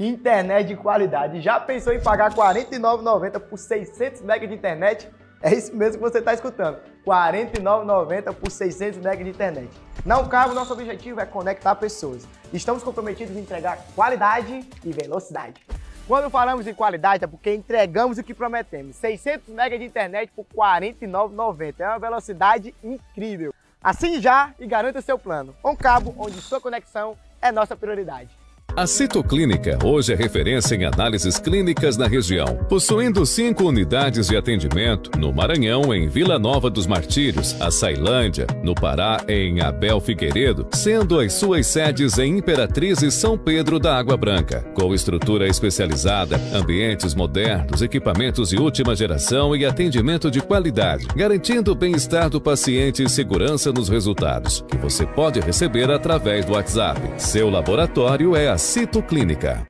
Que internet de qualidade. Já pensou em pagar R$ 49,90 por 600 MB de internet? É isso mesmo que você está escutando. R$ 49,90 por 600 MB de internet. Não cabe, nosso objetivo é conectar pessoas. Estamos comprometidos em entregar qualidade e velocidade. Quando falamos em qualidade é porque entregamos o que prometemos. 600 MB de internet por R$ 49,90. É uma velocidade incrível. Assine já e garanta seu plano. Um cabo onde sua conexão é nossa prioridade. A Citoclínica hoje é referência em análises clínicas na região, possuindo cinco unidades de atendimento no Maranhão, em Vila Nova dos Martírios, a Sailândia, no Pará, em Abel Figueiredo, sendo as suas sedes em Imperatriz e São Pedro da Água Branca, com estrutura especializada, ambientes modernos, equipamentos de última geração e atendimento de qualidade, garantindo o bem-estar do paciente e segurança nos resultados, que você pode receber através do WhatsApp. Seu laboratório é a Citoclínica.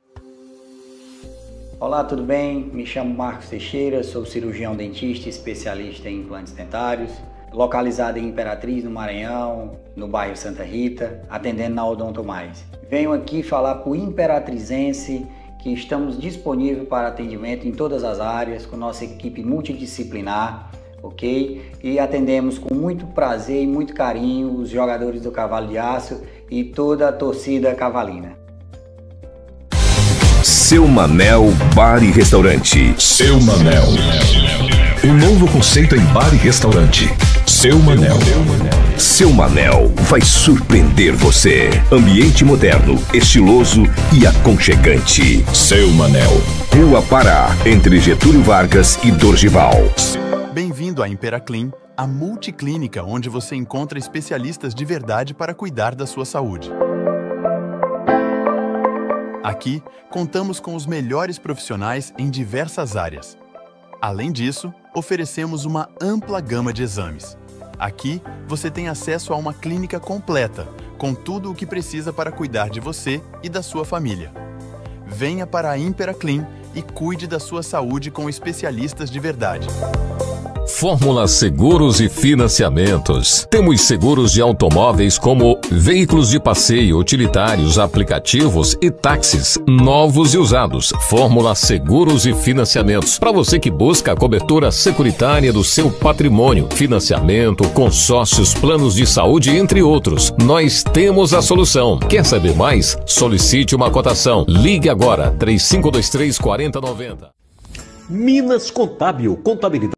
Olá, tudo bem? Me chamo Marcos Teixeira, sou cirurgião dentista especialista em implantes dentários, localizado em Imperatriz, no Maranhão, no bairro Santa Rita, atendendo na Odonto Mais. Venho aqui falar para o imperatrizense que estamos disponíveis para atendimento em todas as áreas, com nossa equipe multidisciplinar, ok? E atendemos com muito prazer e muito carinho os jogadores do Cavalo de Aço e toda a torcida cavalina. Seu Manel Bar e Restaurante. Seu Manel. Um novo conceito em bar e restaurante. Seu Manel. Seu Manel vai surpreender você. Ambiente moderno, estiloso e aconchegante. Seu Manel. Rua Pará, entre Getúlio Vargas e Dorgival. Bem-vindo à Imperaclin, a a multiclínica onde você encontra especialistas de verdade para cuidar da sua saúde. Aqui, contamos com os melhores profissionais em diversas áreas. Além disso, oferecemos uma ampla gama de exames. Aqui, você tem acesso a uma clínica completa, com tudo o que precisa para cuidar de você e da sua família. Venha para a Impera Clean e cuide da sua saúde com especialistas de verdade. Fórmula Seguros e Financiamentos. Temos seguros de automóveis como veículos de passeio, utilitários, aplicativos e táxis novos e usados. Fórmula Seguros e Financiamentos. Para você que busca a cobertura securitária do seu patrimônio, financiamento, consórcios, planos de saúde, entre outros. Nós temos a solução. Quer saber mais? Solicite uma cotação. Ligue agora 3523 4090. Minas Contábil, contabilidade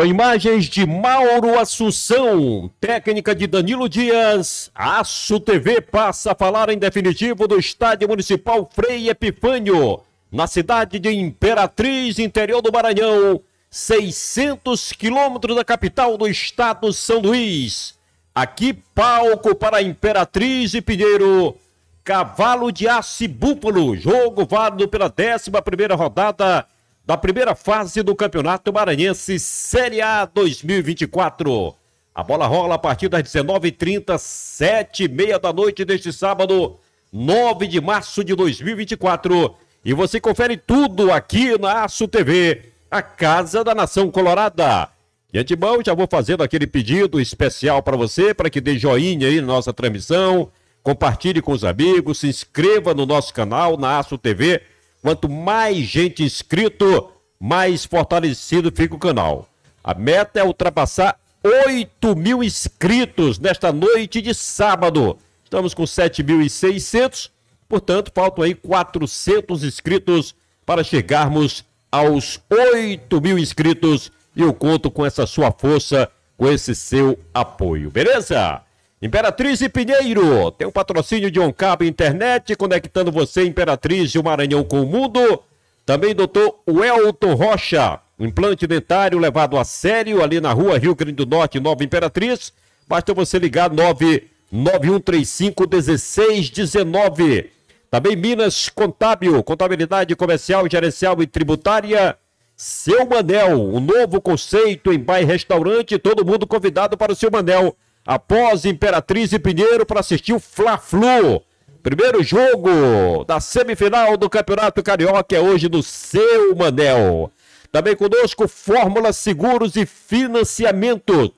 Com imagens de Mauro Assunção, técnica de Danilo Dias, Aço TV passa a falar em definitivo do Estádio Municipal Frei Epifânio, na cidade de Imperatriz, interior do Maranhão, 600 quilômetros da capital do estado São Luís. Aqui, palco para Imperatriz e Pinheiro. Cavalo de Aço e Búfalo, jogo válido pela 11 primeira rodada da primeira fase do Campeonato Maranhense Série A 2024. A bola rola a partir das 19h30, 7h30 da noite deste sábado, 9 de março de 2024. E você confere tudo aqui na Aço TV, a Casa da Nação Colorada. E antemão, já vou fazendo aquele pedido especial para você, para que dê joinha aí na nossa transmissão, compartilhe com os amigos, se inscreva no nosso canal, na Aço TV, Quanto mais gente inscrito, mais fortalecido fica o canal. A meta é ultrapassar 8 mil inscritos nesta noite de sábado. Estamos com 7.600, portanto, faltam aí 400 inscritos para chegarmos aos 8 mil inscritos. E eu conto com essa sua força, com esse seu apoio, beleza? Imperatriz e Pinheiro, tem o um patrocínio de Oncab Internet, conectando você, Imperatriz e o Maranhão com o mundo. Também doutor Welton Rocha, implante dentário levado a sério ali na rua Rio Grande do Norte, Nova Imperatriz. Basta você ligar 99135 1619. Também Minas Contábil, contabilidade comercial, gerencial e tributária. Seu Manel, um novo conceito em bairro e restaurante, todo mundo convidado para o Seu Manel após Imperatriz e Pinheiro para assistir o Fla-Flu. Primeiro jogo da semifinal do Campeonato Carioca é hoje do seu Manel. Também conosco Fórmula Seguros e Financiamento.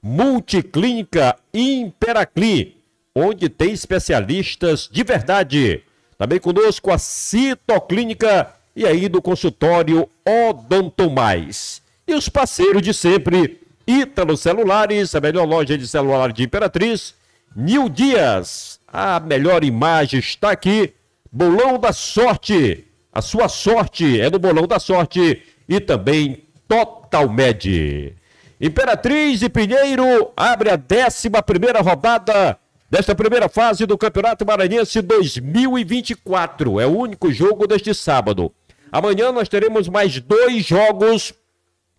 Multiclínica Imperacli, onde tem especialistas de verdade. Também conosco a Citoclínica e aí do consultório Odonto Mais. E os parceiros de sempre, Ítalo Celulares, a melhor loja de celular de Imperatriz. Nil Dias, a melhor imagem está aqui. Bolão da Sorte, a sua sorte é no Bolão da Sorte. E também Total Med. Imperatriz e Pinheiro abre a décima primeira rodada desta primeira fase do Campeonato Maranhense 2024. É o único jogo deste sábado. Amanhã nós teremos mais dois jogos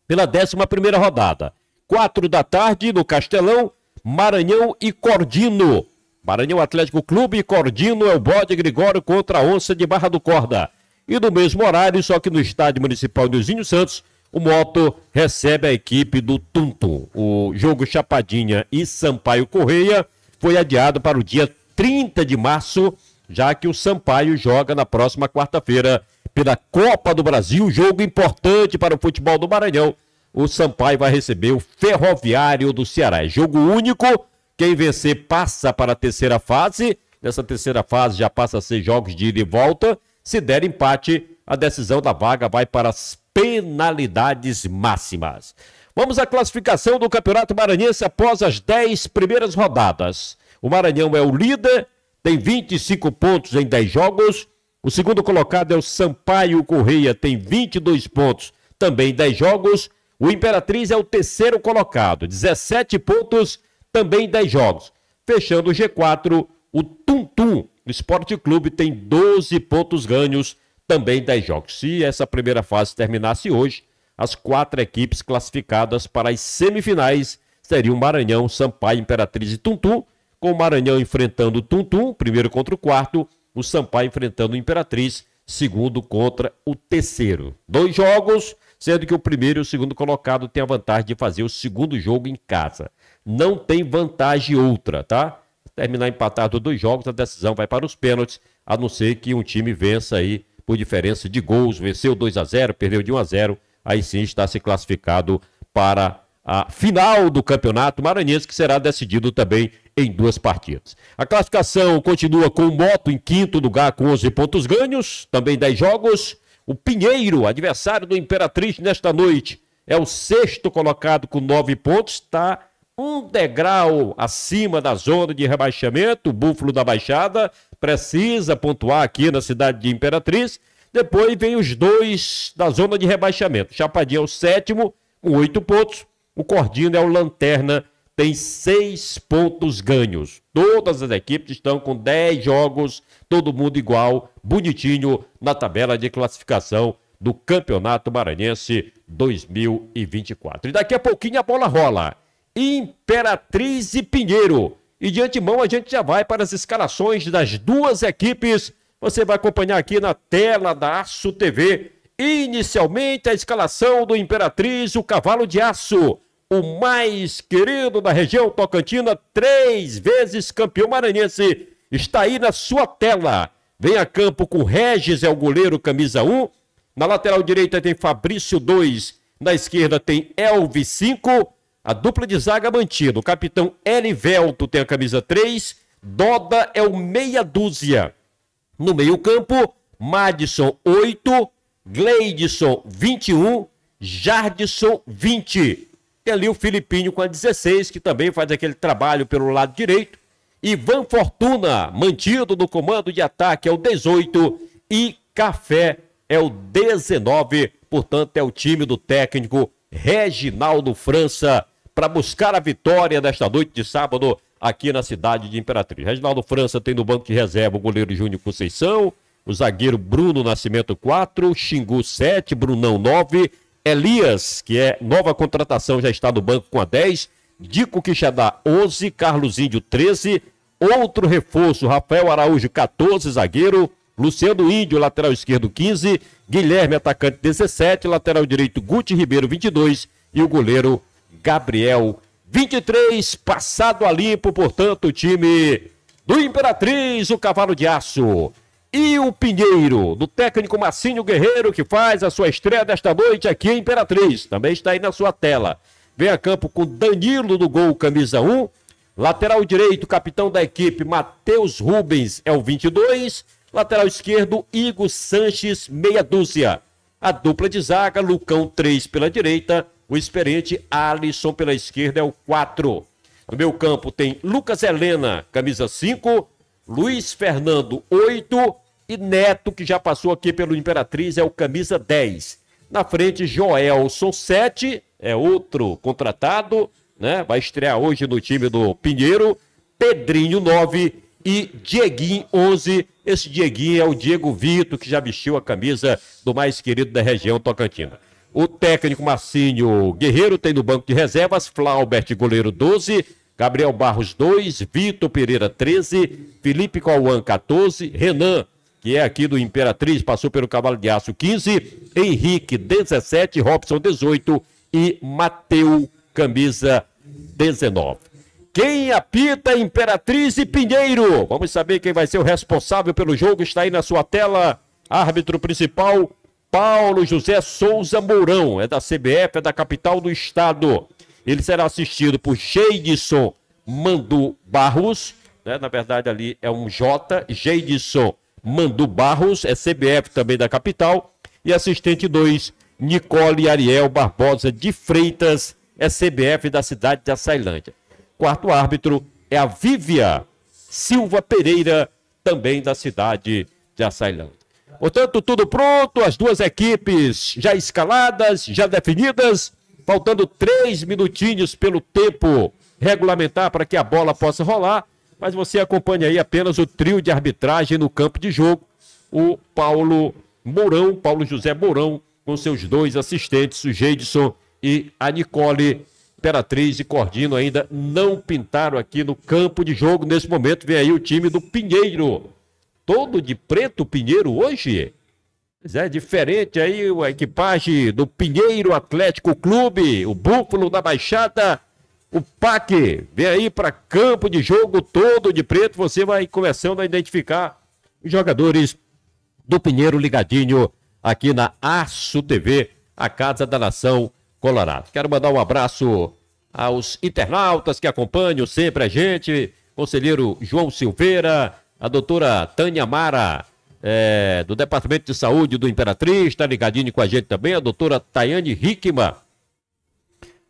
pela décima primeira rodada quatro da tarde, no Castelão, Maranhão e Cordino. Maranhão Atlético Clube e Cordino é o bode Gregório contra a onça de Barra do Corda. E no mesmo horário, só que no estádio municipal de Neuzinho Santos, o Moto recebe a equipe do Tuntum. O jogo Chapadinha e Sampaio Correia foi adiado para o dia 30 de março, já que o Sampaio joga na próxima quarta-feira pela Copa do Brasil, jogo importante para o futebol do Maranhão, o Sampaio vai receber o Ferroviário do Ceará. É jogo único, quem vencer passa para a terceira fase. Nessa terceira fase já passa a ser jogos de ida e volta. Se der empate, a decisão da vaga vai para as penalidades máximas. Vamos à classificação do Campeonato Maranhense após as 10 primeiras rodadas. O Maranhão é o líder, tem 25 pontos em 10 jogos. O segundo colocado é o Sampaio Correia, tem 22 pontos, também em 10 jogos. O Imperatriz é o terceiro colocado, 17 pontos, também 10 jogos. Fechando o G4, o Tuntum, Tum Esporte Clube tem 12 pontos ganhos, também 10 jogos. Se essa primeira fase terminasse hoje, as quatro equipes classificadas para as semifinais seriam Maranhão, Sampaio, Imperatriz e Tuntum, com o Maranhão enfrentando o Tuntum, primeiro contra o quarto, o Sampaio enfrentando o Imperatriz, segundo contra o terceiro. Dois jogos, sendo que o primeiro e o segundo colocado têm a vantagem de fazer o segundo jogo em casa. Não tem vantagem outra, tá? Terminar empatado dois jogos, a decisão vai para os pênaltis, a não ser que um time vença aí por diferença de gols, venceu 2 a 0, perdeu de 1 a 0, aí sim está se classificado para a final do Campeonato Maranhense, que será decidido também em duas partidas. A classificação continua com o Moto em quinto lugar com 11 pontos ganhos, também 10 jogos. O Pinheiro, adversário do Imperatriz nesta noite, é o sexto colocado com nove pontos, está um degrau acima da zona de rebaixamento. O Búfalo da Baixada precisa pontuar aqui na cidade de Imperatriz. Depois vem os dois da zona de rebaixamento. Chapadinha é o sétimo, com oito pontos. O Cordino é o lanterna tem seis pontos ganhos. Todas as equipes estão com 10 jogos, todo mundo igual, bonitinho na tabela de classificação do Campeonato Maranhense 2024. E daqui a pouquinho a bola rola. Imperatriz e Pinheiro. E de antemão a gente já vai para as escalações das duas equipes. Você vai acompanhar aqui na tela da Aço TV. Inicialmente a escalação do Imperatriz, o cavalo de aço o mais querido da região Tocantina, três vezes campeão maranhense, está aí na sua tela. Vem a campo com Regis, é o goleiro, camisa 1. Na lateral direita tem Fabrício 2. Na esquerda tem Elvis 5. A dupla de zaga mantida. O capitão Elivelto tem a camisa 3. Doda é o meia dúzia. No meio-campo, Madison 8. Gleidson 21. Jardison 20. Tem ali o Filipinho com a 16, que também faz aquele trabalho pelo lado direito. Ivan Fortuna, mantido no comando de ataque, é o 18. E Café é o 19. Portanto, é o time do técnico Reginaldo França para buscar a vitória desta noite de sábado aqui na cidade de Imperatriz. Reginaldo França tem no banco de reserva o goleiro Júnior Conceição, o zagueiro Bruno Nascimento 4, Xingu 7, Brunão 9, Elias, que é nova contratação, já está no banco com a 10. Dico Quixadá, 11. Carlos Índio, 13. Outro reforço, Rafael Araújo, 14, zagueiro. Luciano Índio, lateral esquerdo, 15. Guilherme, atacante, 17. Lateral direito, Guti Ribeiro, 22. E o goleiro, Gabriel, 23. Passado a limpo, portanto, o time do Imperatriz, o cavalo de aço e o Pinheiro, do técnico Marcinho Guerreiro, que faz a sua estreia desta noite aqui em Imperatriz. Também está aí na sua tela. Vem a campo com Danilo do gol, camisa 1. Lateral direito, capitão da equipe, Matheus Rubens é o 22. Lateral esquerdo, Igor Sanches, meia dúzia. A dupla de zaga, Lucão 3 pela direita. O experiente Alisson pela esquerda é o 4. No meu campo tem Lucas Helena, camisa 5. Luiz Fernando, 8. E Neto, que já passou aqui pelo Imperatriz, é o camisa 10. Na frente, Joelson 7, é outro contratado, né? Vai estrear hoje no time do Pinheiro. Pedrinho 9 e Dieguinho 11. Esse Dieguinho é o Diego Vito, que já vestiu a camisa do mais querido da região Tocantina. O técnico Marcinho Guerreiro tem no banco de reservas Flaubert, goleiro 12, Gabriel Barros 2, Vitor Pereira 13, Felipe Cauã 14, Renan que é aqui do Imperatriz, passou pelo Cavalo de Aço 15, Henrique 17, Robson 18 e Mateu, camisa 19. Quem apita Imperatriz e Pinheiro? Vamos saber quem vai ser o responsável pelo jogo. Está aí na sua tela, árbitro principal, Paulo José Souza Mourão. É da CBF, é da capital do estado. Ele será assistido por Geidson Mandu Barros. Né? Na verdade, ali é um J. Geidson Mandu Barros, é CBF também da capital, e assistente 2, Nicole Ariel Barbosa de Freitas, é CBF da cidade de Açailândia. Quarto árbitro é a Vívia Silva Pereira, também da cidade de Açailândia. Portanto, tudo pronto, as duas equipes já escaladas, já definidas, faltando três minutinhos pelo tempo regulamentar para que a bola possa rolar mas você acompanha aí apenas o trio de arbitragem no campo de jogo, o Paulo Mourão, Paulo José Mourão, com seus dois assistentes, o Geidson e a Nicole Imperatriz e Cordino ainda não pintaram aqui no campo de jogo. Nesse momento vem aí o time do Pinheiro. Todo de preto Pinheiro hoje? Pois é, diferente aí a equipagem do Pinheiro Atlético Clube, o Búfalo da Baixada o PAC, vem aí para campo de jogo todo de preto, você vai começando a identificar os jogadores do Pinheiro ligadinho aqui na Aço TV, a Casa da Nação Colorado. Quero mandar um abraço aos internautas que acompanham sempre a gente, conselheiro João Silveira, a doutora Tânia Mara, é, do Departamento de Saúde do Imperatriz, está ligadinho com a gente também, a doutora Tayane Hickman,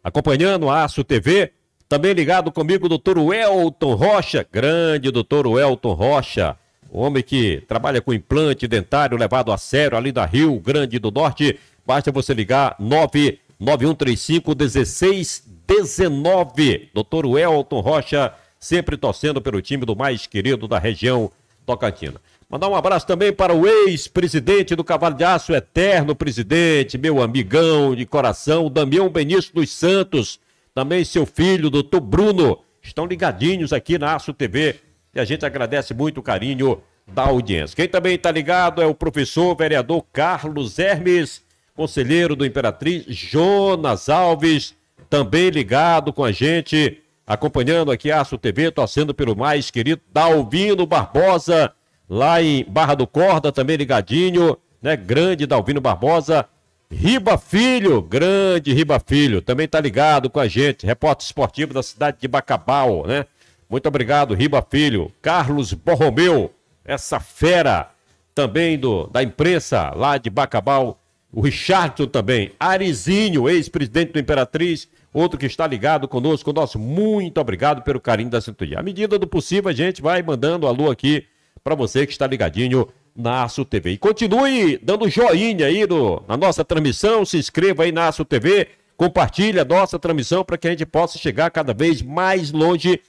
acompanhando a Aço TV. Também ligado comigo, doutor Welton Rocha, grande doutor Welton Rocha, homem que trabalha com implante dentário levado a sério ali da Rio Grande do Norte. Basta você ligar 99135 1619. Doutor Welton Rocha, sempre torcendo pelo time do mais querido da região tocantina. Mandar um abraço também para o ex-presidente do Cavalo de Aço, eterno presidente, meu amigão de coração, Damião Benício dos Santos, também seu filho, doutor Bruno, estão ligadinhos aqui na Aço TV e a gente agradece muito o carinho da audiência. Quem também está ligado é o professor vereador Carlos Hermes, conselheiro do Imperatriz Jonas Alves, também ligado com a gente, acompanhando aqui a Aço TV, torcendo pelo mais querido Dalvino Barbosa lá em Barra do Corda, também ligadinho, né? Grande Dalvino Barbosa. Riba Filho, grande Riba Filho, também tá ligado com a gente, repórter esportivo da cidade de Bacabal, né? Muito obrigado, Riba Filho. Carlos Borromeu, essa fera também do, da imprensa lá de Bacabal. O Richardson também. Arizinho, ex-presidente do Imperatriz, outro que está ligado conosco. Nosso muito obrigado pelo carinho da cinturinha. À medida do possível, a gente vai mandando a lua aqui para você que está ligadinho na Aço TV. E continue dando joinha aí no, na nossa transmissão, se inscreva aí na Aço TV, compartilhe a nossa transmissão para que a gente possa chegar cada vez mais longe.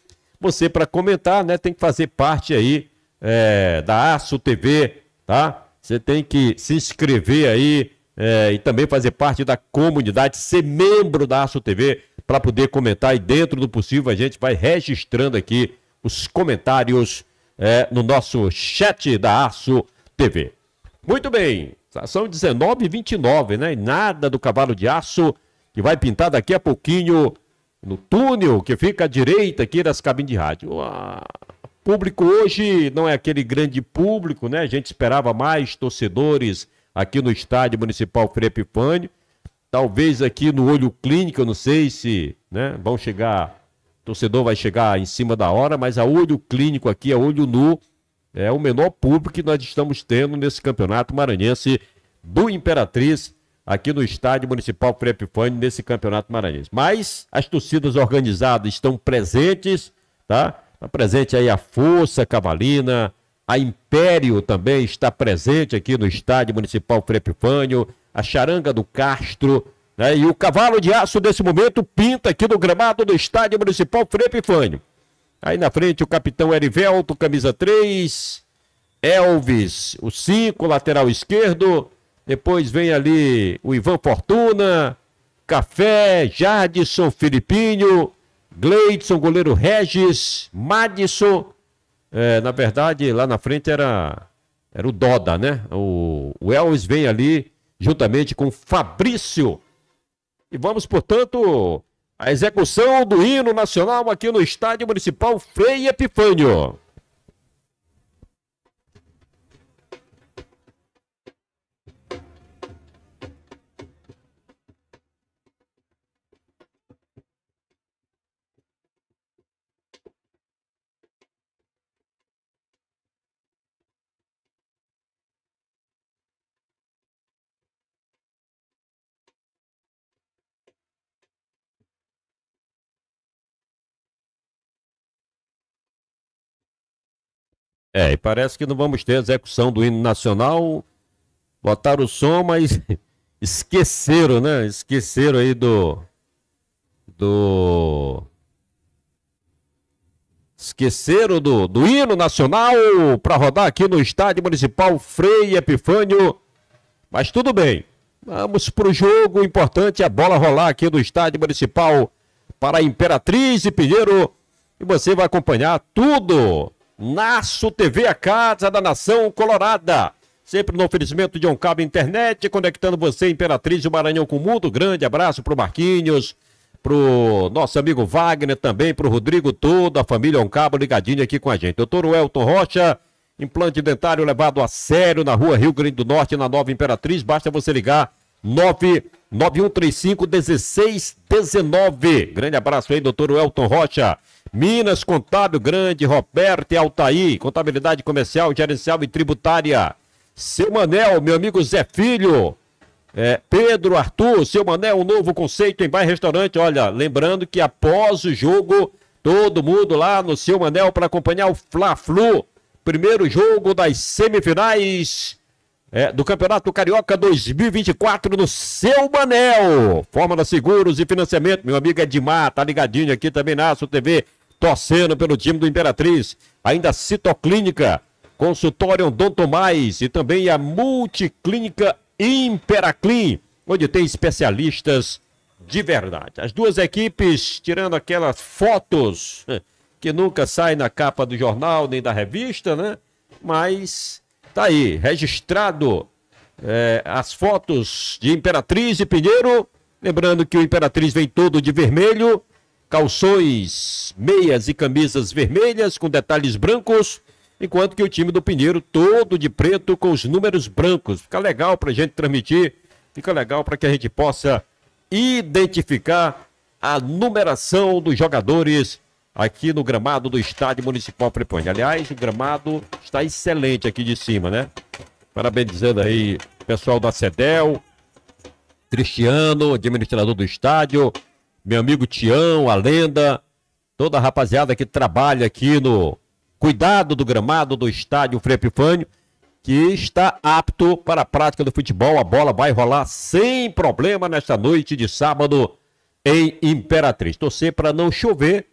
Você para comentar, né, tem que fazer parte aí é, da Aço TV, tá? Você tem que se inscrever aí é, e também fazer parte da comunidade, ser membro da Aço TV para poder comentar e dentro do possível a gente vai registrando aqui os comentários é, no nosso chat da Aço TV. Muito bem, são 19 e 29, né? E nada do cavalo de aço que vai pintar daqui a pouquinho no túnel que fica à direita aqui das cabines de rádio. O ah, público hoje não é aquele grande público, né? A gente esperava mais torcedores aqui no estádio municipal Frei Talvez aqui no Olho Clínico, eu não sei se né, vão chegar torcedor vai chegar em cima da hora, mas a olho clínico aqui, a olho nu, é o menor público que nós estamos tendo nesse campeonato maranhense do Imperatriz, aqui no Estádio Municipal Frepifane, nesse campeonato maranhense. Mas as torcidas organizadas estão presentes, tá? Está presente aí a Força Cavalina, a Império também está presente aqui no Estádio Municipal Frepifânio, a Charanga do Castro, né? E o cavalo de aço desse momento pinta aqui no gramado do Estádio Municipal Freire Epifânio. Aí na frente o capitão Erivelto, camisa 3, Elvis, o 5, lateral esquerdo. Depois vem ali o Ivan Fortuna, Café, Jardison, Filipinho, Gleidson, goleiro Regis, Madison. É, na verdade, lá na frente era, era o Doda, né? O, o Elvis vem ali juntamente com Fabrício e vamos, portanto, à execução do hino nacional aqui no Estádio Municipal Frei Epifânio. É, e parece que não vamos ter execução do hino nacional. Botaram o som, mas esqueceram, né? Esqueceram aí do. Do. Esqueceram do, do hino nacional para rodar aqui no estádio municipal Frei Epifânio. Mas tudo bem. Vamos para o jogo. O importante é a bola rolar aqui no estádio municipal para a Imperatriz de Pinheiro. E você vai acompanhar tudo Nasso TV, a casa da nação colorada. Sempre no oferecimento de um cabo internet, conectando você, Imperatriz do Maranhão, com o mundo. Grande abraço pro Marquinhos, pro nosso amigo Wagner também, pro Rodrigo todo, a família Um Cabo ligadinho aqui com a gente. Doutor Welton Rocha, implante dentário levado a sério na rua Rio Grande do Norte, na Nova Imperatriz. Basta você ligar 9 9135 1619. Grande abraço aí, doutor Elton Rocha. Minas Contábil Grande, Roberto e Altaí. Contabilidade comercial, gerencial e tributária. Seu Manel, meu amigo Zé Filho. É, Pedro, Arthur, seu Manel, um novo conceito em bairro e restaurante. Olha, lembrando que após o jogo, todo mundo lá no seu Manel para acompanhar o Fla-Flu. Primeiro jogo das semifinais é, do Campeonato Carioca 2024 no seu Manel. Fórmula Seguros e Financiamento, meu amigo Edmar, tá ligadinho aqui também na Aço TV, torcendo pelo time do Imperatriz. Ainda Citoclínica, Consultório Dom Tomás e também a Multiclínica Imperaclin, onde tem especialistas de verdade. As duas equipes tirando aquelas fotos que nunca saem na capa do jornal nem da revista, né? Mas Tá aí, registrado é, as fotos de Imperatriz e Pinheiro. Lembrando que o Imperatriz vem todo de vermelho, calções, meias e camisas vermelhas com detalhes brancos, enquanto que o time do Pinheiro todo de preto com os números brancos. Fica legal para a gente transmitir, fica legal para que a gente possa identificar a numeração dos jogadores aqui no gramado do Estádio Municipal Prepões. Aliás, o gramado está excelente aqui de cima, né? Parabenizando aí o pessoal da CEDEL, Cristiano, administrador do estádio, meu amigo Tião, a lenda, toda a rapaziada que trabalha aqui no cuidado do gramado do estádio Frepifânio, que está apto para a prática do futebol. A bola vai rolar sem problema nesta noite de sábado em Imperatriz. Torcer para não chover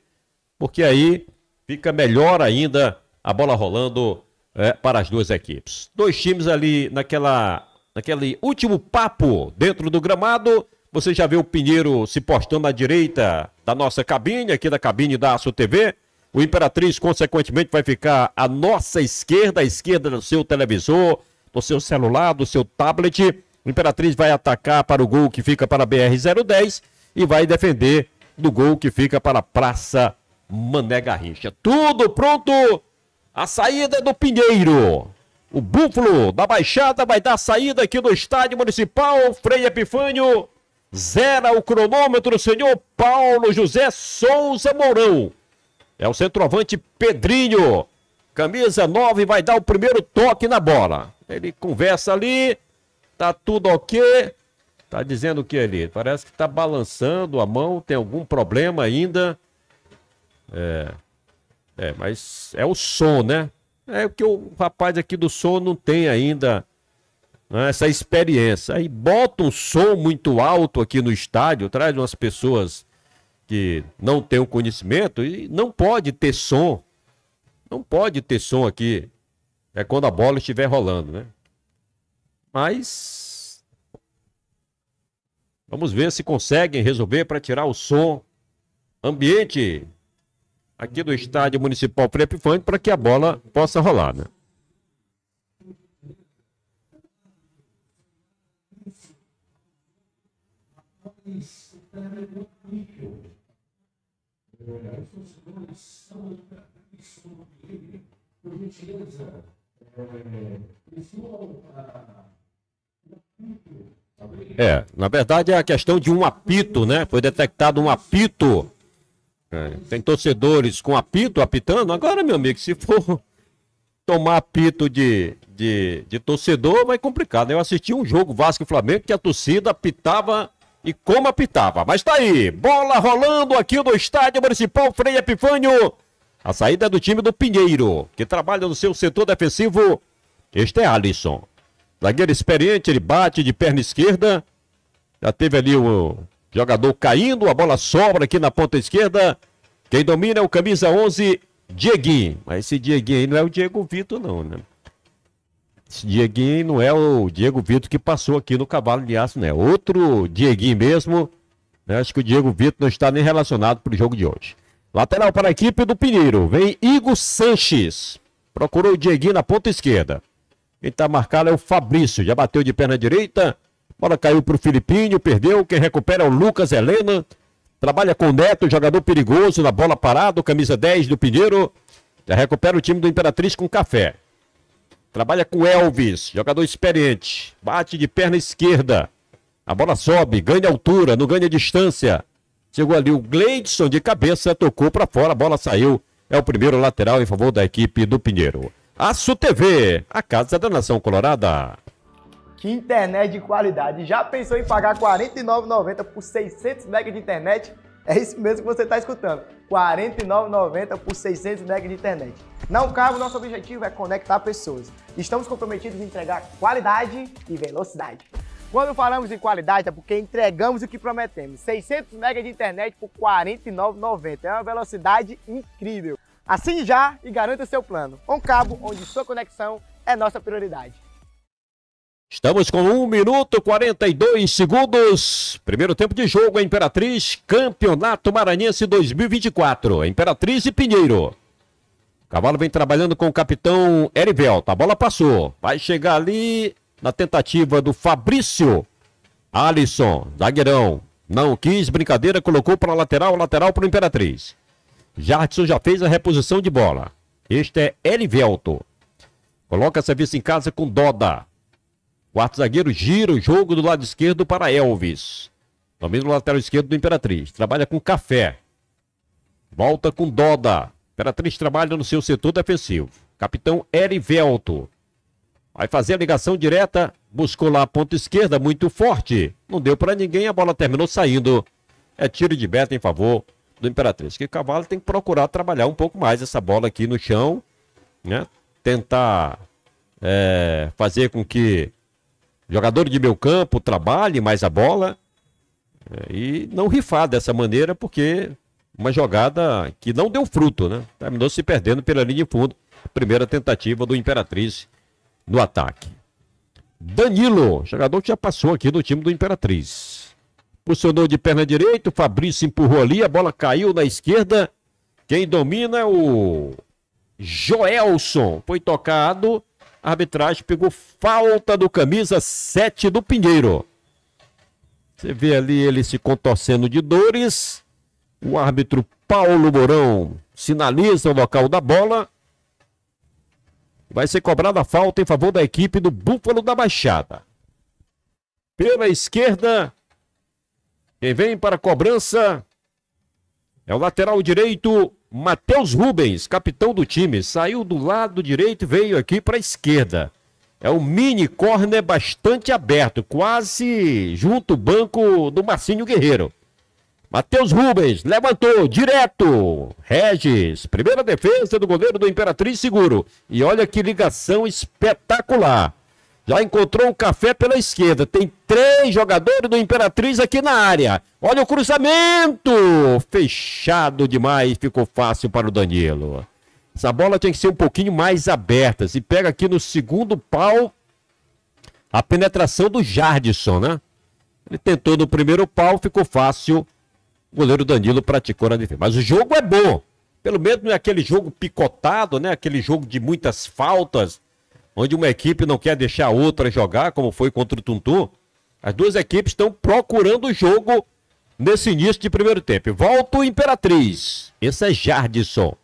porque aí fica melhor ainda a bola rolando é, para as duas equipes. Dois times ali naquela, naquele último papo dentro do gramado. Você já vê o Pinheiro se postando à direita da nossa cabine, aqui da cabine da Aço TV. O Imperatriz, consequentemente, vai ficar à nossa esquerda, à esquerda do seu televisor, do seu celular, do seu tablet. O Imperatriz vai atacar para o gol que fica para a BR-010 e vai defender do gol que fica para a Praça Mané Garrincha. Tudo pronto. A saída é do Pinheiro. O Búfalo da Baixada vai dar saída aqui do estádio municipal. Frei Epifânio zera o cronômetro, senhor Paulo José Souza Mourão. É o centroavante Pedrinho. Camisa 9 vai dar o primeiro toque na bola. Ele conversa ali. Tá tudo ok. Tá dizendo o que ali? Parece que tá balançando a mão, tem algum problema ainda. É. É, mas é o som, né? É o que o rapaz aqui do som não tem ainda né, essa experiência. Aí bota um som muito alto aqui no estádio, traz umas pessoas que não têm o conhecimento e não pode ter som. Não pode ter som aqui. É quando a bola estiver rolando, né? Mas vamos ver se conseguem resolver para tirar o som ambiente aqui do Estádio Municipal Prepifante para que a bola possa rolar, né? é, na verdade é a questão de um apito, né? Foi detectado um apito é. Tem torcedores com apito, apitando. Agora, meu amigo, se for tomar apito de, de, de torcedor, vai complicado. Eu assisti um jogo Vasco e Flamengo que a torcida apitava e como apitava. Mas tá aí, bola rolando aqui no estádio municipal Frei Epifânio. A saída é do time do Pinheiro, que trabalha no seu setor defensivo. Este é Alisson. Zagueiro experiente, ele bate de perna esquerda. Já teve ali o Jogador caindo, a bola sobra aqui na ponta esquerda. Quem domina é o camisa 11, Dieguinho. Mas esse Dieguinho aí não é o Diego Vitor, não, né? Esse Dieguinho não é o Diego Vitor que passou aqui no cavalo de aço, né? Outro Dieguinho mesmo. Né? Acho que o Diego Vitor não está nem relacionado para o jogo de hoje. Lateral para a equipe do Pinheiro. Vem Igor Sanches. Procurou o Dieguinho na ponta esquerda. Quem está marcado é o Fabrício. Já bateu de perna direita. Bola caiu para o Filipinho, perdeu. Quem recupera é o Lucas Helena. Trabalha com o Neto, jogador perigoso na bola parada, camisa 10 do Pinheiro. Já recupera o time do Imperatriz com café. Trabalha com Elvis, jogador experiente. Bate de perna esquerda. A bola sobe, ganha altura, não ganha distância. Chegou ali o Gleidson de cabeça, tocou para fora, a bola saiu. É o primeiro lateral em favor da equipe do Pinheiro. Aço TV, a casa da nação colorada. Que internet de qualidade. Já pensou em pagar R$ 49,90 por 600 MB de internet? É isso mesmo que você está escutando. R$ 49,90 por 600 MB de internet. Não cabe, nosso objetivo é conectar pessoas. Estamos comprometidos em entregar qualidade e velocidade. Quando falamos em qualidade é porque entregamos o que prometemos. 600 MB de internet por R$ 49,90. É uma velocidade incrível. Assine já e garanta seu plano. Um cabo onde sua conexão é nossa prioridade. Estamos com 1 minuto 42 segundos. Primeiro tempo de jogo, a Imperatriz, Campeonato Maranhense 2024. Imperatriz e Pinheiro. Cavalo vem trabalhando com o capitão Erivelto. A bola passou. Vai chegar ali na tentativa do Fabrício. Alisson, zagueirão. Não quis, brincadeira, colocou para a lateral, lateral para o Imperatriz. Jardson já fez a reposição de bola. Este é Erivelto. Coloca serviço em casa com Doda. Quarto zagueiro gira o jogo do lado esquerdo para Elvis. Também no lateral esquerdo do Imperatriz. Trabalha com Café. Volta com Doda. Imperatriz trabalha no seu setor defensivo. Capitão Erivelto. Vai fazer a ligação direta. Buscou lá a ponta esquerda, muito forte. Não deu para ninguém, a bola terminou saindo. É tiro de meta em favor do Imperatriz. Que Cavalo tem que procurar trabalhar um pouco mais essa bola aqui no chão. Né? Tentar é, fazer com que Jogador de meio campo, trabalhe mais a bola né, e não rifar dessa maneira, porque uma jogada que não deu fruto, né? Terminou se perdendo pela linha de fundo. Primeira tentativa do Imperatriz no ataque. Danilo, jogador que já passou aqui no time do Imperatriz. Posicionou de perna direita, Fabrício empurrou ali, a bola caiu na esquerda. Quem domina é o Joelson. Foi tocado arbitragem pegou falta do camisa 7 do Pinheiro. Você vê ali ele se contorcendo de dores. O árbitro Paulo Mourão sinaliza o local da bola. Vai ser cobrada a falta em favor da equipe do Búfalo da Baixada. Pela esquerda, quem vem para a cobrança é o lateral direito, Matheus Rubens, capitão do time, saiu do lado direito e veio aqui para a esquerda. É um mini corner bastante aberto, quase junto ao banco do Marcinho Guerreiro. Matheus Rubens levantou direto. Regis, primeira defesa do goleiro do Imperatriz Seguro. E olha que ligação espetacular. Já encontrou o café pela esquerda. Tem três jogadores do Imperatriz aqui na área. Olha o cruzamento! Fechado demais. Ficou fácil para o Danilo. Essa bola tinha que ser um pouquinho mais aberta. Se pega aqui no segundo pau a penetração do Jardison, né? Ele tentou no primeiro pau, ficou fácil. O goleiro Danilo praticou na defesa. Mas o jogo é bom. Pelo menos não é aquele jogo picotado, né? Aquele jogo de muitas faltas onde uma equipe não quer deixar a outra jogar, como foi contra o Tuntu, as duas equipes estão procurando o jogo nesse início de primeiro tempo. Volta o Imperatriz. Esse é Jardison.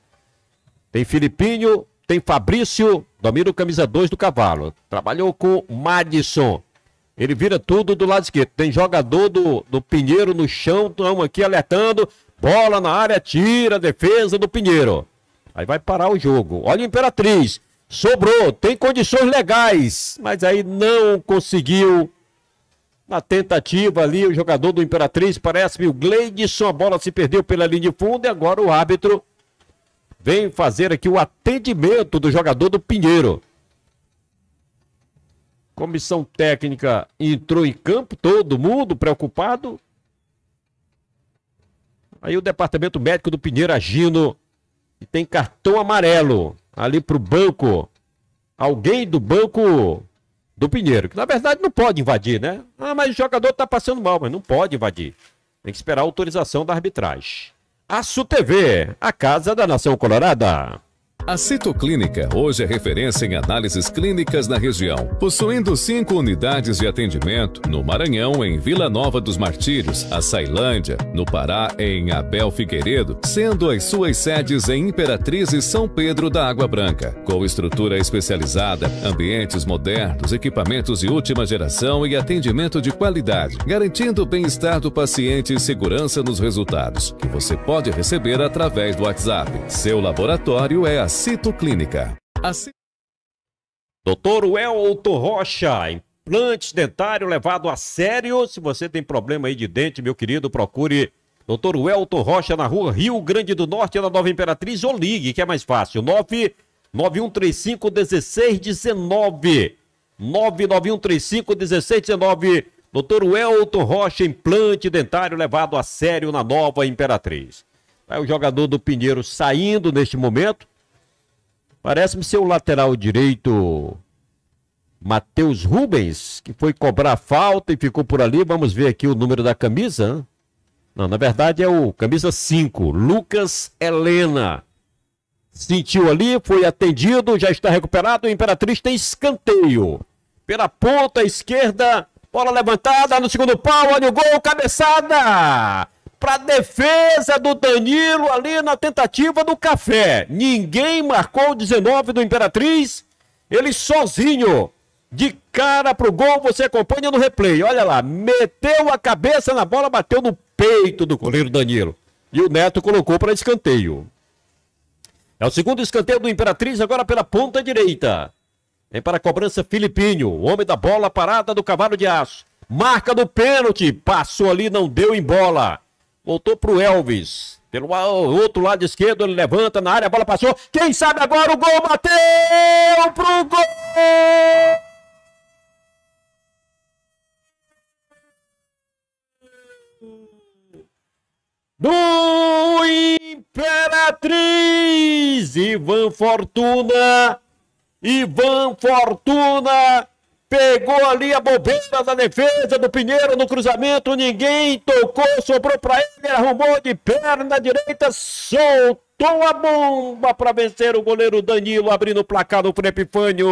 Tem Filipinho, tem Fabrício, domina o camisa 2 do cavalo. Trabalhou com Madison. Ele vira tudo do lado esquerdo. Tem jogador do, do Pinheiro no chão, estão aqui alertando. Bola na área, tira, defesa do Pinheiro. Aí vai parar o jogo. Olha o Imperatriz sobrou, tem condições legais, mas aí não conseguiu. Na tentativa ali, o jogador do Imperatriz parece-me o Gleidson, a bola se perdeu pela linha de fundo e agora o árbitro vem fazer aqui o atendimento do jogador do Pinheiro. Comissão técnica entrou em campo, todo mundo preocupado. Aí o departamento médico do Pinheiro agindo e tem cartão amarelo ali pro banco, alguém do banco do Pinheiro, que na verdade não pode invadir, né? Ah, mas o jogador está passando mal, mas não pode invadir. Tem que esperar a autorização da arbitragem. A SUTV, a casa da nação colorada. A Citoclínica hoje é referência em análises clínicas na região, possuindo cinco unidades de atendimento no Maranhão, em Vila Nova dos Martírios, Açailândia, no Pará, em Abel Figueiredo, sendo as suas sedes em Imperatriz e São Pedro da Água Branca. Com estrutura especializada, ambientes modernos, equipamentos de última geração e atendimento de qualidade, garantindo o bem-estar do paciente e segurança nos resultados, que você pode receber através do WhatsApp. Seu laboratório é a Citoclínica. A Doutor Welto Rocha, implante dentário levado a sério. Se você tem problema aí de dente, meu querido, procure Doutor Welto Rocha na rua Rio Grande do Norte, na Nova Imperatriz, ou ligue, que é mais fácil. 99135 1619. 99135 1619. Doutor Welto Rocha, implante dentário levado a sério na Nova Imperatriz. É o jogador do Pinheiro saindo neste momento. Parece-me ser o lateral direito Matheus Rubens, que foi cobrar falta e ficou por ali. Vamos ver aqui o número da camisa. Não, na verdade é o camisa 5, Lucas Helena. Sentiu ali, foi atendido, já está recuperado. O Imperatriz tem escanteio. Pela ponta esquerda, bola levantada no segundo pau, olha o gol, cabeçada! para defesa do Danilo ali na tentativa do café. Ninguém marcou o 19 do Imperatriz. Ele sozinho, de cara pro gol, você acompanha no replay. Olha lá, meteu a cabeça na bola, bateu no peito do goleiro Danilo. E o Neto colocou para escanteio. É o segundo escanteio do Imperatriz, agora pela ponta direita. Vem para a cobrança Filipinho, o homem da bola parada do cavalo de aço. Marca do pênalti, passou ali, não deu em bola. Voltou pro Elvis. Pelo outro lado esquerdo, ele levanta na área, a bola passou. Quem sabe agora o gol bateu pro gol! Do Imperatriz! Ivan Fortuna! Ivan Fortuna! Pegou ali a bobeira da defesa do Pinheiro no cruzamento, ninguém tocou, sobrou para ele, arrumou de perna direita, soltou a bomba para vencer o goleiro Danilo, abrindo o placar do Prepifânio.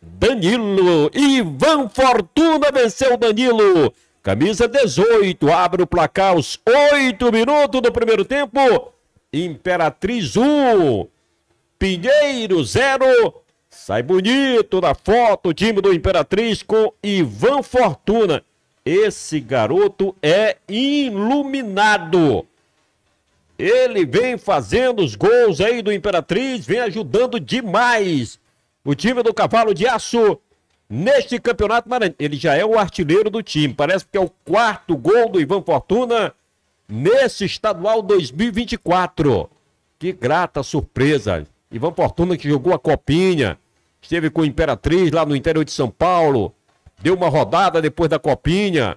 Danilo, Ivan Fortuna venceu o Danilo. Camisa 18, abre o placar aos 8 minutos do primeiro tempo. Imperatriz 1, Pinheiro 0, Sai bonito na foto o time do Imperatriz com Ivan Fortuna. Esse garoto é iluminado. Ele vem fazendo os gols aí do Imperatriz, vem ajudando demais o time do Cavalo de Aço neste campeonato Ele já é o artilheiro do time, parece que é o quarto gol do Ivan Fortuna nesse estadual 2024. Que grata surpresa! Ivan Fortuna que jogou a copinha, esteve com Imperatriz lá no interior de São Paulo, deu uma rodada depois da copinha.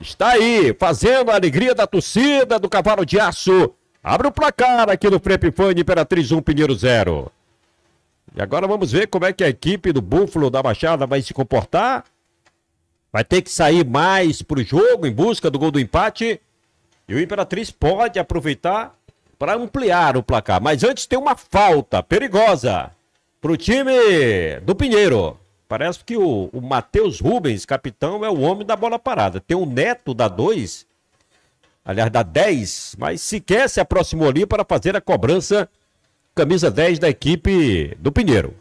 Está aí, fazendo a alegria da torcida do Cavalo de Aço. Abre o placar aqui no Frepifane, Imperatriz 1, Pinheiro 0. E agora vamos ver como é que a equipe do Búfalo da Baixada vai se comportar. Vai ter que sair mais para o jogo em busca do gol do empate. E o Imperatriz pode aproveitar para ampliar o placar. Mas antes tem uma falta perigosa para o time do Pinheiro. Parece que o, o Matheus Rubens, capitão, é o homem da bola parada. Tem o um neto da 2, aliás, da 10, mas sequer se aproximou ali para fazer a cobrança. Camisa 10 da equipe do Pinheiro.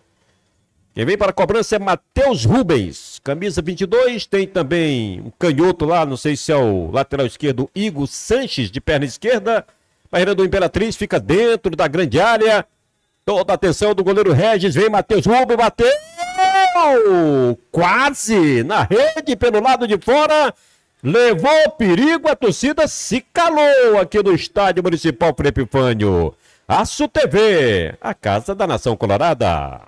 Quem vem para a cobrança é Matheus Rubens, camisa 22. Tem também um canhoto lá, não sei se é o lateral esquerdo, Igor Sanches, de perna esquerda. Barreira do Imperatriz fica dentro da grande área. Toda atenção do goleiro Regis, vem Matheus Rubio, bateu! Quase na rede, pelo lado de fora. Levou perigo, a torcida se calou aqui no estádio municipal Felipe Fânio. Aço TV, a casa da nação colorada.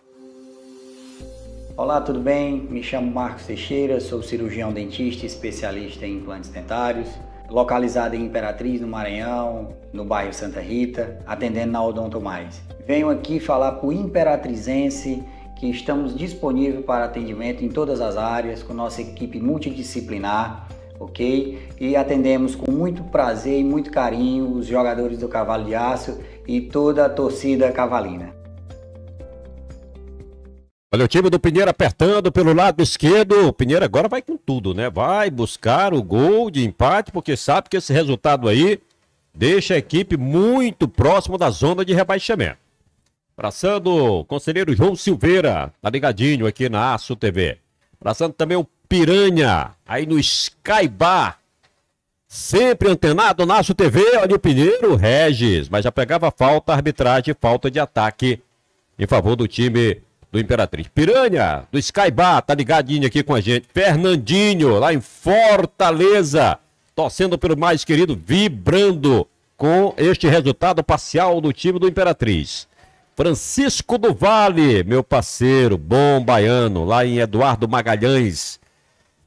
Olá, tudo bem? Me chamo Marcos Teixeira, sou cirurgião dentista especialista em implantes dentários, localizado em Imperatriz, no Maranhão, no bairro Santa Rita, atendendo na Odonto Mais. Venho aqui falar para o Imperatrizense que estamos disponíveis para atendimento em todas as áreas com nossa equipe multidisciplinar, ok? E atendemos com muito prazer e muito carinho os jogadores do Cavalo de Aço e toda a torcida cavalina. Olha o time do Pinheiro apertando pelo lado esquerdo. O Pinheiro agora vai com tudo, né? Vai buscar o gol de empate, porque sabe que esse resultado aí deixa a equipe muito próximo da zona de rebaixamento. Abraçando o conselheiro João Silveira, tá ligadinho aqui na Aço TV. Abraçando também o Piranha, aí no Skybar. Sempre antenado na Aço TV, olha o Pinheiro Regis, mas já pegava falta, arbitragem, falta de ataque em favor do time do Imperatriz. Piranha, do Skybar, tá ligadinho aqui com a gente. Fernandinho, lá em Fortaleza, torcendo pelo mais querido, vibrando com este resultado parcial do time do Imperatriz. Francisco do Vale, meu parceiro, bom baiano, lá em Eduardo Magalhães,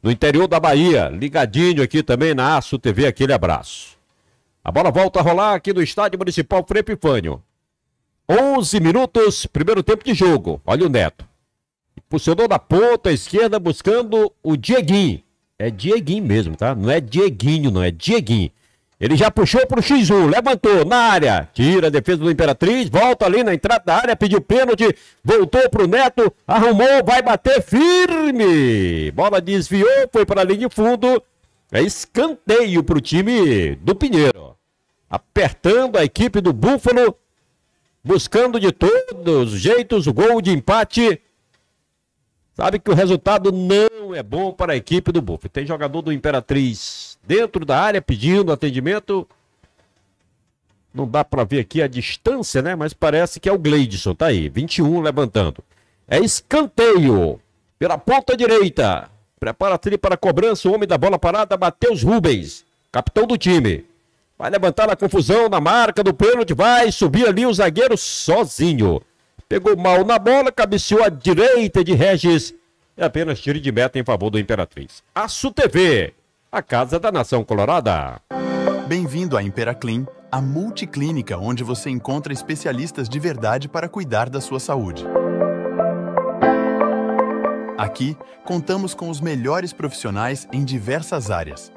no interior da Bahia, ligadinho aqui também na Aço TV, aquele abraço. A bola volta a rolar aqui no Estádio Municipal Frei Pifânio. 11 minutos, primeiro tempo de jogo. Olha o Neto. Impulsionou da ponta esquerda buscando o Dieguinho. É Dieguinho mesmo, tá? Não é Dieguinho, não, é Dieguinho. Ele já puxou pro X1, levantou na área, tira a defesa do Imperatriz, volta ali na entrada da área, pediu pênalti, voltou pro Neto, arrumou, vai bater firme. Bola desviou, foi para a linha de fundo. É escanteio pro time do Pinheiro. Apertando a equipe do Búfalo, buscando de todos os jeitos o gol de empate. Sabe que o resultado não é bom para a equipe do Búfalo. Tem jogador do Imperatriz dentro da área pedindo atendimento. Não dá para ver aqui a distância, né? Mas parece que é o Gleidson, tá aí, 21 levantando. É escanteio pela ponta direita. Prepara-se para a cobrança, o homem da bola parada, Matheus Rubens, capitão do time. Vai levantar na confusão, na marca do pênalti, vai subir ali o zagueiro sozinho. Pegou mal na bola, cabeceou à direita de Regis. É apenas tiro de meta em favor do Imperatriz. Aço TV, a casa da nação colorada. Bem-vindo à Imperaclin, a multiclínica onde você encontra especialistas de verdade para cuidar da sua saúde. Aqui, contamos com os melhores profissionais em diversas áreas.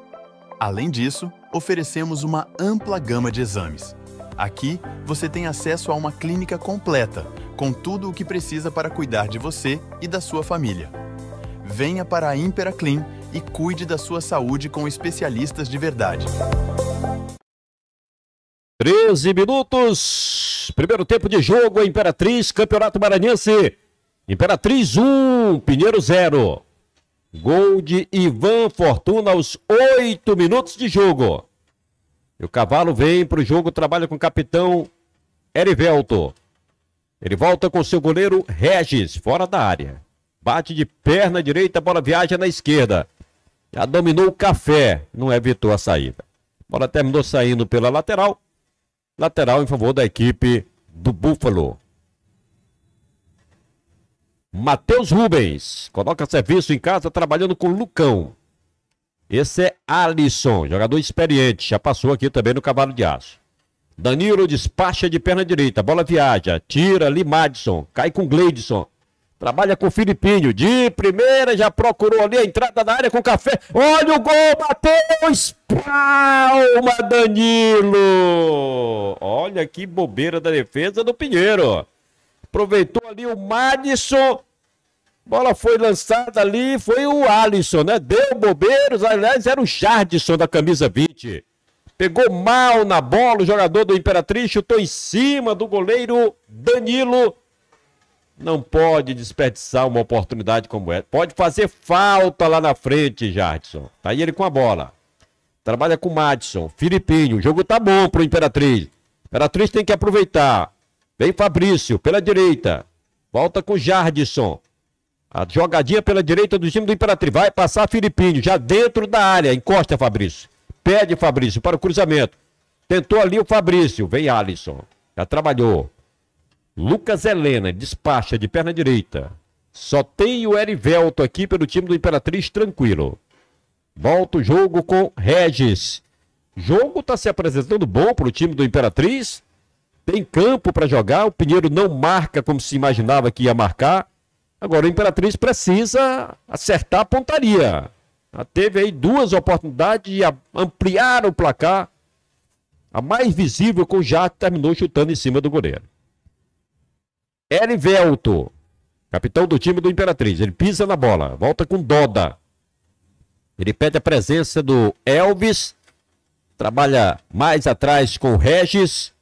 Além disso, oferecemos uma ampla gama de exames. Aqui, você tem acesso a uma clínica completa, com tudo o que precisa para cuidar de você e da sua família. Venha para a Imperaclin e cuide da sua saúde com especialistas de verdade. 13 minutos, primeiro tempo de jogo, Imperatriz, Campeonato Maranhense. Imperatriz 1, Pinheiro 0. Gol de Ivan Fortuna aos 8 minutos de jogo. E o Cavalo vem para o jogo, trabalha com o capitão Erivelto. Ele volta com seu goleiro Regis, fora da área. Bate de perna direita, a bola viaja na esquerda. Já dominou o café, não evitou é, a saída. A bola terminou saindo pela lateral. Lateral em favor da equipe do Buffalo. Matheus Rubens coloca serviço em casa trabalhando com Lucão. Esse é Alisson, jogador experiente, já passou aqui também no cavalo de aço. Danilo despacha de perna direita, bola viaja, tira ali Madison, cai com Gleidson. Trabalha com o Filipinho. De primeira já procurou ali a entrada da área com café. Olha o gol, bateu! Espalma Danilo! Olha que bobeira da defesa do Pinheiro. Aproveitou ali o Madison. Bola foi lançada ali, foi o Alisson, né? Deu bobeiros, aliás, era o Jardison da camisa 20. Pegou mal na bola o jogador do Imperatriz, chutou em cima do goleiro Danilo não pode desperdiçar uma oportunidade como essa. Pode fazer falta lá na frente, Jardson. Tá aí ele com a bola. Trabalha com o Madison. Filipinho. O jogo tá bom pro Imperatriz. Imperatriz tem que aproveitar. Vem Fabrício pela direita. Volta com o Jardson. A jogadinha pela direita do time do Imperatriz. Vai passar Filipinho, já dentro da área. Encosta Fabrício. Pede Fabrício para o cruzamento. Tentou ali o Fabrício. Vem Alisson. Já trabalhou. Lucas Helena, despacha de perna direita. Só tem o Erivelto aqui pelo time do Imperatriz, tranquilo. Volta o jogo com Regis. Jogo está se apresentando bom para o time do Imperatriz. Tem campo para jogar. O Pinheiro não marca como se imaginava que ia marcar. Agora o Imperatriz precisa acertar a pontaria. teve aí duas oportunidades de ampliar o placar. A mais visível com o Jato terminou chutando em cima do goleiro. Erivelto, capitão do time do Imperatriz. Ele pisa na bola, volta com Doda. Ele pede a presença do Elvis. Trabalha mais atrás com Regis.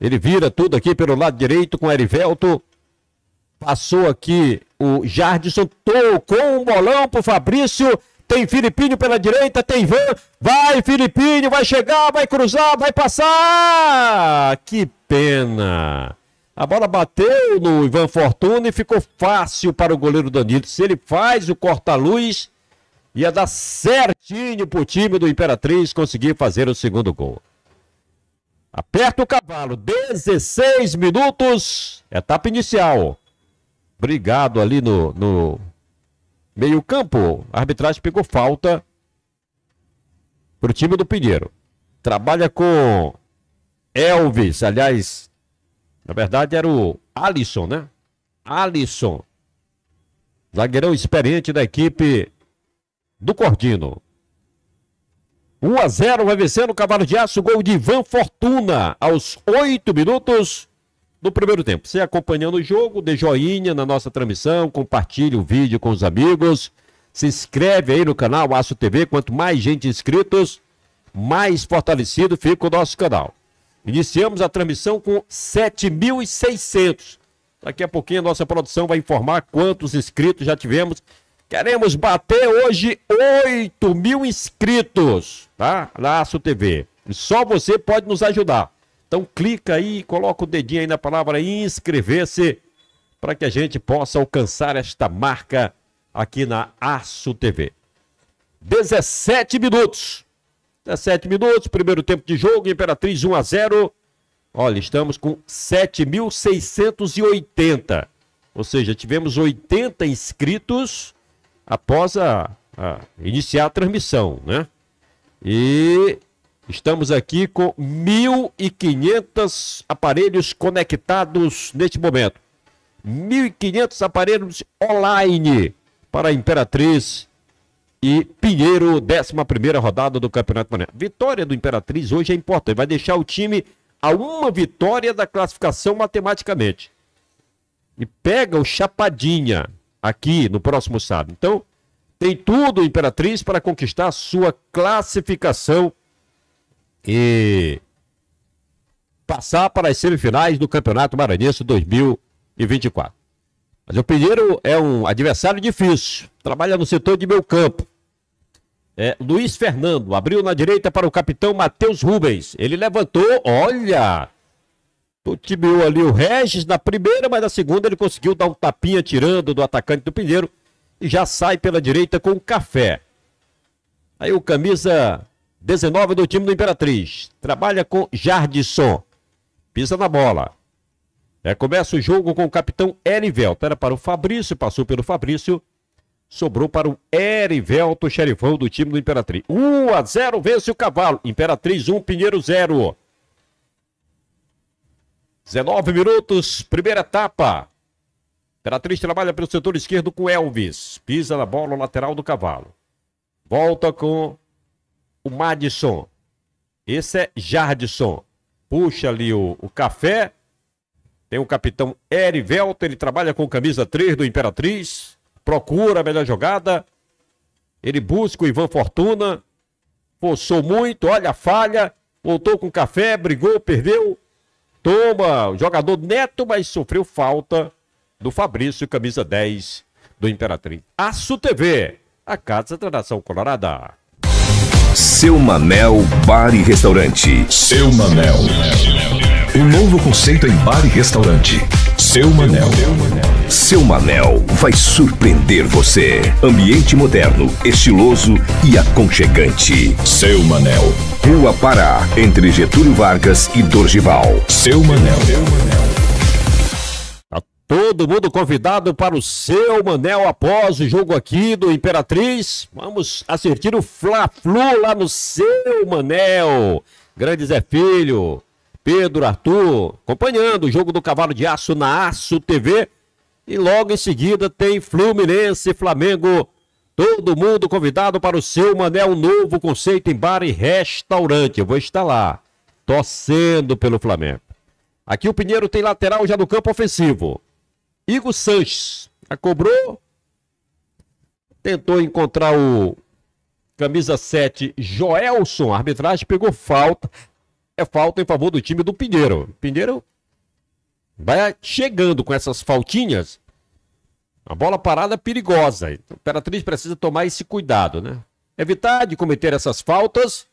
Ele vira tudo aqui pelo lado direito com Erivelto. Passou aqui o Jardison. Tocou um bolão pro Fabrício. Tem Filipinho pela direita, tem Van. Vai, Filipinho, vai chegar, vai cruzar, vai passar. Que pena. A bola bateu no Ivan Fortuna e ficou fácil para o goleiro Danilo. Se ele faz o corta-luz, ia dar certinho para o time do Imperatriz conseguir fazer o segundo gol. Aperta o cavalo, 16 minutos, etapa inicial. Brigado ali no, no meio-campo. A arbitragem pegou falta para o time do Pinheiro. Trabalha com Elvis, aliás, na verdade era o Alisson, né? Alisson. Zagueirão experiente da equipe do Cordino. 1 a 0 vai vencendo o Cavalo de Aço, gol de Ivan Fortuna aos 8 minutos do primeiro tempo. Você acompanhando o jogo, dê joinha na nossa transmissão, compartilhe o vídeo com os amigos, se inscreve aí no canal Aço TV, quanto mais gente inscritos, mais fortalecido fica o nosso canal. Iniciamos a transmissão com 7.600. Daqui a pouquinho a nossa produção vai informar quantos inscritos já tivemos. Queremos bater hoje 8 mil inscritos, tá? Na Aço TV. E só você pode nos ajudar. Então clica aí, coloca o dedinho aí na palavra inscrever-se para que a gente possa alcançar esta marca aqui na Aço TV. 17 minutos. 17 tá minutos, primeiro tempo de jogo, Imperatriz 1 a 0. Olha, estamos com 7.680. Ou seja, tivemos 80 inscritos após a, a iniciar a transmissão, né? E estamos aqui com 1.500 aparelhos conectados neste momento. 1.500 aparelhos online para a Imperatriz e Pinheiro, 11 rodada do Campeonato Paranaense. Vitória do Imperatriz hoje é importante, vai deixar o time a uma vitória da classificação matematicamente. E pega o Chapadinha aqui no próximo sábado. Então, tem tudo, Imperatriz, para conquistar a sua classificação e passar para as semifinais do Campeonato Maranhense 2024. Mas o Pinheiro é um adversário difícil, trabalha no setor de meu campo. É, Luiz Fernando abriu na direita para o capitão Matheus Rubens. Ele levantou, olha! Tutibiu ali o Regis na primeira, mas na segunda ele conseguiu dar um tapinha tirando do atacante do Pinheiro e já sai pela direita com o Café. Aí o camisa 19 do time do Imperatriz. Trabalha com Jardisson. Pisa na bola. É, começa o jogo com o capitão Erivelto. Era para o Fabrício, passou pelo Fabrício sobrou para o Erivelto Xerifão do time do Imperatriz. 1 a 0 vence o cavalo. Imperatriz 1, Pinheiro 0. 19 minutos, primeira etapa. Imperatriz trabalha pelo setor esquerdo com Elvis. Pisa na bola lateral do cavalo. Volta com o Madison. Esse é Jardison. Puxa ali o, o café. Tem o capitão Erivelto, ele trabalha com camisa 3 do Imperatriz procura a melhor jogada, ele busca o Ivan Fortuna, forçou muito, olha a falha, voltou com café, brigou, perdeu, toma, o jogador neto, mas sofreu falta do Fabrício, camisa 10 do Imperatriz. Aço TV, a casa da nação colorada. Seu Manel Bar e Restaurante. Seu Manel. Um novo conceito em bar e restaurante seu Manel. Seu Manel vai surpreender você. Ambiente moderno, estiloso e aconchegante. Seu Manel. Rua Pará, entre Getúlio Vargas e Dorgival. Seu Manel. a tá todo mundo convidado para o Seu Manel após o jogo aqui do Imperatriz. Vamos assistir o Fla-Flu lá no Seu Manel. Grande Zé Filho. Pedro, Arthur, acompanhando o jogo do Cavalo de Aço na Aço TV. E logo em seguida tem Fluminense, Flamengo. Todo mundo convidado para o seu Manel Novo Conceito em Bar e Restaurante. Eu vou estar lá, torcendo pelo Flamengo. Aqui o Pinheiro tem lateral já no campo ofensivo. Igor Sanches a cobrou. Tentou encontrar o camisa 7 Joelson. A arbitragem pegou falta é falta em favor do time do Pinheiro. Pinheiro vai chegando com essas faltinhas. A bola parada é perigosa. Então, Imperatriz precisa tomar esse cuidado, né? Evitar de cometer essas faltas,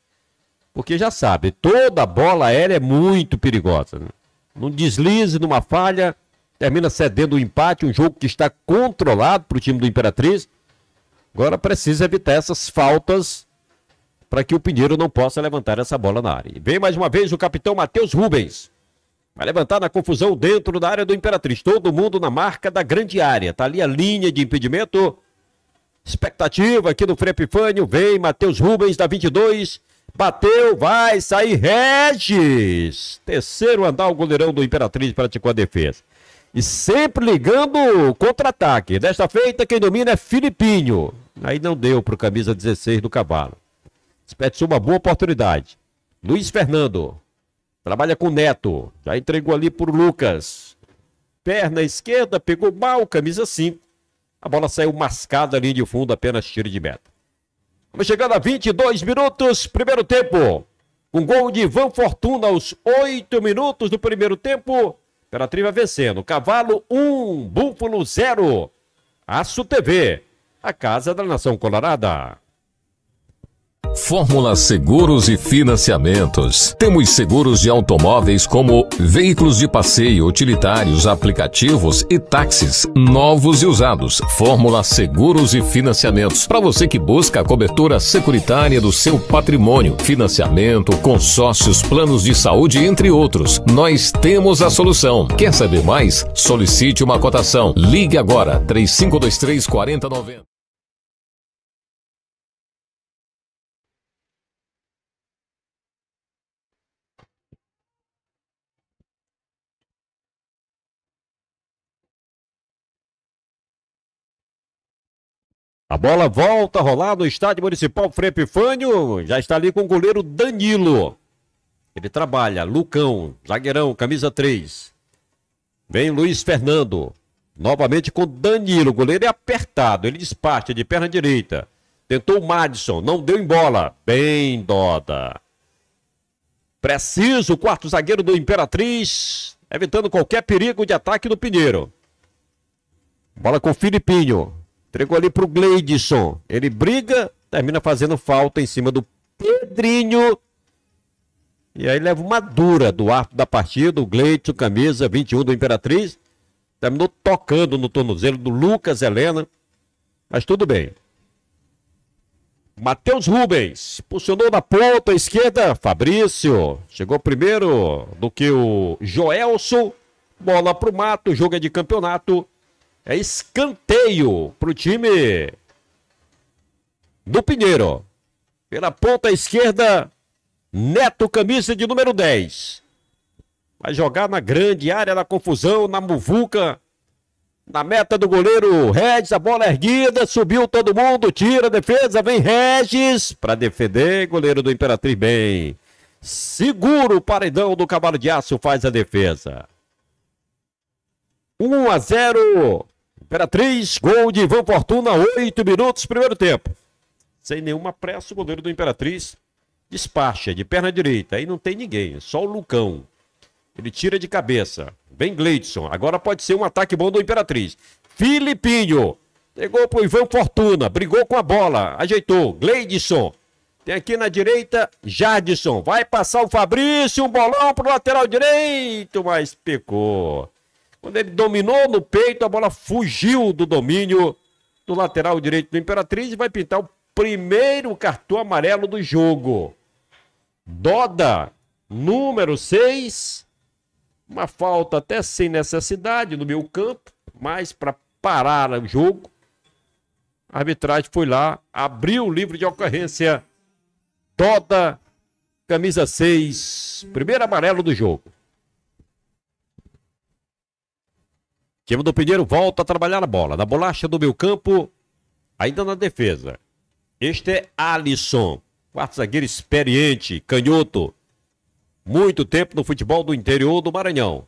porque já sabe, toda bola aérea é muito perigosa. Né? Num deslize, numa falha, termina cedendo o um empate, um jogo que está controlado para o time do Imperatriz. Agora precisa evitar essas faltas para que o Pinheiro não possa levantar essa bola na área. E vem mais uma vez o capitão Matheus Rubens. Vai levantar na confusão dentro da área do Imperatriz. Todo mundo na marca da grande área. Tá ali a linha de impedimento. Expectativa aqui do Frei Vem Matheus Rubens da 22. Bateu, vai sair Regis. Terceiro andar, o goleirão do Imperatriz praticou a defesa. E sempre ligando contra-ataque. Desta feita, quem domina é Filipinho. Aí não deu para o camisa 16 do cavalo desperdiçou uma boa oportunidade. Luiz Fernando, trabalha com Neto, já entregou ali por Lucas. Perna esquerda, pegou mal, camisa 5. A bola saiu mascada ali de fundo, apenas tiro de meta. Vamos chegando a 22 minutos, primeiro tempo. Um gol de Van Fortuna aos 8 minutos do primeiro tempo. Imperatriz vai vencendo. Cavalo 1, um, Búfalo 0. Aço TV, a casa da nação colorada. Fórmula Seguros e Financiamentos. Temos seguros de automóveis como veículos de passeio, utilitários, aplicativos e táxis novos e usados. Fórmula Seguros e Financiamentos. Para você que busca a cobertura securitária do seu patrimônio, financiamento, consórcios, planos de saúde, entre outros. Nós temos a solução. Quer saber mais? Solicite uma cotação. Ligue agora 3523 4090. A bola volta a rolar no estádio municipal Frei Epifânio. Já está ali com o goleiro Danilo. Ele trabalha. Lucão, zagueirão, camisa 3. Vem Luiz Fernando. Novamente com Danilo. O goleiro é apertado. Ele despacha de perna direita. Tentou o Madison. Não deu em bola. Bem, Doda. Preciso. Quarto zagueiro do Imperatriz. Evitando qualquer perigo de ataque do Pinheiro. Bola com o Filipinho. Entregou ali pro Gleidson. Ele briga, termina fazendo falta em cima do Pedrinho. E aí leva uma dura do arco da partida, o Gleidson, camisa 21 do Imperatriz. Terminou tocando no tornozelo do Lucas Helena. Mas tudo bem. Matheus Rubens posicionou na ponta esquerda. Fabrício chegou primeiro do que o Joelson. Bola pro mato, jogo é de campeonato. É escanteio para o time do Pinheiro. Pela ponta esquerda, Neto, camisa de número 10. Vai jogar na grande área, na confusão, na muvuca. Na meta do goleiro Regis, a bola é erguida, subiu todo mundo, tira a defesa, vem Regis para defender, goleiro do Imperatriz bem. Seguro o paredão do cavalo de aço, faz a defesa. 1 a 0 Imperatriz, gol de Ivan Fortuna, 8 minutos, primeiro tempo. Sem nenhuma pressa, o goleiro do Imperatriz despacha de perna direita. Aí não tem ninguém, é só o Lucão. Ele tira de cabeça. Vem Gleidson. Agora pode ser um ataque bom do Imperatriz. Filipinho. Pegou pro Ivan Fortuna. Brigou com a bola. Ajeitou. Gleidson. Tem aqui na direita Jardison. Vai passar o Fabrício. Um bolão pro lateral direito. Mas pecou. Quando ele dominou no peito, a bola fugiu do domínio do lateral direito do Imperatriz e vai pintar o primeiro cartão amarelo do jogo. Doda, número 6. Uma falta até sem necessidade no meio campo, mas para parar o jogo. A arbitragem foi lá, abriu o livro de ocorrência. Doda, camisa 6, primeiro amarelo do jogo. Time do Pinheiro volta a trabalhar a bola. Na bolacha do meio campo, ainda na defesa. Este é Alisson, quarto zagueiro experiente, canhoto. Muito tempo no futebol do interior do Maranhão.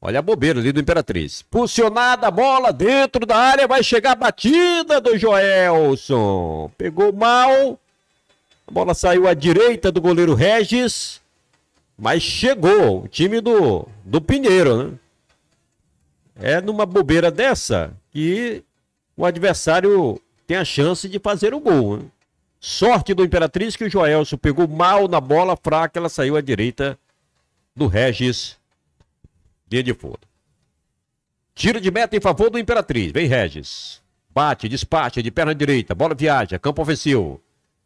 Olha a bobeira ali do Imperatriz. Pulsionada a bola dentro da área, vai chegar a batida do Joelson. Pegou mal. A bola saiu à direita do goleiro Regis. Mas chegou o time do, do Pinheiro, né? É numa bobeira dessa que o adversário tem a chance de fazer o gol. Sorte do Imperatriz que o Joelso pegou mal na bola fraca, ela saiu à direita do Regis. Dia de fora. Tiro de meta em favor do Imperatriz. Vem Regis. Bate, despacha de perna direita. Bola viaja, campo ofensivo.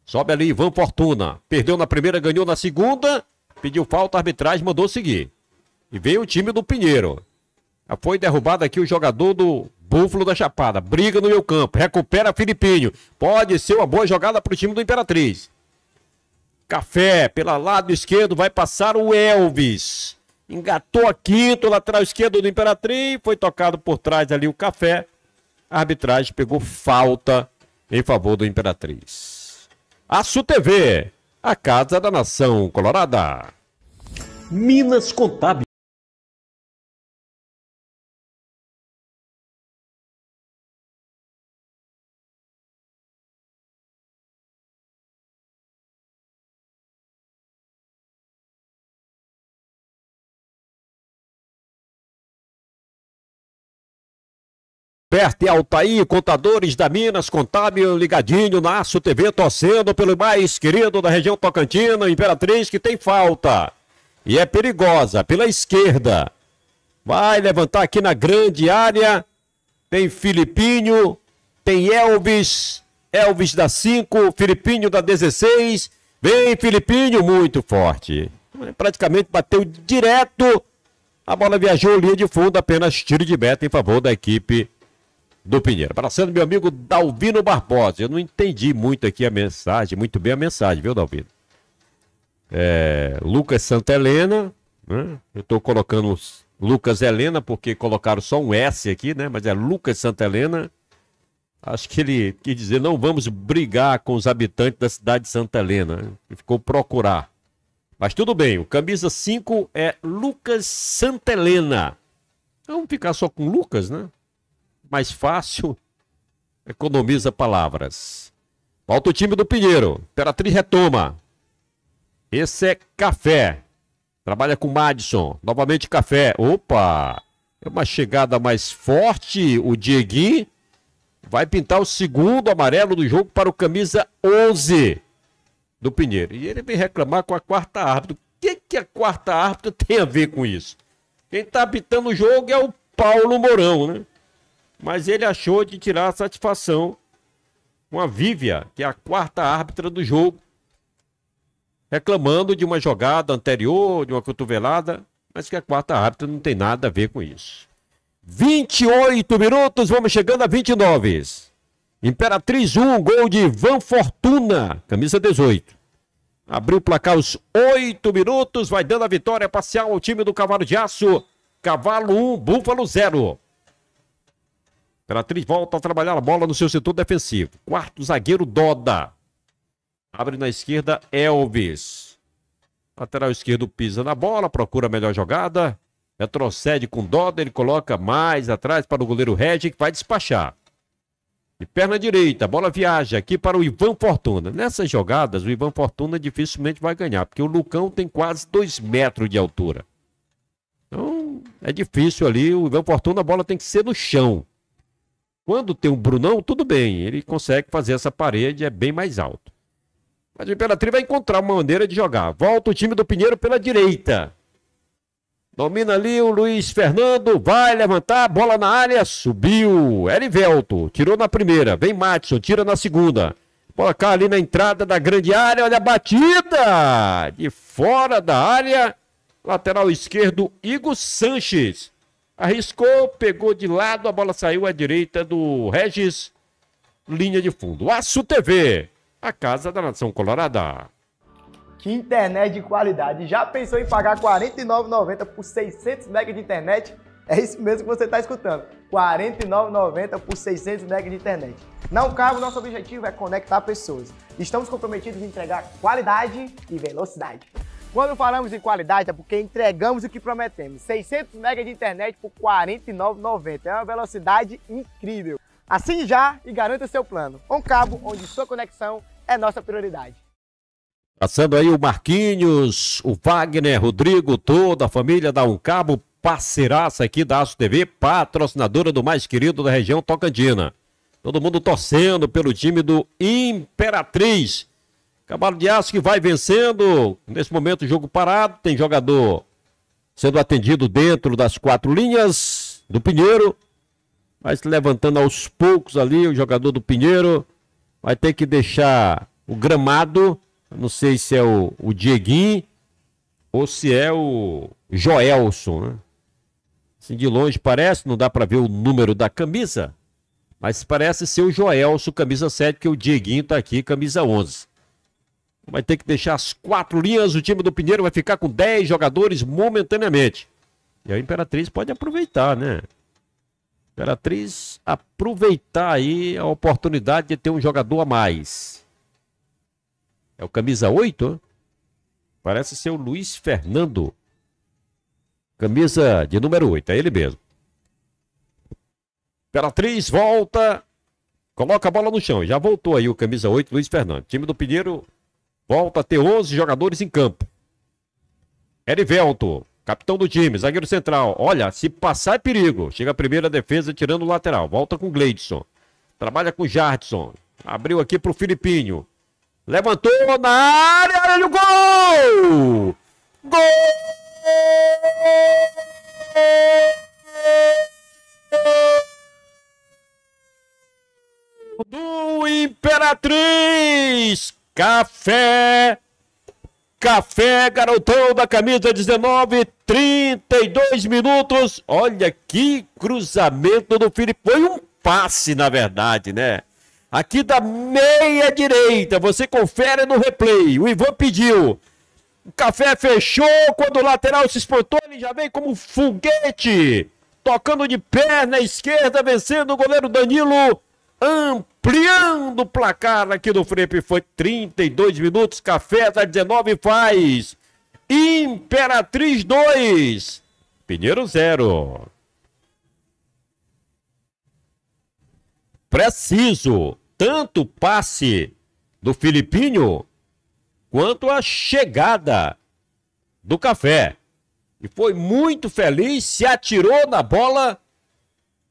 Sobe ali Ivan Fortuna. Perdeu na primeira, ganhou na segunda. Pediu falta, arbitragem, mandou seguir. E veio o time do Pinheiro. Foi derrubado aqui o jogador do Búfalo da Chapada. Briga no meu campo. Recupera Filipinho. Pode ser uma boa jogada para o time do Imperatriz. Café, pela lado esquerdo, vai passar o Elvis. Engatou a quinto, lateral esquerdo do Imperatriz. Foi tocado por trás ali o Café. A arbitragem pegou falta em favor do Imperatriz. Açu TV, a casa da nação colorada. Minas Contábil. Roberto e Altair, contadores da Minas, contábil, ligadinho, Naço TV, torcendo pelo mais querido da região Tocantina, Imperatriz, que tem falta. E é perigosa, pela esquerda. Vai levantar aqui na grande área. Tem Filipinho, tem Elvis, Elvis da 5, Filipinho da 16. Vem Filipinho, muito forte. Praticamente bateu direto. A bola viajou linha de fundo, apenas tiro de meta em favor da equipe do Pinheiro. Abraçando meu amigo Dalvino Barbosa. Eu não entendi muito aqui a mensagem, muito bem a mensagem, viu, Dalvino? É, Lucas Santa Helena, né? eu estou colocando os Lucas Helena, porque colocaram só um S aqui, né? Mas é Lucas Santa Helena. Acho que ele quis dizer, não vamos brigar com os habitantes da cidade de Santa Helena. Ele ficou procurar. Mas tudo bem, o camisa 5 é Lucas Santa Helena. Vamos ficar só com Lucas, né? mais fácil, economiza palavras. Volta o time do Pinheiro. Imperatriz retoma. Esse é Café. Trabalha com Madison. Novamente Café. Opa! É uma chegada mais forte. O Dieguinho vai pintar o segundo amarelo do jogo para o camisa 11 do Pinheiro. E ele vem reclamar com a quarta árbitro. O que, que a quarta árbitro tem a ver com isso? Quem está apitando o jogo é o Paulo Mourão, né? mas ele achou de tirar satisfação com a Vívia, que é a quarta árbitra do jogo, reclamando de uma jogada anterior, de uma cotovelada, mas que a quarta árbitra não tem nada a ver com isso. 28 minutos, vamos chegando a 29. Imperatriz 1, gol de Van Fortuna, camisa 18. Abriu o placar aos 8 minutos, vai dando a vitória parcial ao time do Cavalo de Aço. Cavalo 1, Búfalo 0. Imperatriz volta a trabalhar a bola no seu setor defensivo. Quarto zagueiro Doda. Abre na esquerda Elvis. Lateral esquerdo pisa na bola, procura a melhor jogada. Retrocede com Doda, ele coloca mais atrás para o goleiro Regi, que vai despachar. De perna direita, a bola viaja aqui para o Ivan Fortuna. Nessas jogadas, o Ivan Fortuna dificilmente vai ganhar, porque o Lucão tem quase 2 metros de altura. Então, é difícil ali. O Ivan Fortuna, a bola tem que ser no chão. Quando tem um Brunão, tudo bem, ele consegue fazer essa parede, é bem mais alto. Mas o Imperatriz vai encontrar uma maneira de jogar. Volta o time do Pinheiro pela direita. Domina ali o Luiz Fernando, vai levantar, bola na área, subiu. Erivelto, tirou na primeira, vem Matson, tira na segunda. Bola cá ali na entrada da grande área, olha a batida! De fora da área, lateral esquerdo, Igor Sanches arriscou, pegou de lado, a bola saiu à direita do Regis, linha de fundo. Aço TV, a casa da Nação Colorada. Que internet de qualidade! Já pensou em pagar R$ 49,90 por 600 MB de internet? É isso mesmo que você está escutando. R$ 49,90 por 600 MB de internet. Não cabe, nosso objetivo é conectar pessoas. Estamos comprometidos em entregar qualidade e velocidade. Quando falamos em qualidade é porque entregamos o que prometemos. 600 MB de internet por R$ 49,90. É uma velocidade incrível. Assine já e garanta seu plano. Um cabo onde sua conexão é nossa prioridade. Passando aí o Marquinhos, o Wagner, Rodrigo, toda a família da Um Cabo, parceiraça aqui da Aço TV, patrocinadora do mais querido da região tocantina. Todo mundo torcendo pelo time do Imperatriz. Cavalo de aço que vai vencendo. Nesse momento, jogo parado. Tem jogador sendo atendido dentro das quatro linhas do Pinheiro. Vai se levantando aos poucos ali. O jogador do Pinheiro vai ter que deixar o gramado. Não sei se é o, o Dieguinho ou se é o Joelson, né? Assim, de longe parece, não dá para ver o número da camisa, mas parece ser o Joelson, camisa 7, que o Dieguinho tá aqui, camisa 11 vai ter que deixar as quatro linhas. O time do Pinheiro vai ficar com 10 jogadores momentaneamente. E a Imperatriz pode aproveitar, né? Imperatriz aproveitar aí a oportunidade de ter um jogador a mais. É o camisa 8, Parece ser o Luiz Fernando. Camisa de número 8, é ele mesmo. Imperatriz volta. Coloca a bola no chão. Já voltou aí o camisa 8, Luiz Fernando. Time do Pinheiro Volta a ter 11 jogadores em campo. Erivelto, capitão do time, zagueiro central. Olha, se passar é perigo. Chega a primeira defesa tirando o lateral. Volta com Gleidson. Trabalha com Jardson. Abriu aqui para o Filipinho. Levantou na área, olha o gol! Gol! do Imperatriz! Café! Café Garotão da camisa 19, 32 minutos. Olha que cruzamento do Felipe. Foi um passe, na verdade, né? Aqui da meia direita, você confere no replay. O Ivan pediu. O café fechou quando o lateral se espantou. Ele já vem como foguete, tocando de perna esquerda, vencendo o goleiro Danilo. Amplo ampliando o placar aqui do Frepe. Foi 32 minutos, Café da 19 faz. Imperatriz 2, Pinheiro 0. Preciso tanto passe do Filipinho quanto a chegada do Café. E foi muito feliz, se atirou na bola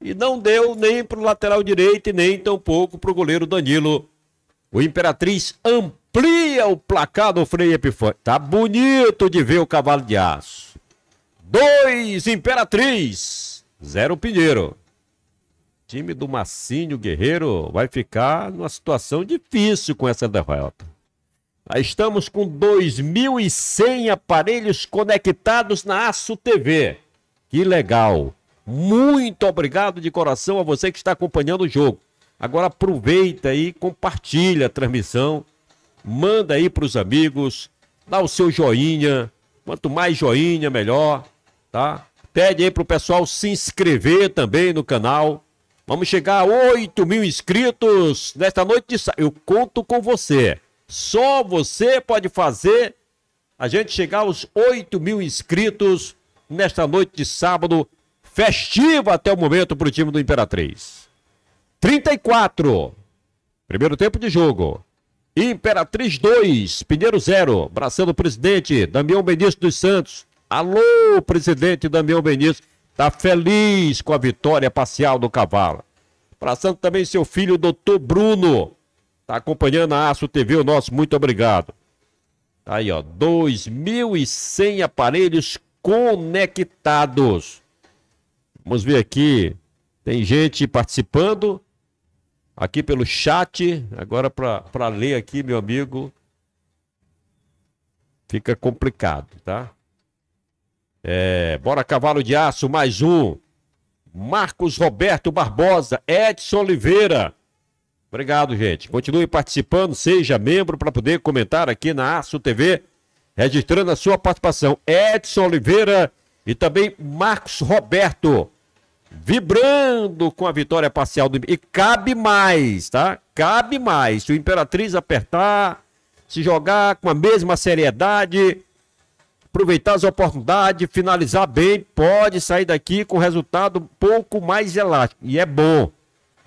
e não deu nem para o lateral direito nem tampouco para o goleiro Danilo. O Imperatriz amplia o placar do Frei Epifânio. Tá bonito de ver o cavalo de aço. Dois Imperatriz, zero Pinheiro. O time do Massinho Guerreiro vai ficar numa situação difícil com essa derrota. estamos com 2.100 aparelhos conectados na Aço TV. Que legal! Muito obrigado de coração a você que está acompanhando o jogo. Agora aproveita e compartilha a transmissão, manda aí para os amigos, dá o seu joinha, quanto mais joinha melhor, tá? Pede aí para o pessoal se inscrever também no canal. Vamos chegar a 8 mil inscritos nesta noite de sábado. Eu conto com você. Só você pode fazer a gente chegar aos 8 mil inscritos nesta noite de sábado festiva até o momento para o time do Imperatriz. 34. Primeiro tempo de jogo. Imperatriz 2, Pinheiro 0. Abraçando o presidente, Damião Benício dos Santos. Alô, presidente Damião Benício. Tá feliz com a vitória parcial do Cavalo. Abraçando também seu filho, doutor Bruno. Tá acompanhando a Aço TV, o nosso muito obrigado. Aí, ó, 2.100 aparelhos conectados. Vamos ver aqui. Tem gente participando aqui pelo chat. Agora, para ler aqui, meu amigo, fica complicado, tá? É, bora Cavalo de Aço, mais um. Marcos Roberto Barbosa, Edson Oliveira. Obrigado, gente. Continue participando, seja membro para poder comentar aqui na Aço TV, registrando a sua participação. Edson Oliveira e também Marcos Roberto vibrando com a vitória parcial do E cabe mais, tá? Cabe mais. Se o Imperatriz apertar, se jogar com a mesma seriedade, aproveitar as oportunidades, finalizar bem, pode sair daqui com resultado um pouco mais elástico. E é bom,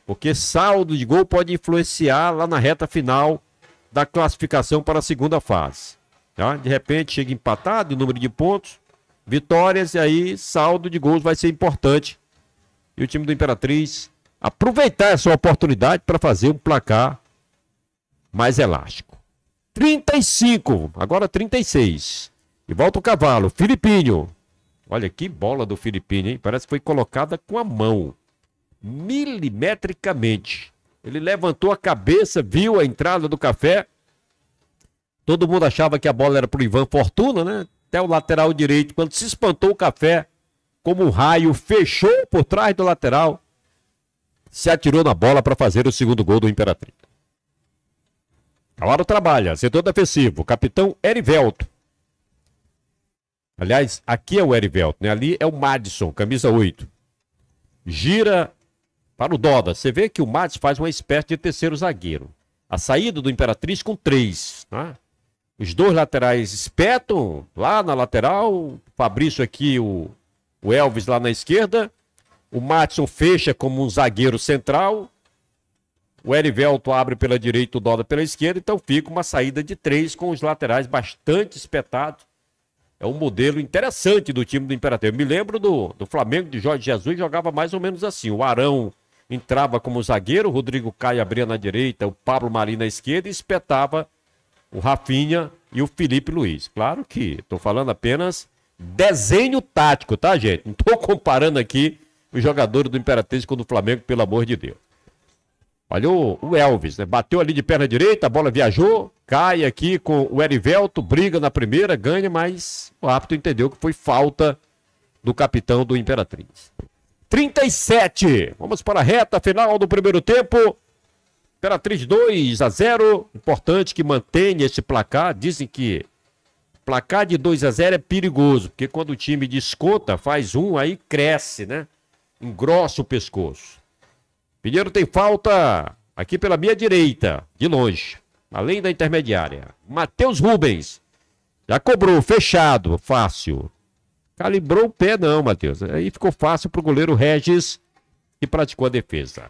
porque saldo de gol pode influenciar lá na reta final da classificação para a segunda fase. Tá? De repente chega empatado o número de pontos, vitórias, e aí saldo de gols vai ser importante e o time do Imperatriz aproveitar essa oportunidade para fazer um placar mais elástico. 35, agora 36. E volta o cavalo, Filipinho. Olha que bola do Filipinho, hein? Parece que foi colocada com a mão, milimetricamente. Ele levantou a cabeça, viu a entrada do café. Todo mundo achava que a bola era para o Ivan Fortuna, né? Até o lateral direito, quando se espantou o café, como o raio fechou por trás do lateral, se atirou na bola para fazer o segundo gol do Imperatriz. Claro trabalha, setor defensivo, capitão Erivelto. Aliás, aqui é o Erivelto, né? ali é o Madison, camisa 8. Gira para o Doda. Você vê que o Madison faz uma espécie de terceiro zagueiro. A saída do Imperatriz com três. Né? Os dois laterais espetam lá na lateral. O Fabrício aqui, o o Elvis lá na esquerda, o Matson fecha como um zagueiro central, o Erivelto abre pela direita, o Doda pela esquerda, então fica uma saída de três com os laterais bastante espetados. É um modelo interessante do time do Imperatriz. Eu me lembro do, do Flamengo de Jorge Jesus, jogava mais ou menos assim. O Arão entrava como zagueiro, o Rodrigo Caio abria na direita, o Pablo Marinho na esquerda e espetava o Rafinha e o Felipe Luiz. Claro que estou falando apenas desenho tático, tá, gente? Não estou comparando aqui os jogadores do Imperatriz com o do Flamengo, pelo amor de Deus. Olha o, o Elvis, né? Bateu ali de perna direita, a bola viajou, cai aqui com o Erivelto, briga na primeira, ganha, mas o árbitro entendeu que foi falta do capitão do Imperatriz. 37. Vamos para a reta final do primeiro tempo. Imperatriz 2 a 0. Importante que mantenha esse placar. Dizem que Placar de 2 a 0 é perigoso, porque quando o time desconta, faz um, aí cresce, né? Engrossa o pescoço. Pinheiro tem falta aqui pela minha direita, de longe, além da intermediária. Matheus Rubens. Já cobrou, fechado, fácil. Calibrou o pé, não, Matheus. Aí ficou fácil pro goleiro Regis, que praticou a defesa.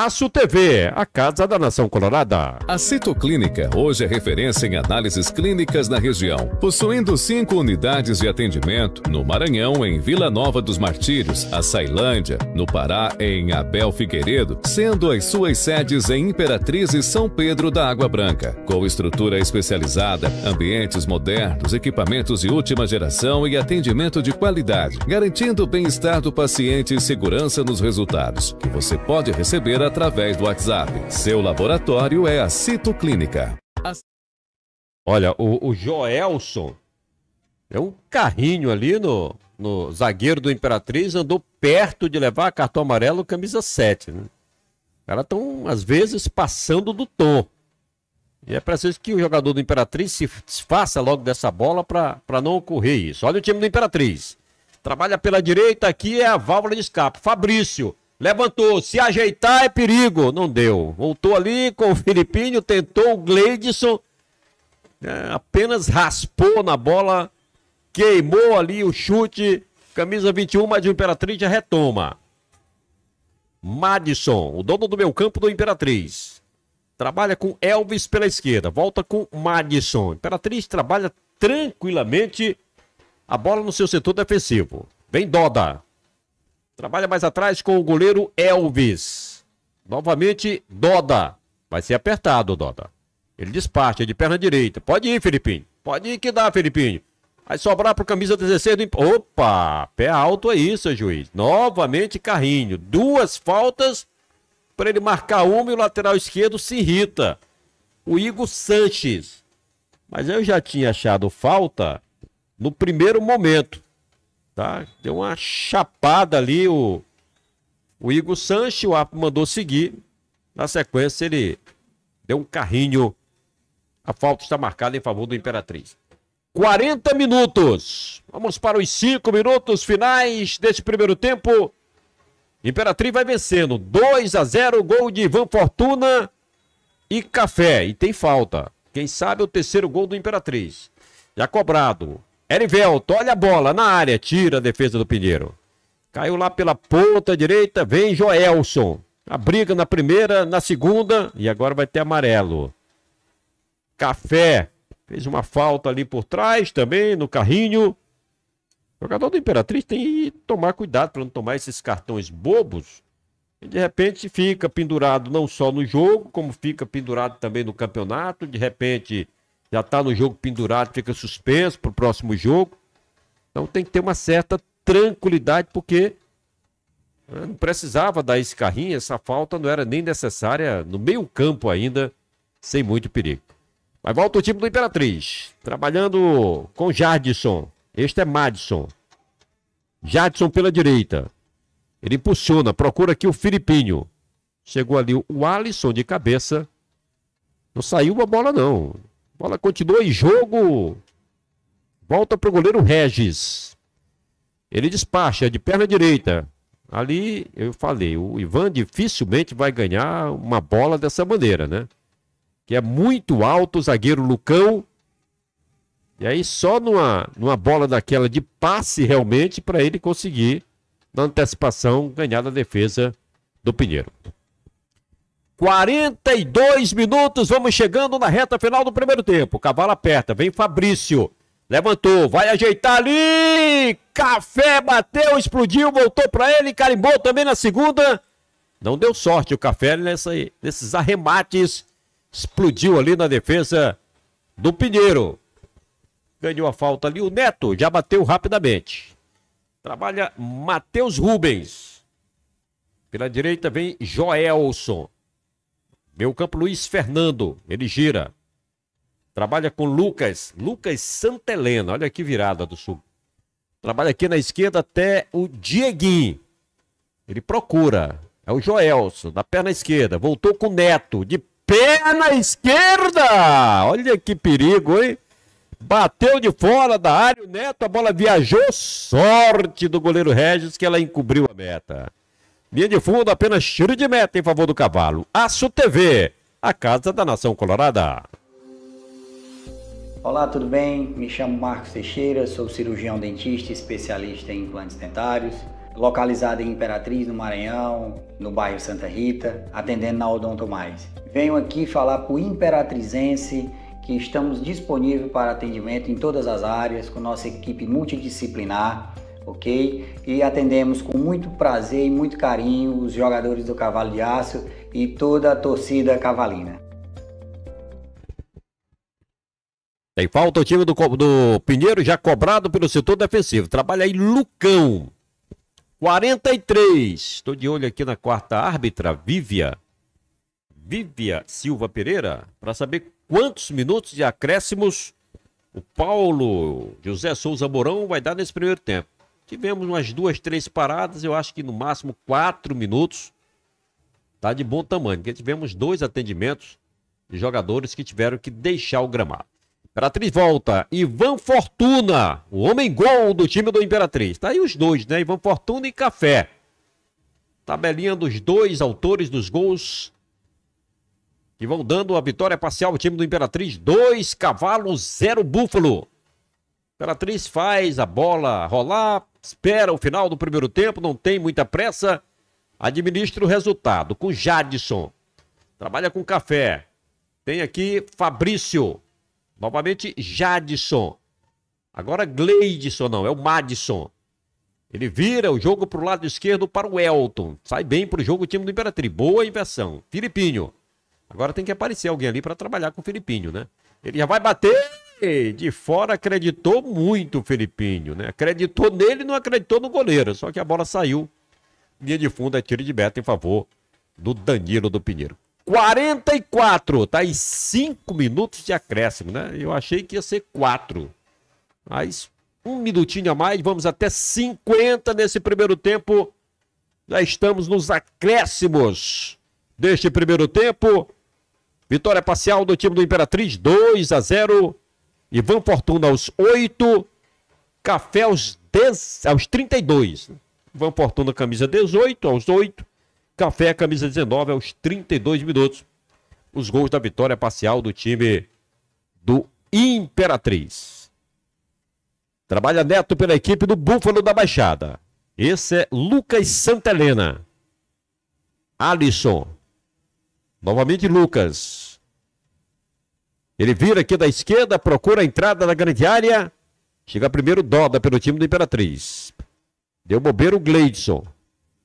Aço TV, a casa da nação colorada. A Citoclínica hoje é referência em análises clínicas na região, possuindo cinco unidades de atendimento no Maranhão, em Vila Nova dos Martírios, a Sailândia, no Pará, em Abel Figueiredo, sendo as suas sedes em Imperatriz e São Pedro da Água Branca. Com estrutura especializada, ambientes modernos, equipamentos de última geração e atendimento de qualidade, garantindo o bem-estar do paciente e segurança nos resultados, que você pode receber através do WhatsApp. Seu laboratório é a Citoclínica. Olha, o, o Joelson é um carrinho ali no, no zagueiro do Imperatriz, andou perto de levar cartão amarelo, camisa 7. Né? cara estão, às vezes, passando do tom. E é preciso que o jogador do Imperatriz se faça logo dessa bola para não ocorrer isso. Olha o time do Imperatriz. Trabalha pela direita, aqui é a válvula de escape. Fabrício Levantou, se ajeitar é perigo. Não deu. Voltou ali com o Filipinho, tentou o Gleidson. É, apenas raspou na bola, queimou ali o chute. Camisa 21 o Imperatriz já retoma. Madison, o dono do meu campo do Imperatriz. Trabalha com Elvis pela esquerda. Volta com Madison. Imperatriz trabalha tranquilamente a bola no seu setor defensivo. Vem Doda. Trabalha mais atrás com o goleiro Elvis. Novamente, Doda. Vai ser apertado, Doda. Ele é de perna direita. Pode ir, Felipinho. Pode ir que dá, Felipinho. Vai sobrar pro camisa 16 do... Opa! Pé alto aí, é seu juiz. Novamente, Carrinho. Duas faltas para ele marcar uma e o lateral esquerdo se irrita. O Igor Sanches. Mas eu já tinha achado falta no primeiro momento. Tá? Deu uma chapada ali o, o Igor Sanches, o Apo mandou seguir. Na sequência, ele deu um carrinho. A falta está marcada em favor do Imperatriz. 40 minutos. Vamos para os 5 minutos finais deste primeiro tempo. Imperatriz vai vencendo. 2 a 0, gol de Ivan Fortuna e Café. E tem falta. Quem sabe o terceiro gol do Imperatriz. Já cobrado. Erivelto, olha a bola na área, tira a defesa do Pinheiro. Caiu lá pela ponta direita, vem Joelson. A briga na primeira, na segunda e agora vai ter amarelo. Café fez uma falta ali por trás também, no carrinho. O jogador do Imperatriz tem que tomar cuidado para não tomar esses cartões bobos. E de repente fica pendurado não só no jogo, como fica pendurado também no campeonato. De repente já está no jogo pendurado, fica suspenso para o próximo jogo. Então tem que ter uma certa tranquilidade, porque né, não precisava dar esse carrinho, essa falta não era nem necessária no meio-campo ainda, sem muito perigo. Mas volta o time do Imperatriz, trabalhando com Jardison. Este é Madison. jardison pela direita. Ele impulsiona, procura aqui o Filipinho. Chegou ali o Alisson de cabeça. Não saiu uma bola, não. Bola continua em jogo. Volta para o goleiro Regis. Ele despacha de perna direita. Ali eu falei, o Ivan dificilmente vai ganhar uma bola dessa maneira, né? Que é muito alto o zagueiro Lucão. E aí só numa, numa bola daquela de passe realmente para ele conseguir na antecipação ganhar da defesa do Pinheiro. 42 minutos, vamos chegando na reta final do primeiro tempo. Cavalo aperta, vem Fabrício. Levantou, vai ajeitar ali. Café bateu, explodiu, voltou para ele, carimbou também na segunda. Não deu sorte o Café nessa, nesses arremates. Explodiu ali na defesa do Pinheiro. Ganhou a falta ali. O Neto já bateu rapidamente. Trabalha Matheus Rubens. Pela direita vem Joelson. Meu campo Luiz Fernando, ele gira. Trabalha com Lucas, Lucas Santelena, olha que virada do sul. Trabalha aqui na esquerda até o Dieguinho. Ele procura. É o Joelso na perna esquerda. Voltou com o Neto, de perna esquerda! Olha que perigo, hein? Bateu de fora da área o Neto, a bola viajou. Sorte do goleiro Regis que ela encobriu a meta. Linha de fundo, apenas tiro de meta em favor do cavalo. Aço TV, a casa da nação colorada. Olá, tudo bem? Me chamo Marcos Teixeira, sou cirurgião dentista especialista em implantes dentários, localizado em Imperatriz, no Maranhão, no bairro Santa Rita, atendendo na Odonto Mais. Venho aqui falar para o imperatrizense que estamos disponíveis para atendimento em todas as áreas, com nossa equipe multidisciplinar ok? E atendemos com muito prazer e muito carinho os jogadores do Cavalo de Aço e toda a torcida cavalina. Tem falta o time do, do Pinheiro já cobrado pelo setor defensivo. Trabalha aí Lucão. 43. Estou de olho aqui na quarta árbitra, Vívia. Vívia Silva Pereira, para saber quantos minutos de acréscimos o Paulo José Souza Mourão vai dar nesse primeiro tempo. Tivemos umas duas, três paradas, eu acho que no máximo quatro minutos. Tá de bom tamanho, porque tivemos dois atendimentos de jogadores que tiveram que deixar o gramado. Imperatriz volta. Ivan Fortuna, o homem gol do time do Imperatriz. Tá aí os dois, né? Ivan Fortuna e Café. Tabelinha dos dois autores dos gols que vão dando a vitória parcial ao time do Imperatriz. Dois cavalos, zero búfalo. Imperatriz faz a bola rolar, espera o final do primeiro tempo, não tem muita pressa, administra o resultado com Jadson. Trabalha com café. Tem aqui Fabrício. Novamente Jadson. Agora Gleidson, não, é o Madison. Ele vira o jogo para o lado esquerdo para o Elton. Sai bem para o jogo o time do Imperatriz. Boa inversão. Filipinho. Agora tem que aparecer alguém ali para trabalhar com o Filipinho, né? Ele já vai bater de fora acreditou muito o Felipinho, né? Acreditou nele, não acreditou no goleiro, só que a bola saiu. Linha de fundo é tiro de meta em favor do Danilo do Pinheiro. 44, tá aí 5 minutos de acréscimo, né? Eu achei que ia ser 4. Mas um minutinho a mais, vamos até 50 nesse primeiro tempo. Já estamos nos acréscimos deste primeiro tempo. Vitória parcial do time do Imperatriz, 2 a 0. Ivan Fortuna aos 8. Café aos, 10, aos 32. Ivan Fortuna, camisa 18, aos 8. Café, camisa 19, aos 32 minutos. Os gols da vitória parcial do time do Imperatriz. Trabalha Neto pela equipe do Búfalo da Baixada. Esse é Lucas Santelena. Alisson. Novamente Lucas. Ele vira aqui da esquerda, procura a entrada da grande área. Chega primeiro Doda pelo time do Imperatriz. Deu bobeira o Gleidson.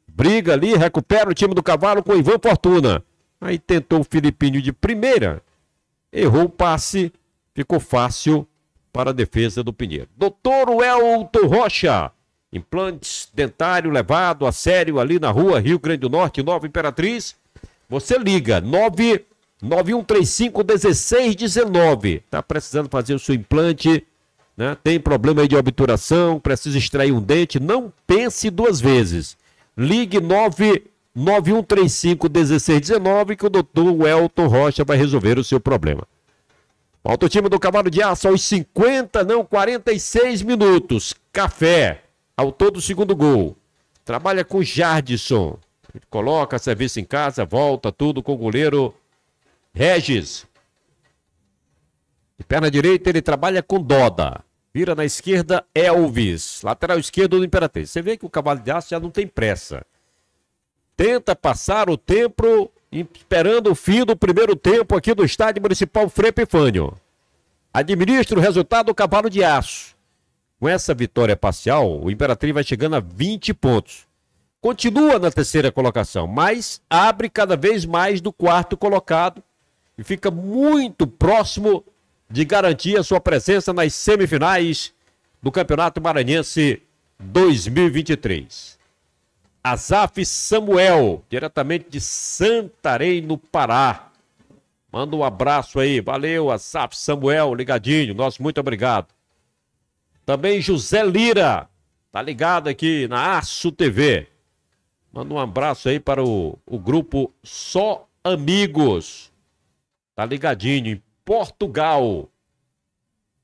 Briga ali, recupera o time do cavalo com o Ivan Fortuna. Aí tentou o Filipinho de primeira. Errou o passe. Ficou fácil para a defesa do Pinheiro. Doutor Welton Rocha. Implantes dentário levado a sério ali na rua Rio Grande do Norte, Nova Imperatriz. Você liga 9135 1619. Tá precisando fazer o seu implante, né? Tem problema aí de obturação, precisa extrair um dente, não pense duas vezes. Ligue 9135 1619 que o doutor Elton Rocha vai resolver o seu problema. Falta o time do Cavalo de Aço aos 50, não, 46 minutos. Café, autor do segundo gol. Trabalha com Jardison coloca, serviço em casa, volta, tudo com o goleiro Regis. De perna direita ele trabalha com Doda. Vira na esquerda, Elvis. Lateral esquerdo do Imperatriz. Você vê que o cavalo de aço já não tem pressa. Tenta passar o tempo esperando o fim do primeiro tempo aqui do estádio municipal Frei Administra o resultado do cavalo de aço. Com essa vitória parcial, o Imperatriz vai chegando a 20 pontos continua na terceira colocação, mas abre cada vez mais do quarto colocado e fica muito próximo de garantir a sua presença nas semifinais do Campeonato Maranhense 2023. Azaf Samuel, diretamente de Santarém, no Pará. Manda um abraço aí. Valeu, Azaf Samuel, ligadinho. Nosso muito obrigado. Também José Lira, tá ligado aqui na Aço TV. Manda um abraço aí para o, o grupo Só Amigos. Tá ligadinho em Portugal.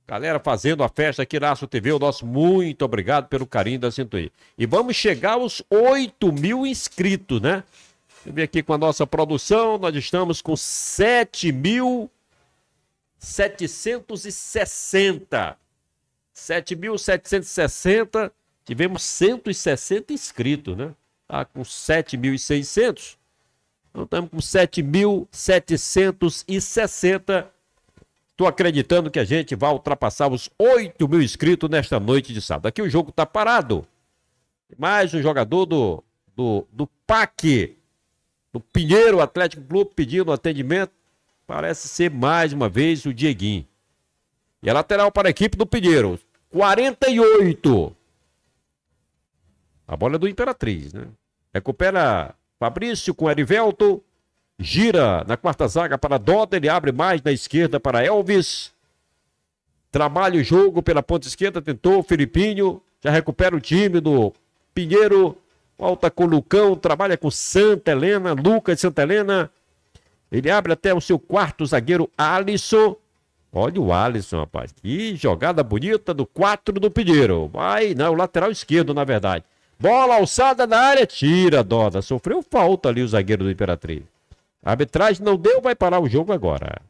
Galera fazendo a festa aqui na Aço TV, o nosso muito obrigado pelo carinho da sintonia. E vamos chegar aos 8 mil inscritos, né? eu ver aqui com a nossa produção, nós estamos com 7.760. mil 7.760, tivemos 160 inscritos, né? Está com 7.600. Então estamos com 7.760. Estou acreditando que a gente vai ultrapassar os 8 mil inscritos nesta noite de sábado. Aqui o jogo está parado. Mais um jogador do, do, do PAC, do Pinheiro Atlético Clube, pedindo atendimento. Parece ser mais uma vez o Dieguinho. E a lateral para a equipe do Pinheiro. 48. A bola é do Imperatriz, né? Recupera Fabrício com Erivelto. Gira na quarta zaga para Dota. Ele abre mais na esquerda para Elvis. Trabalha o jogo pela ponta esquerda. Tentou Filipinho. Já recupera o time do Pinheiro. Volta com Lucão. Trabalha com Santa Helena. Lucas de Santa Helena. Ele abre até o seu quarto zagueiro, Alisson. Olha o Alisson, rapaz. Que jogada bonita do 4 do Pinheiro. Vai, não, o lateral esquerdo, na verdade. Bola alçada na área, tira Dona. Sofreu falta ali o zagueiro do Imperatriz. A arbitragem não deu, vai parar o jogo agora.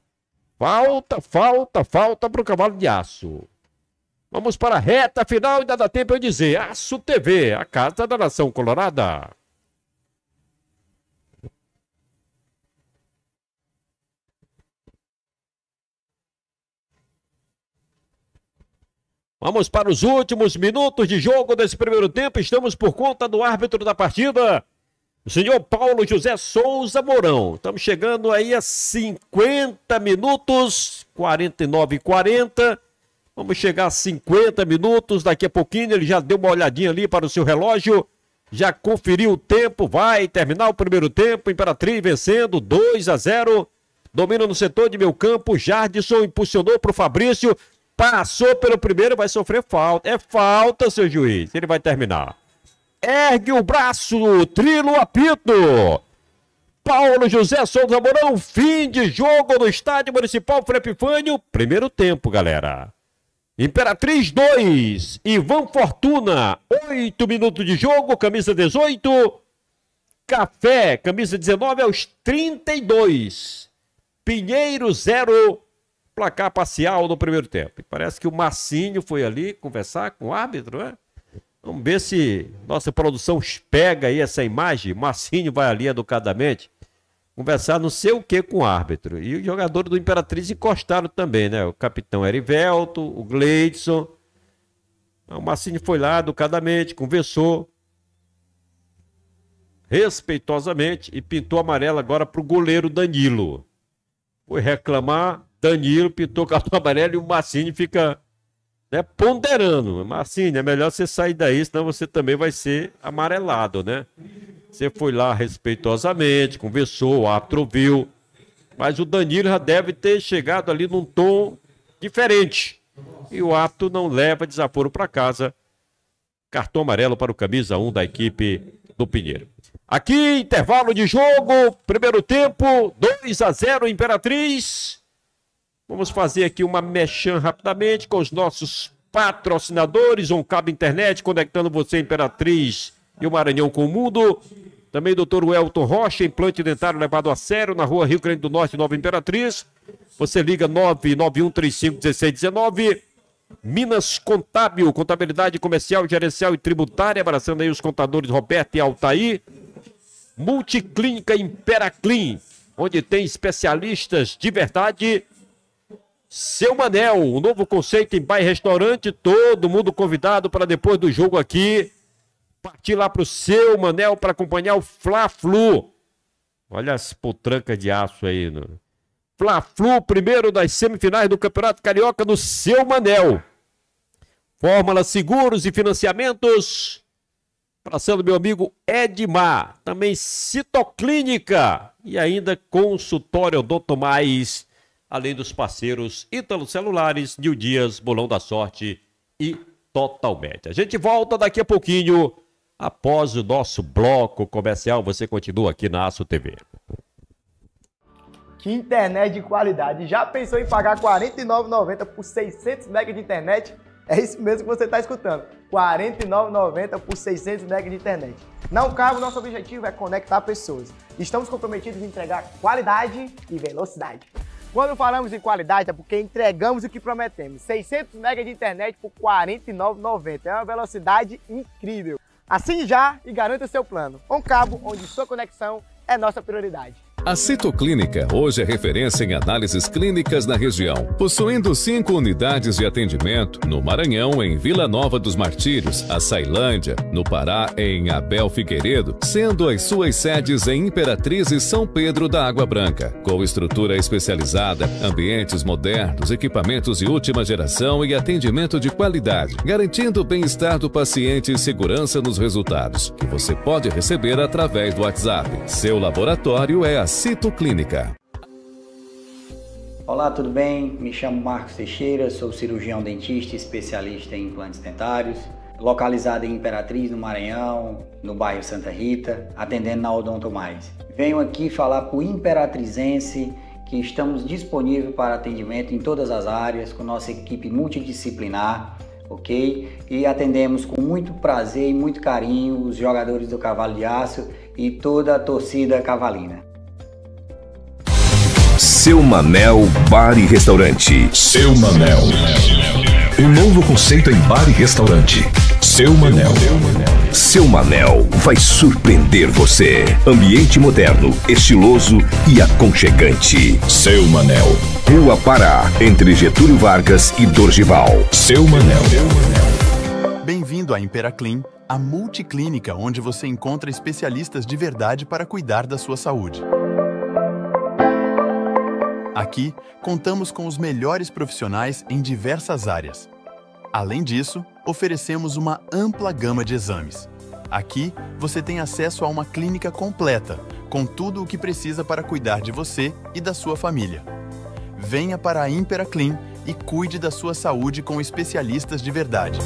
Falta, falta, falta para o cavalo de aço. Vamos para a reta final, ainda dá tempo eu dizer. Aço TV, a casa da nação colorada. Vamos para os últimos minutos de jogo desse primeiro tempo. Estamos por conta do árbitro da partida, o senhor Paulo José Souza Mourão. Estamos chegando aí a 50 minutos, 49 e 40. Vamos chegar a 50 minutos. Daqui a pouquinho ele já deu uma olhadinha ali para o seu relógio. Já conferiu o tempo. Vai terminar o primeiro tempo. Imperatriz vencendo 2 a 0. Domina no setor de meu campo. Jardison impulsionou para o Fabrício. Passou pelo primeiro, vai sofrer falta. É falta, seu juiz. Ele vai terminar. Ergue o braço, trilo apito. Paulo José Souza Mourão, fim de jogo no Estádio Municipal Frepifânio. Primeiro tempo, galera. Imperatriz 2, Ivan Fortuna, 8 minutos de jogo, camisa 18. Café, camisa 19 aos 32. Pinheiro 0, placar parcial no primeiro tempo. E parece que o Massinho foi ali conversar com o árbitro, né? Vamos ver se nossa produção pega aí essa imagem. Massinho vai ali educadamente conversar não sei o que com o árbitro. E os jogadores do Imperatriz encostaram também, né? O capitão Erivelto, o Gleidson. Então, o Massinho foi lá educadamente, conversou respeitosamente e pintou amarelo agora para o goleiro Danilo. Foi reclamar Danilo pintou cartão amarelo e o Massini fica né, ponderando. Massini, é melhor você sair daí, senão você também vai ser amarelado, né? Você foi lá respeitosamente, conversou, o árbitro viu. Mas o Danilo já deve ter chegado ali num tom diferente. E o árbitro não leva desaforo para casa. Cartão amarelo para o camisa 1 da equipe do Pinheiro. Aqui, intervalo de jogo, primeiro tempo, 2 a 0 Imperatriz. Vamos fazer aqui uma mechan rapidamente com os nossos patrocinadores, um cabo internet conectando você, Imperatriz e o Maranhão com o mundo. Também Dr. Welton Rocha, implante dentário levado a sério na rua Rio Grande do Norte, Nova Imperatriz. Você liga 991351619. Minas Contábil, contabilidade comercial, gerencial e tributária, abraçando aí os contadores Roberto e Altaí. Multiclínica Imperaclin, onde tem especialistas de verdade seu Manel, um novo conceito em bar e restaurante, todo mundo convidado para depois do jogo aqui, partir lá para o Seu Manel para acompanhar o Fla-Flu. Olha as potrancas de aço aí. no né? Fla-Flu, primeiro das semifinais do Campeonato Carioca no Seu Manel. Fórmula Seguros e Financiamentos. Abraçando meu amigo Edmar. Também Citoclínica. E ainda Consultório Doutor Mais além dos parceiros Ítalo Celulares, New Dias, Bolão da Sorte e Totalmente. A gente volta daqui a pouquinho, após o nosso bloco comercial. Você continua aqui na Aço TV. Que internet de qualidade! Já pensou em pagar R$ 49,90 por 600 MB de internet? É isso mesmo que você está escutando. R$ 49,90 por 600 MB de internet. Não cabe, nosso objetivo é conectar pessoas. Estamos comprometidos em entregar qualidade e velocidade. Quando falamos em qualidade é porque entregamos o que prometemos. 600 MB de internet por R$ 49,90. É uma velocidade incrível. Assine já e garanta seu plano. Um cabo onde sua conexão é nossa prioridade. A Citoclínica hoje é referência em análises clínicas na região, possuindo cinco unidades de atendimento no Maranhão, em Vila Nova dos Martírios, Açailândia, no Pará, em Abel Figueiredo, sendo as suas sedes em Imperatriz e São Pedro da Água Branca. Com estrutura especializada, ambientes modernos, equipamentos de última geração e atendimento de qualidade, garantindo o bem-estar do paciente e segurança nos resultados, que você pode receber através do WhatsApp. Seu o laboratório é a Citoclínica. Olá, tudo bem? Me chamo Marcos Teixeira, sou cirurgião dentista especialista em implantes dentários, localizado em Imperatriz, no Maranhão, no bairro Santa Rita, atendendo na Odonto Mais. Venho aqui falar para o imperatrizense que estamos disponíveis para atendimento em todas as áreas, com nossa equipe multidisciplinar, ok? E atendemos com muito prazer e muito carinho os jogadores do Cavalo de Aço e toda a torcida cavalina. Seu Manel Bar e Restaurante. Seu Manel. Um novo conceito em bar e restaurante. Seu Manel. Seu Manel vai surpreender você. Ambiente moderno, estiloso e aconchegante. Seu Manel. Rua Pará, entre Getúlio Vargas e Dorgival. Seu Manel. Bem-vindo à Impera Clean a multiclínica onde você encontra especialistas de verdade para cuidar da sua saúde. Aqui, contamos com os melhores profissionais em diversas áreas. Além disso, oferecemos uma ampla gama de exames. Aqui, você tem acesso a uma clínica completa, com tudo o que precisa para cuidar de você e da sua família. Venha para a Impera Clean e cuide da sua saúde com especialistas de verdade.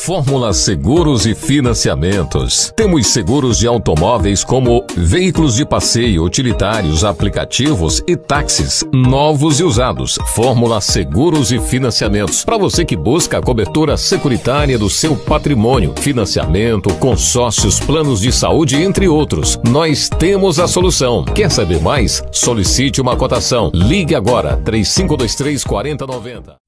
Fórmula Seguros e Financiamentos. Temos seguros de automóveis como veículos de passeio, utilitários, aplicativos e táxis novos e usados. Fórmula Seguros e Financiamentos. Para você que busca a cobertura securitária do seu patrimônio, financiamento, consórcios, planos de saúde, entre outros. Nós temos a solução. Quer saber mais? Solicite uma cotação. Ligue agora 3523 4090.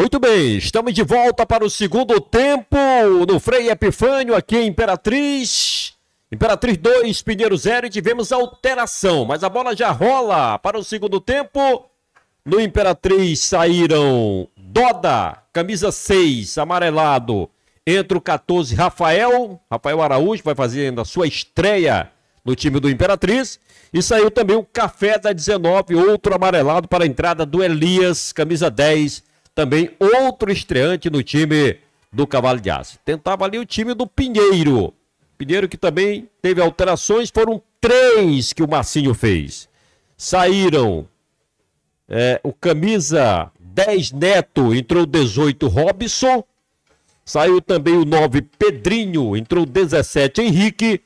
Muito bem, estamos de volta para o segundo tempo no Frei Epifânio aqui em Imperatriz. Imperatriz 2, Pinheiro 0 e tivemos alteração, mas a bola já rola para o segundo tempo. No Imperatriz saíram Doda, camisa 6, amarelado. Entra o 14, Rafael. Rafael Araújo vai fazendo a sua estreia no time do Imperatriz. E saiu também o Café da 19, outro amarelado para a entrada do Elias, camisa 10 também outro estreante no time do Cavalo de Aço. Tentava ali o time do Pinheiro. Pinheiro que também teve alterações, foram três que o Marcinho fez. Saíram é, o camisa 10 Neto, entrou 18 Robson. Saiu também o 9 Pedrinho, entrou 17 Henrique.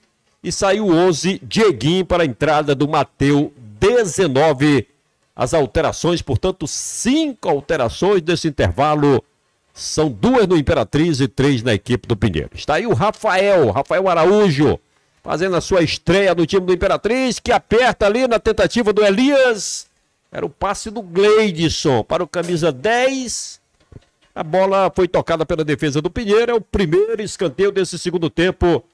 E saiu 11 Dieguinho para a entrada do Mateu, 19 as alterações, portanto, cinco alterações desse intervalo. São duas no Imperatriz e três na equipe do Pinheiro. Está aí o Rafael, Rafael Araújo, fazendo a sua estreia no time do Imperatriz, que aperta ali na tentativa do Elias. Era o passe do Gleidson para o camisa 10. A bola foi tocada pela defesa do Pinheiro. É o primeiro escanteio desse segundo tempo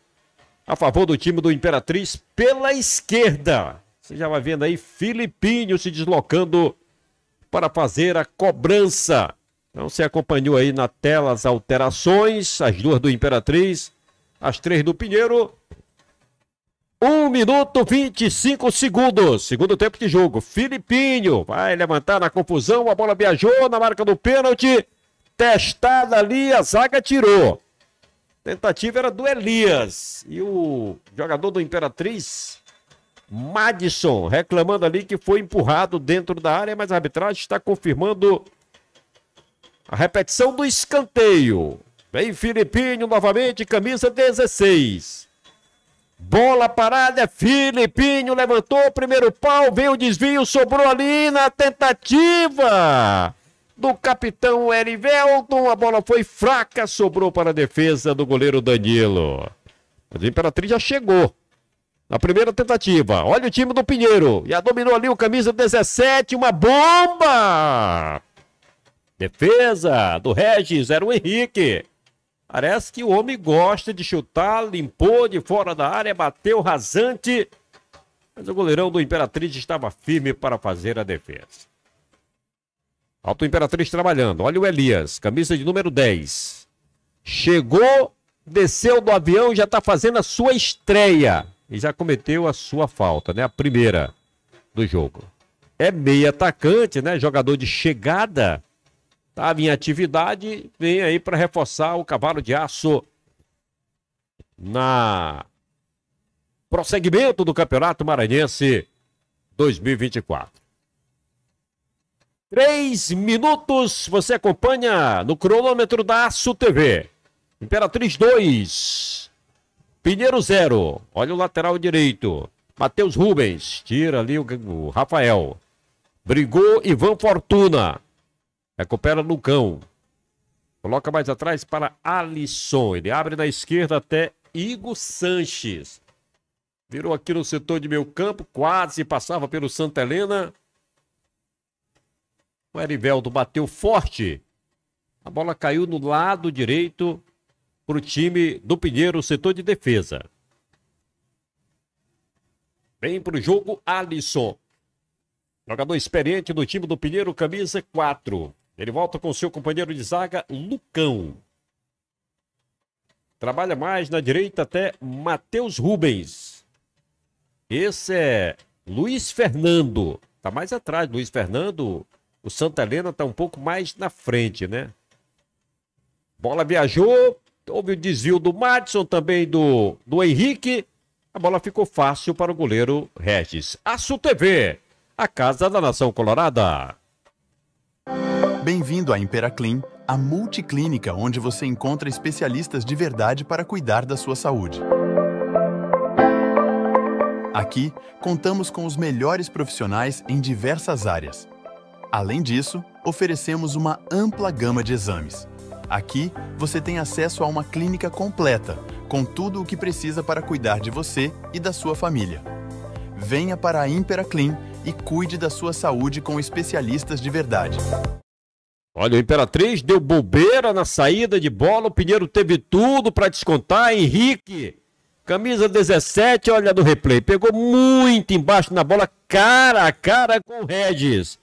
a favor do time do Imperatriz pela esquerda. Você já vai vendo aí Filipinho se deslocando para fazer a cobrança. Então você acompanhou aí na tela as alterações, as duas do Imperatriz, as três do Pinheiro. 1 minuto 25 segundos. Segundo tempo de jogo. Filipinho vai levantar na confusão. A bola viajou na marca do pênalti. Testada ali, a zaga tirou. Tentativa era do Elias. E o jogador do Imperatriz Madison, reclamando ali que foi empurrado dentro da área, mas a arbitragem está confirmando a repetição do escanteio. Vem Filipinho novamente, camisa 16. Bola parada, é Filipinho levantou o primeiro pau, veio o desvio, sobrou ali na tentativa do capitão Erivelton. A bola foi fraca, sobrou para a defesa do goleiro Danilo. Mas a Imperatriz já chegou. Na primeira tentativa, olha o time do Pinheiro. Já dominou ali o camisa 17, uma bomba! Defesa do Regis, era o Henrique. Parece que o homem gosta de chutar, limpou de fora da área, bateu rasante. Mas o goleirão do Imperatriz estava firme para fazer a defesa. Alto Imperatriz trabalhando. Olha o Elias, camisa de número 10. Chegou, desceu do avião, já está fazendo a sua estreia e já cometeu a sua falta, né? A primeira do jogo. É meio atacante, né? Jogador de chegada. Estava em atividade, vem aí para reforçar o cavalo de aço na prosseguimento do Campeonato Maranhense 2024. Três minutos, você acompanha no cronômetro da Aço TV. Imperatriz 2, Pinheiro zero. Olha o lateral direito. Matheus Rubens. Tira ali o, o Rafael. Brigou Ivan Fortuna. Recupera Lucão. Coloca mais atrás para Alisson. Ele abre na esquerda até Igor Sanches. Virou aqui no setor de meio campo. Quase passava pelo Santa Helena. O Erivelto bateu forte. A bola caiu no lado direito para o time do Pinheiro, setor de defesa. Vem para o jogo Alisson. Jogador experiente do time do Pinheiro, camisa 4. Ele volta com seu companheiro de zaga, Lucão. Trabalha mais na direita até Matheus Rubens. Esse é Luiz Fernando. Tá mais atrás, Luiz Fernando. O Santa Helena tá um pouco mais na frente, né? Bola viajou. Houve o desvio do Madison, também do, do Henrique. A bola ficou fácil para o goleiro Regis. Açu TV, a casa da nação colorada. Bem-vindo à Imperaclin, a multiclínica onde você encontra especialistas de verdade para cuidar da sua saúde. Aqui, contamos com os melhores profissionais em diversas áreas. Além disso, oferecemos uma ampla gama de exames Aqui você tem acesso a uma clínica completa, com tudo o que precisa para cuidar de você e da sua família. Venha para a Impera Clean e cuide da sua saúde com especialistas de verdade. Olha, o Imperatriz deu bobeira na saída de bola, o Pinheiro teve tudo para descontar, Henrique. Camisa 17, olha do replay, pegou muito embaixo na bola, cara a cara com o Regis.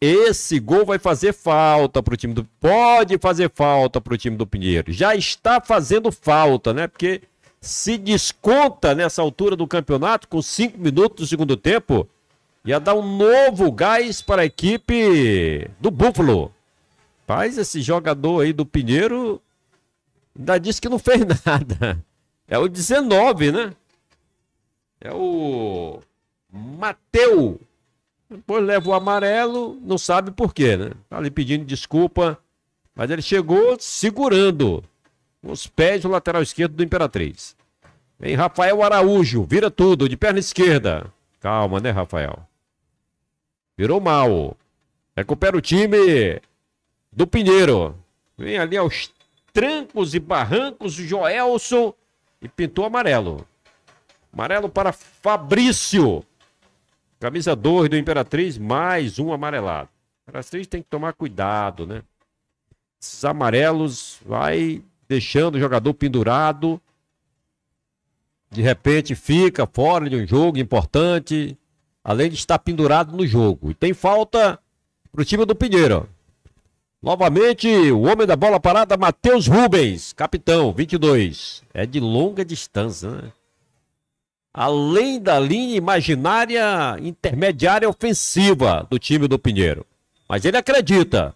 Esse gol vai fazer falta para o time do. Pode fazer falta para o time do Pinheiro. Já está fazendo falta, né? Porque se desconta nessa altura do campeonato, com cinco minutos do segundo tempo, ia dar um novo gás para a equipe do Búfalo. Mas esse jogador aí do Pinheiro ainda disse que não fez nada. É o 19, né? É o Mateu depois leva o amarelo, não sabe por quê, né? Tá ali pedindo desculpa. Mas ele chegou segurando os pés do lateral esquerdo do Imperatriz. Vem Rafael Araújo, vira tudo, de perna esquerda. Calma, né, Rafael? Virou mal. Recupera o time do Pinheiro. Vem ali aos trancos e barrancos Joelson e pintou amarelo. Amarelo para Fabrício. Camisa 2 do Imperatriz, mais um amarelado. Imperatriz tem que tomar cuidado, né? Esses amarelos vai deixando o jogador pendurado. De repente fica fora de um jogo importante, além de estar pendurado no jogo. E tem falta para o time do Pinheiro. Novamente, o homem da bola parada, Matheus Rubens, capitão, 22. É de longa distância, né? além da linha imaginária intermediária ofensiva do time do Pinheiro. Mas ele acredita.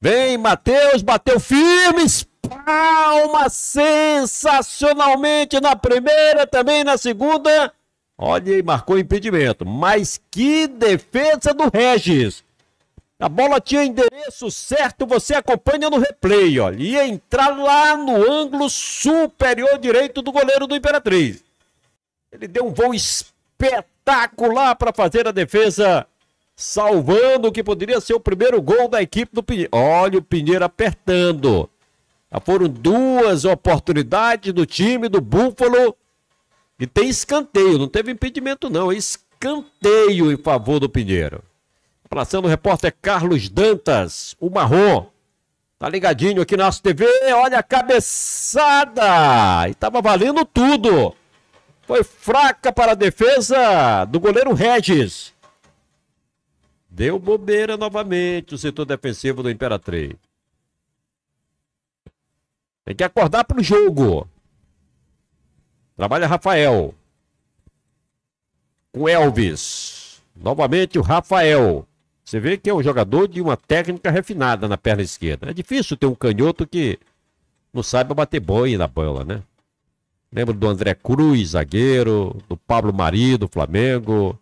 Vem, Matheus, bateu firme, palma sensacionalmente na primeira, também na segunda. Olha, e marcou impedimento. Mas que defesa do Regis! A bola tinha endereço certo, você acompanha no replay, olha. Ia entrar lá no ângulo superior direito do goleiro do Imperatriz. Ele deu um voo espetacular para fazer a defesa, salvando o que poderia ser o primeiro gol da equipe do Pinheiro. Olha o Pinheiro apertando. Já foram duas oportunidades do time do Búfalo e tem escanteio, não teve impedimento não, é escanteio em favor do Pinheiro. Plaçando o repórter Carlos Dantas, o Marrom. Tá ligadinho aqui na nossa TV, olha a cabeçada! E tava valendo tudo. Foi fraca para a defesa do goleiro Regis. Deu bobeira novamente o setor defensivo do Imperatriz. Tem que acordar para o jogo. Trabalha Rafael. Com Elvis. Novamente o Rafael. Você vê que é um jogador de uma técnica refinada na perna esquerda. É difícil ter um canhoto que não saiba bater banho na bola, né? Lembro do André Cruz, zagueiro, do Pablo Mari, do Flamengo,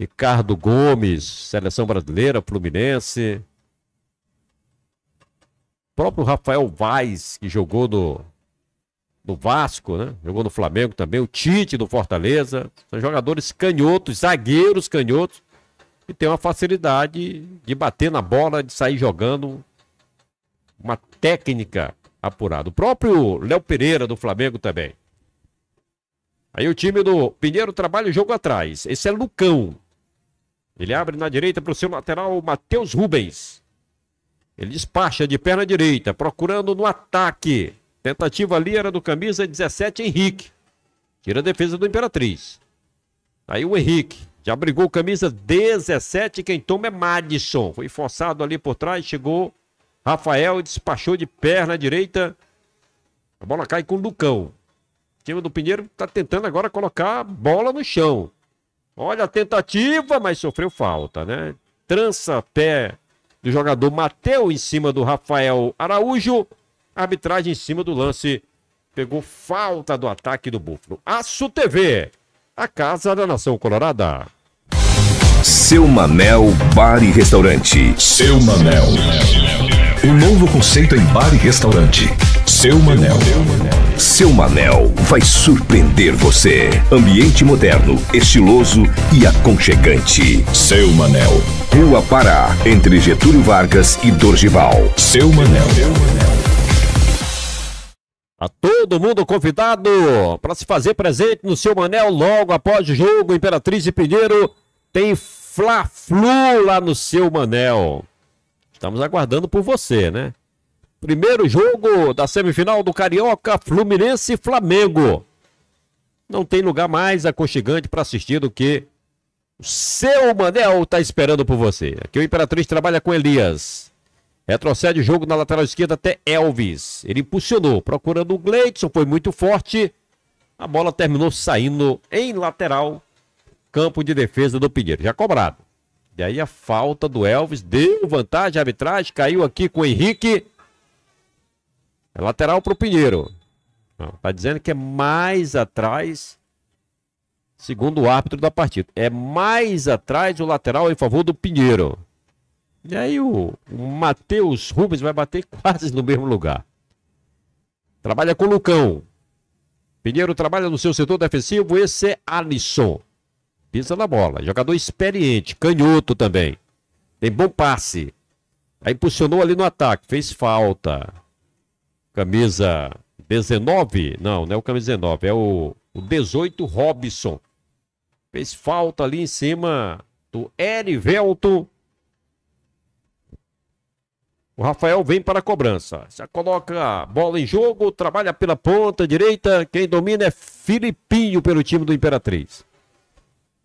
Ricardo Gomes, seleção brasileira, Fluminense. O próprio Rafael Vaz, que jogou no, no Vasco, né? Jogou no Flamengo também, o Tite do Fortaleza. São jogadores canhotos, zagueiros canhotos, e tem uma facilidade de bater na bola, de sair jogando. Uma técnica apurado. O próprio Léo Pereira do Flamengo também. Aí o time do Pinheiro trabalha o jogo atrás. Esse é Lucão. Ele abre na direita para o seu lateral, Matheus Rubens. Ele despacha de perna direita, procurando no ataque. Tentativa ali era do camisa 17, Henrique. Tira a defesa do Imperatriz. Aí o Henrique. Já brigou camisa 17. Quem toma é Madison. Foi forçado ali por trás, chegou Rafael despachou de perna direita. A bola cai com o Lucão. O time do Pinheiro está tentando agora colocar a bola no chão. Olha a tentativa, mas sofreu falta, né? Trança pé do jogador Mateu em cima do Rafael Araújo. Arbitragem em cima do lance. Pegou falta do ataque do Búfalo. Aço TV, a casa da nação colorada. Seu Manel Bar e Restaurante. Seu Manel. O novo conceito em bar e restaurante. Seu Manel. Seu Manel vai surpreender você. Ambiente moderno, estiloso e aconchegante. Seu Manel. Rua Pará, entre Getúlio Vargas e Dorgival. Seu Manel. A tá todo mundo convidado para se fazer presente no seu Manel logo após o jogo Imperatriz e Pinheiro. Tem Fla-Flu lá no seu Manel. Estamos aguardando por você, né? Primeiro jogo da semifinal do Carioca, Fluminense e Flamengo. Não tem lugar mais aconchegante para assistir do que o seu Manel está esperando por você. Aqui o Imperatriz trabalha com Elias. Retrocede o jogo na lateral esquerda até Elvis. Ele impulsionou, procurando o Gleidson, foi muito forte. A bola terminou saindo em lateral, campo de defesa do Pinheiro. Já cobrado. E aí a falta do Elvis deu vantagem à arbitragem, caiu aqui com o Henrique. É lateral para o Pinheiro. está dizendo que é mais atrás, segundo o árbitro da partida. É mais atrás o lateral em favor do Pinheiro. E aí o, o Matheus Rubens vai bater quase no mesmo lugar. Trabalha com o Lucão. Pinheiro trabalha no seu setor defensivo. Esse é Alisson. Pisa na bola. Jogador experiente, canhoto também. Tem bom passe. Aí impulsionou ali no ataque, fez falta. Camisa 19? Não, não é o camisa 19, é o, o 18 Robson. Fez falta ali em cima do Erivelto. O Rafael vem para a cobrança. Já coloca a bola em jogo, trabalha pela ponta direita. Quem domina é Filipinho pelo time do Imperatriz.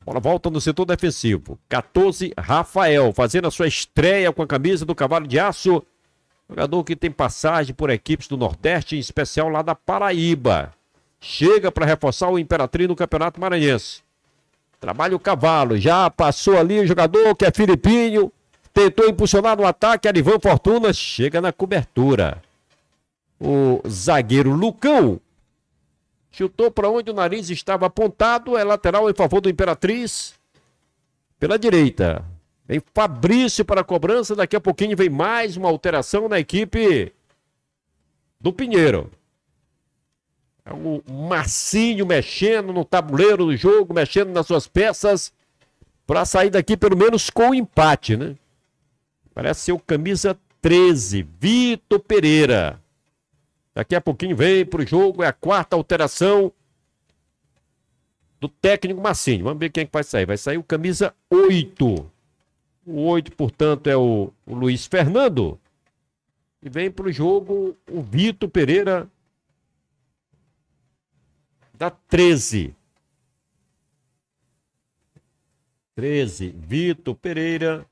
Bola volta no setor defensivo. 14, Rafael, fazendo a sua estreia com a camisa do Cavalo de Aço. Jogador que tem passagem por equipes do Nordeste, em especial lá da Paraíba. Chega para reforçar o Imperatriz no Campeonato Maranhense. Trabalha o cavalo, já passou ali o jogador que é Filipinho. Tentou impulsionar no ataque, Arivan Fortuna chega na cobertura. O zagueiro Lucão Chutou para onde o nariz estava apontado, é lateral em favor do Imperatriz. Pela direita. Vem Fabrício para a cobrança. Daqui a pouquinho vem mais uma alteração na equipe do Pinheiro. É o Marcinho mexendo no tabuleiro do jogo, mexendo nas suas peças. Para sair daqui pelo menos com um empate, né? Parece ser o camisa 13, Vitor Pereira. Daqui a pouquinho vem para o jogo, é a quarta alteração do técnico Marcinho. Vamos ver quem é que vai sair. Vai sair o camisa 8. O 8, portanto, é o, o Luiz Fernando. E vem para o jogo o Vitor Pereira da 13. 13, Vitor Pereira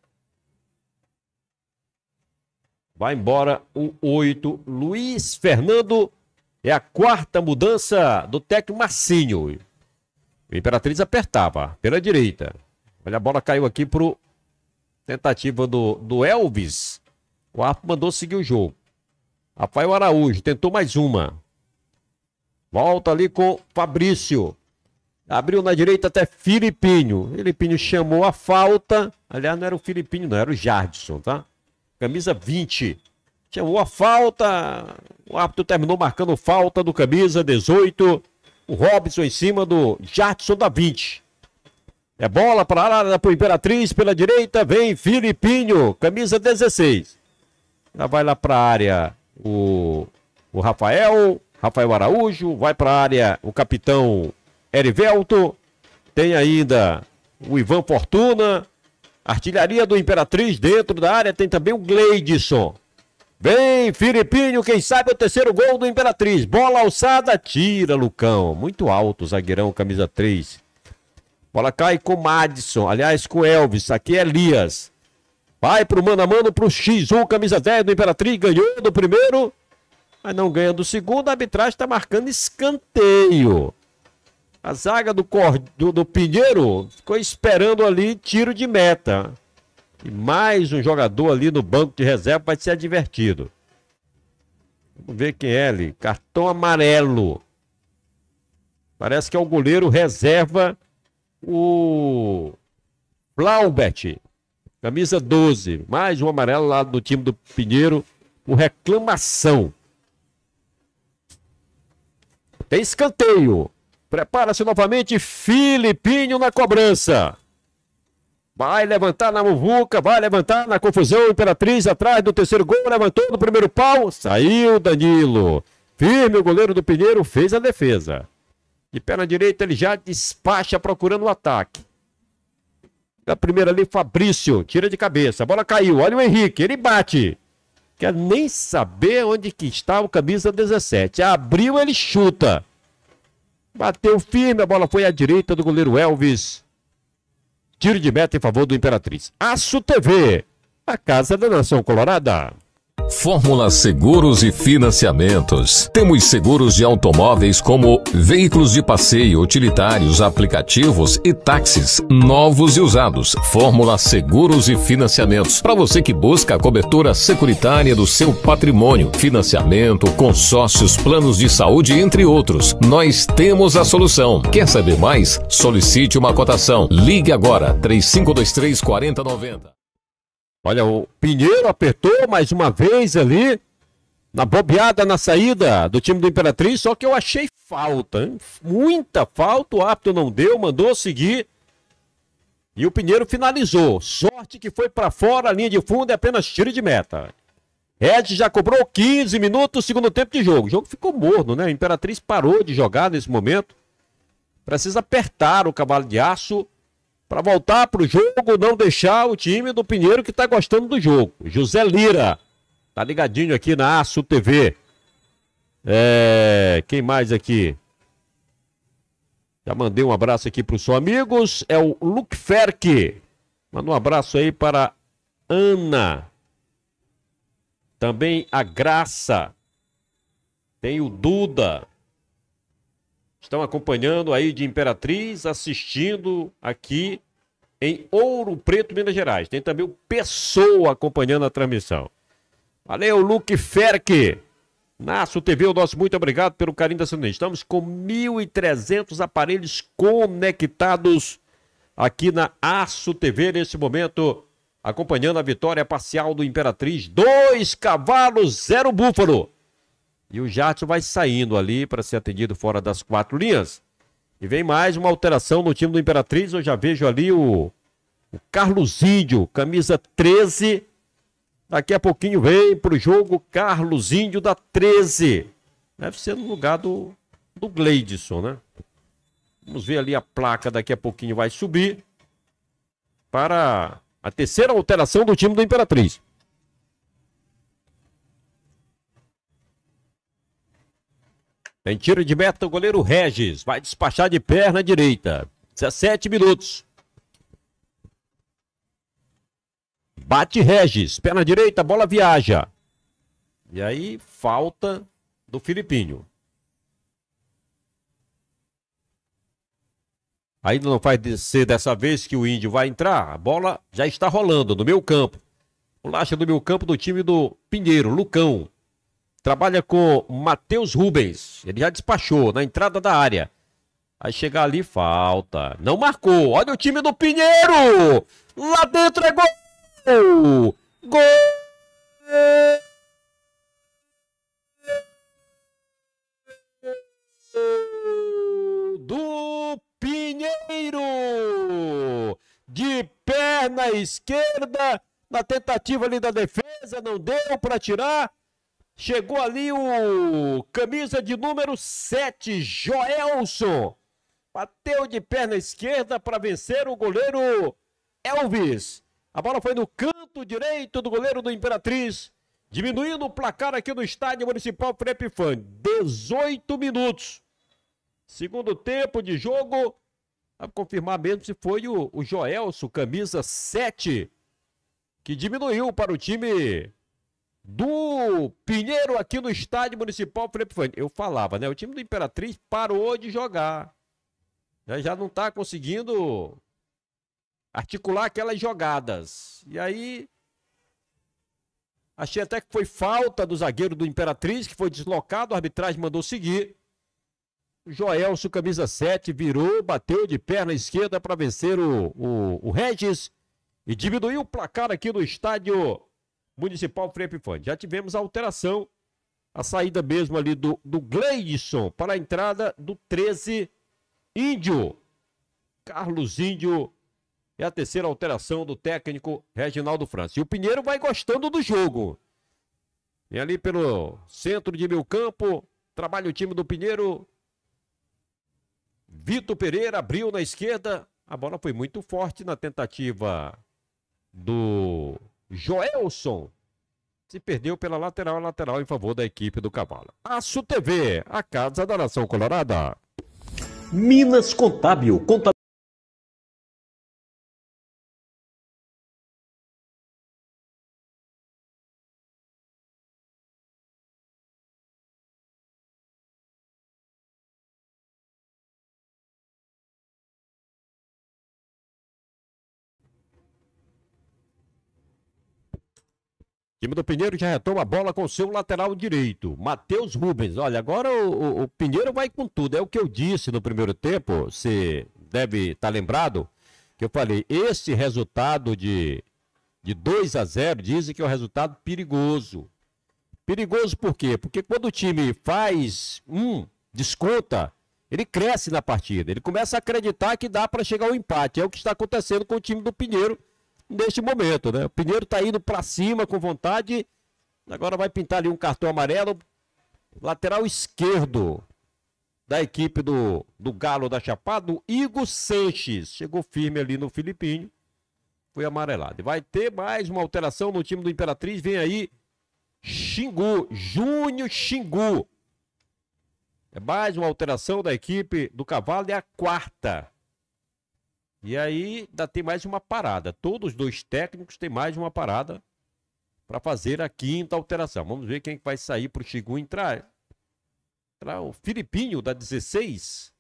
Vai embora o 8, Luiz Fernando. É a quarta mudança do técnico Marcinho. O Imperatriz apertava pela direita. Olha, a bola caiu aqui pro tentativa do, do Elvis. O Arpo mandou seguir o jogo. Rafael Araújo tentou mais uma. Volta ali com Fabrício. Abriu na direita até Filipinho. Filipinho chamou a falta. Aliás, não era o Filipinho, não, era o Jardimson, tá? camisa 20. Chamou a falta, o árbitro terminou marcando falta do camisa 18. O Robson em cima do Jatson da 20. É bola para a área para Imperatriz, pela direita vem Filipinho, camisa 16. Já vai lá para a área o, o Rafael, Rafael Araújo, vai para a área o capitão Erivelto, tem ainda o Ivan Fortuna, Artilharia do Imperatriz dentro da área, tem também o Gleidson. Bem, Filipinho, quem sabe o terceiro gol do Imperatriz. Bola alçada, tira, Lucão. Muito alto, zagueirão, camisa 3. Bola cai com Madison, aliás, com Elvis. Aqui é Elias. Vai pro mano a mano, pro X1, camisa 10 do Imperatriz. Ganhou do primeiro, mas não ganha do segundo. A arbitragem está marcando escanteio. A zaga do, Cor... do, do Pinheiro ficou esperando ali tiro de meta. E mais um jogador ali no banco de reserva vai ser advertido. Vamos ver quem é ali. Cartão amarelo. Parece que é o goleiro reserva, o Flaubert. Camisa 12. Mais um amarelo lá do time do Pinheiro. Por reclamação. Tem escanteio. Prepara-se novamente, Filipinho na cobrança. Vai levantar na muvuca, vai levantar na confusão. Imperatriz atrás do terceiro gol, levantou no primeiro pau. Saiu Danilo. Firme o goleiro do Pinheiro, fez a defesa. De perna direita ele já despacha procurando o ataque. Na primeira ali, Fabrício, tira de cabeça. A bola caiu, olha o Henrique, ele bate. Quer nem saber onde que está o camisa 17. Abriu, ele chuta. Bateu firme, a bola foi à direita do goleiro Elvis. Tiro de meta em favor do Imperatriz. Aço TV, a casa da nação colorada. Fórmula Seguros e Financiamentos. Temos seguros de automóveis como veículos de passeio, utilitários, aplicativos e táxis novos e usados. Fórmula Seguros e Financiamentos. Para você que busca a cobertura securitária do seu patrimônio, financiamento, consórcios, planos de saúde, entre outros. Nós temos a solução. Quer saber mais? Solicite uma cotação. Ligue agora 3523 4090. Olha, o Pinheiro apertou mais uma vez ali, na bobeada na saída do time do Imperatriz, só que eu achei falta, hein? muita falta, o árbitro não deu, mandou seguir. E o Pinheiro finalizou. Sorte que foi para fora, a linha de fundo é apenas tiro de meta. Ed já cobrou 15 minutos, segundo tempo de jogo. O jogo ficou morno, né? A Imperatriz parou de jogar nesse momento. Precisa apertar o cavalo de aço para voltar para o jogo, não deixar o time do Pinheiro que está gostando do jogo. José Lira, tá ligadinho aqui na Aço TV. É, quem mais aqui? Já mandei um abraço aqui para os seus amigos. É o Luke Ferck. Manda um abraço aí para Ana. Também a Graça. Tem o Duda. Estão acompanhando aí de Imperatriz, assistindo aqui em Ouro Preto, Minas Gerais. Tem também o Pessoa acompanhando a transmissão. Valeu, Luke Ferque. Nasso TV, o nosso muito obrigado pelo carinho da sintonia. Estamos com 1.300 aparelhos conectados aqui na Aço TV nesse momento, acompanhando a vitória parcial do Imperatriz. Dois cavalos, zero búfalo. E o Jatson vai saindo ali para ser atendido fora das quatro linhas. E vem mais uma alteração no time do Imperatriz. Eu já vejo ali o, o Carlos Índio, camisa 13. Daqui a pouquinho vem para o jogo Carlos Índio da 13. Deve ser no lugar do, do Gleidson, né? Vamos ver ali a placa daqui a pouquinho vai subir para a terceira alteração do time do Imperatriz. Em tiro de meta, o goleiro Regis vai despachar de perna direita. 17 minutos. Bate Regis, perna direita, bola viaja. E aí, falta do Filipinho. Ainda não vai ser dessa vez que o índio vai entrar. A bola já está rolando no meu campo. O laxa do meu campo do time do Pinheiro, Lucão trabalha com Matheus Rubens. Ele já despachou na entrada da área. Aí chegar ali, falta. Não marcou. Olha o time do Pinheiro! Lá dentro é gol! Gol! Do Pinheiro! De perna esquerda, na tentativa ali da defesa, não deu para tirar. Chegou ali o camisa de número 7, Joelson. Bateu de perna esquerda para vencer o goleiro Elvis. A bola foi no canto direito do goleiro do Imperatriz. Diminuindo o placar aqui no estádio municipal Frepe Fan. 18 minutos. Segundo tempo de jogo. A confirmar mesmo se foi o, o Joelson, camisa 7, que diminuiu para o time do Pinheiro aqui no estádio municipal Felipe Fante. Eu falava, né? O time do Imperatriz parou de jogar. Já, já não está conseguindo articular aquelas jogadas. E aí achei até que foi falta do zagueiro do Imperatriz que foi deslocado, a arbitragem mandou seguir. Joelso, camisa 7, virou, bateu de perna esquerda para vencer o, o, o Regis e diminuiu o placar aqui no estádio Municipal Frei Epifânio. Já tivemos a alteração, a saída mesmo ali do, do Gleidson para a entrada do 13 Índio. Carlos Índio é a terceira alteração do técnico Reginaldo França. E o Pinheiro vai gostando do jogo. E ali pelo centro de meio campo, trabalha o time do Pinheiro. Vitor Pereira abriu na esquerda. A bola foi muito forte na tentativa do Joelson se perdeu pela lateral lateral em favor da equipe do Cavalo. Aço TV, a casa da nação colorada. Minas Contábil, conta time do Pinheiro já retoma a bola com seu lateral direito, Matheus Rubens. Olha, agora o, o, o, Pinheiro vai com tudo. É o que eu disse no primeiro tempo, você deve estar tá lembrado, que eu falei, esse resultado de, de 2 a 0 dizem que é um resultado perigoso. Perigoso por quê? Porque quando o time faz um, desconta, ele cresce na partida, ele começa a acreditar que dá para chegar ao empate. É o que está acontecendo com o time do Pinheiro, neste momento, né? O Pinheiro está indo para cima com vontade. Agora vai pintar ali um cartão amarelo. Lateral esquerdo da equipe do, do Galo da Chapada, o Igor Sanches. Chegou firme ali no Filipinho. Foi amarelado. E vai ter mais uma alteração no time do Imperatriz. Vem aí Xingu, Júnior Xingu. É mais uma alteração da equipe do Cavalo, é a quarta. E aí ainda tem mais uma parada. Todos os dois técnicos têm mais uma parada para fazer a quinta alteração. Vamos ver quem vai sair para o Chigu entrar. Entrar o Filipinho da 16.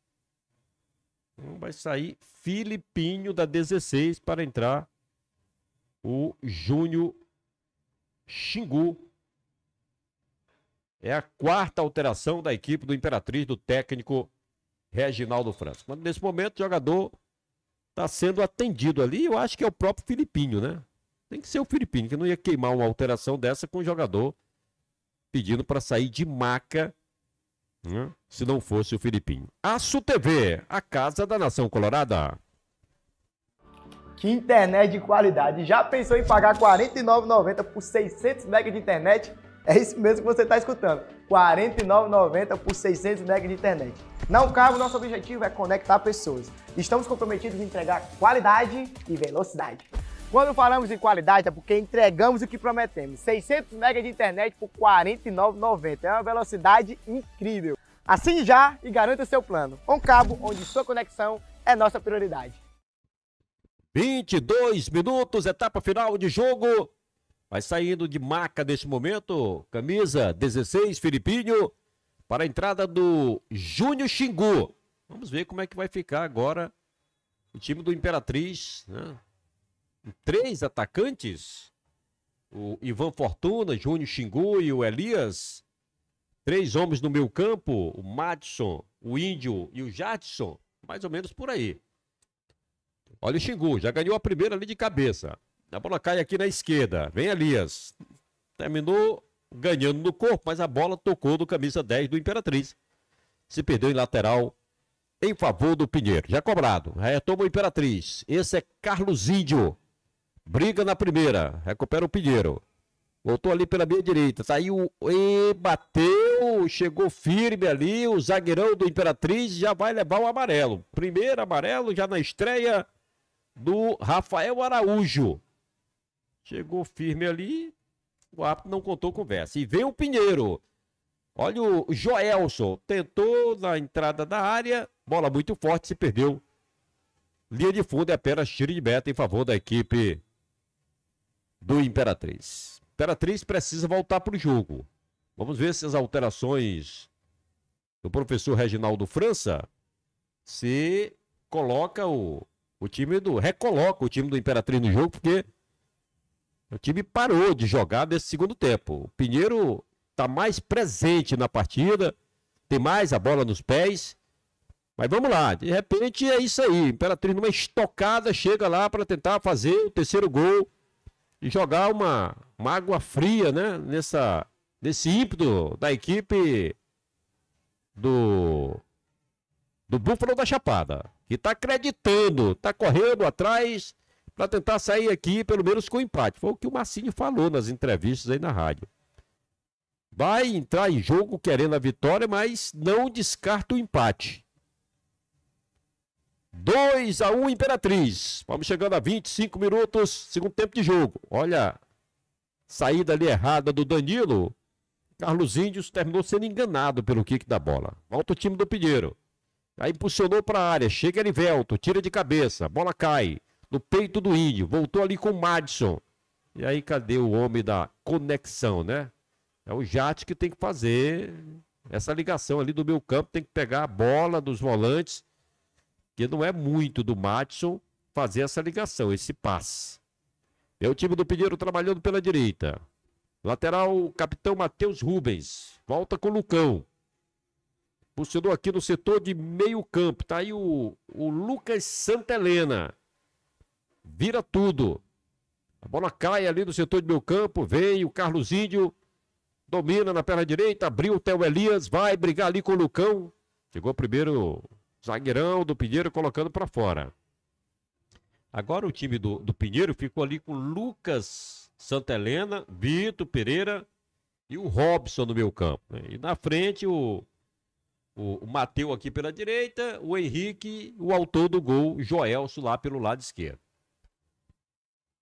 Então, vai sair Filipinho da 16 para entrar o Júnior Xingu. É a quarta alteração da equipe do Imperatriz do técnico Reginaldo França. Mas nesse momento jogador está sendo atendido ali. Eu acho que é o próprio Filipinho, né? Tem que ser o Filipinho, que não ia queimar uma alteração dessa com o jogador pedindo para sair de maca, né? se não fosse o Filipinho. Aço TV, a casa da nação colorada. Que internet de qualidade! Já pensou em pagar R$ 49,90 por 600 MB de internet? É isso mesmo que você está escutando. R$ 49,90 por 600 MB de internet. Não cabo nosso objetivo é conectar pessoas. Estamos comprometidos em entregar qualidade e velocidade. Quando falamos em qualidade é porque entregamos o que prometemos. 600 MB de internet por R$ 49,90. É uma velocidade incrível. Assine já e garanta seu plano. Um cabo onde sua conexão é nossa prioridade. 22 minutos, etapa final de jogo. Vai saindo de maca neste momento, camisa 16, Filipinho, para a entrada do Júnior Xingu. Vamos ver como é que vai ficar agora o time do Imperatriz, né? Três atacantes, o Ivan Fortuna, Júnior Xingu e o Elias. Três homens no meio campo, o Madison, o Índio e o Jadson, mais ou menos por aí. Olha o Xingu, já ganhou a primeira ali de cabeça. A bola cai aqui na esquerda. Vem Elias. Terminou ganhando no corpo, mas a bola tocou no camisa 10 do Imperatriz. Se perdeu em lateral em favor do Pinheiro. Já cobrado. Retoma o Imperatriz. Esse é Carlos Índio. Briga na primeira. Recupera o Pinheiro. Voltou ali pela meia direita. Saiu tá e bateu. Chegou firme ali. O zagueirão do Imperatriz já vai levar o amarelo. Primeiro amarelo já na estreia do Rafael Araújo. Chegou firme ali, o árbitro não contou conversa. E vem o Pinheiro. Olha o Joelson. Tentou na entrada da área, bola muito forte, se perdeu. Linha de fundo é apenas tiro de meta em favor da equipe do Imperatriz. Imperatriz precisa voltar para o jogo. Vamos ver se as alterações do professor Reginaldo França se coloca o, o time do. recoloca o time do Imperatriz no jogo, porque o time parou de jogar nesse segundo tempo. O Pinheiro está mais presente na partida, tem mais a bola nos pés. Mas vamos lá, de repente é isso aí. Imperatriz numa estocada chega lá para tentar fazer o terceiro gol e jogar uma, uma água fria, né? Nessa, nesse ímpeto da equipe do do Búfalo da Chapada, que está acreditando, está correndo atrás para tentar sair aqui pelo menos com empate. Foi o que o Massini falou nas entrevistas aí na rádio. Vai entrar em jogo querendo a vitória, mas não descarta o empate. 2 a 1 Imperatriz. Vamos chegando a 25 minutos, segundo tempo de jogo. Olha, saída ali errada do Danilo. Carlos Índios terminou sendo enganado pelo kick da bola. Volta o time do Pinheiro. Aí impulsionou para a área. Chega Erivelto, tira de cabeça. Bola cai no peito do índio. Voltou ali com o Madison. E aí, cadê o homem da conexão, né? É o Jate que tem que fazer essa ligação ali do meio campo, tem que pegar a bola dos volantes, que não é muito do Madison fazer essa ligação, esse passe. É o time do Pinheiro trabalhando pela direita. Lateral, capitão Matheus Rubens. Volta com o Lucão. Posicionou aqui no setor de meio campo. Tá aí o, o Lucas Santelena vira tudo. A bola cai ali no setor de meu campo, vem o Carlos Índio, domina na perna direita, abriu o Theo Elias, vai brigar ali com o Lucão. Chegou primeiro zagueirão do Pinheiro colocando para fora. Agora o time do, do Pinheiro ficou ali com Lucas Santa Helena, Vitor Pereira e o Robson no meu campo. Né? E na frente o, o, o Mateu aqui pela direita, o Henrique, o autor do gol, Joelso lá pelo lado esquerdo.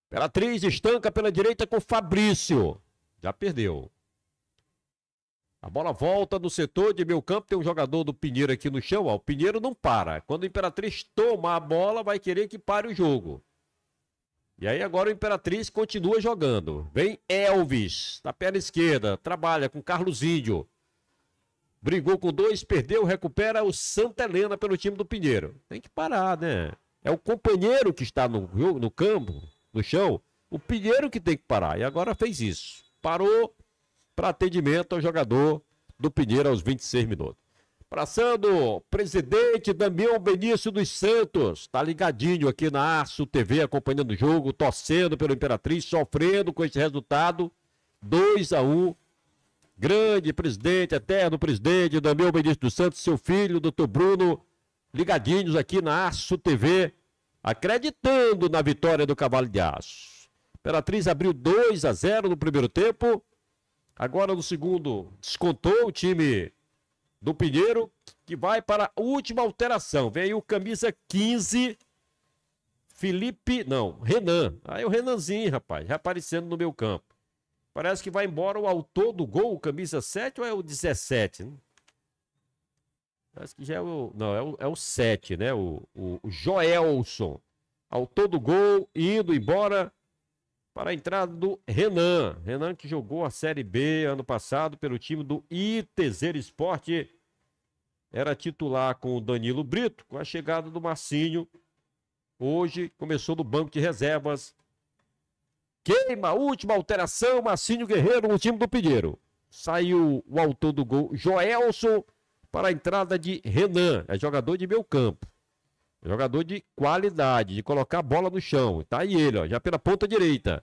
Imperatriz estanca pela direita com Fabrício. Já perdeu. A bola volta no setor de meio campo. Tem um jogador do Pinheiro aqui no chão. Ó, o Pinheiro não para. Quando o Imperatriz toma a bola, vai querer que pare o jogo. E aí agora o Imperatriz continua jogando. Vem Elvis, na perna esquerda. Trabalha com Carlos Índio. Brigou com dois, perdeu, recupera o Santa Helena pelo time do Pinheiro. Tem que parar, né? É o companheiro que está no, no campo no chão, o Pinheiro que tem que parar. E agora fez isso. Parou para atendimento ao jogador do Pinheiro aos 26 minutos. Abraçando presidente Damião Benício dos Santos. Tá ligadinho aqui na Aço TV, acompanhando o jogo, torcendo pelo Imperatriz, sofrendo com esse resultado. 2 a 1 Grande presidente, eterno presidente Damião Benício dos Santos, seu filho, doutor Bruno, ligadinhos aqui na Aço TV acreditando na vitória do Cavalo de Aço. Imperatriz abriu 2 a 0 no primeiro tempo. Agora no segundo, descontou o time do Pinheiro, que vai para a última alteração. Vem aí o camisa 15, Felipe, não, Renan. Aí o Renanzinho, rapaz, já aparecendo no meu campo. Parece que vai embora o autor do gol, o camisa 7 ou é o 17? Né? Acho que já é o. Não, é o, é o 7, né? O, o Joelson. Autor do gol, indo embora para a entrada do Renan. Renan que jogou a Série B ano passado pelo time do ITZ Esporte. Era titular com o Danilo Brito, com a chegada do Marcinho. Hoje começou no banco de reservas. Queima, última alteração, Marcinho Guerreiro no time do Pinheiro. Saiu o autor do gol, Joelson para a entrada de Renan. É jogador de meu campo. jogador de qualidade, de colocar a bola no chão. Tá aí ele, ó, já pela ponta direita.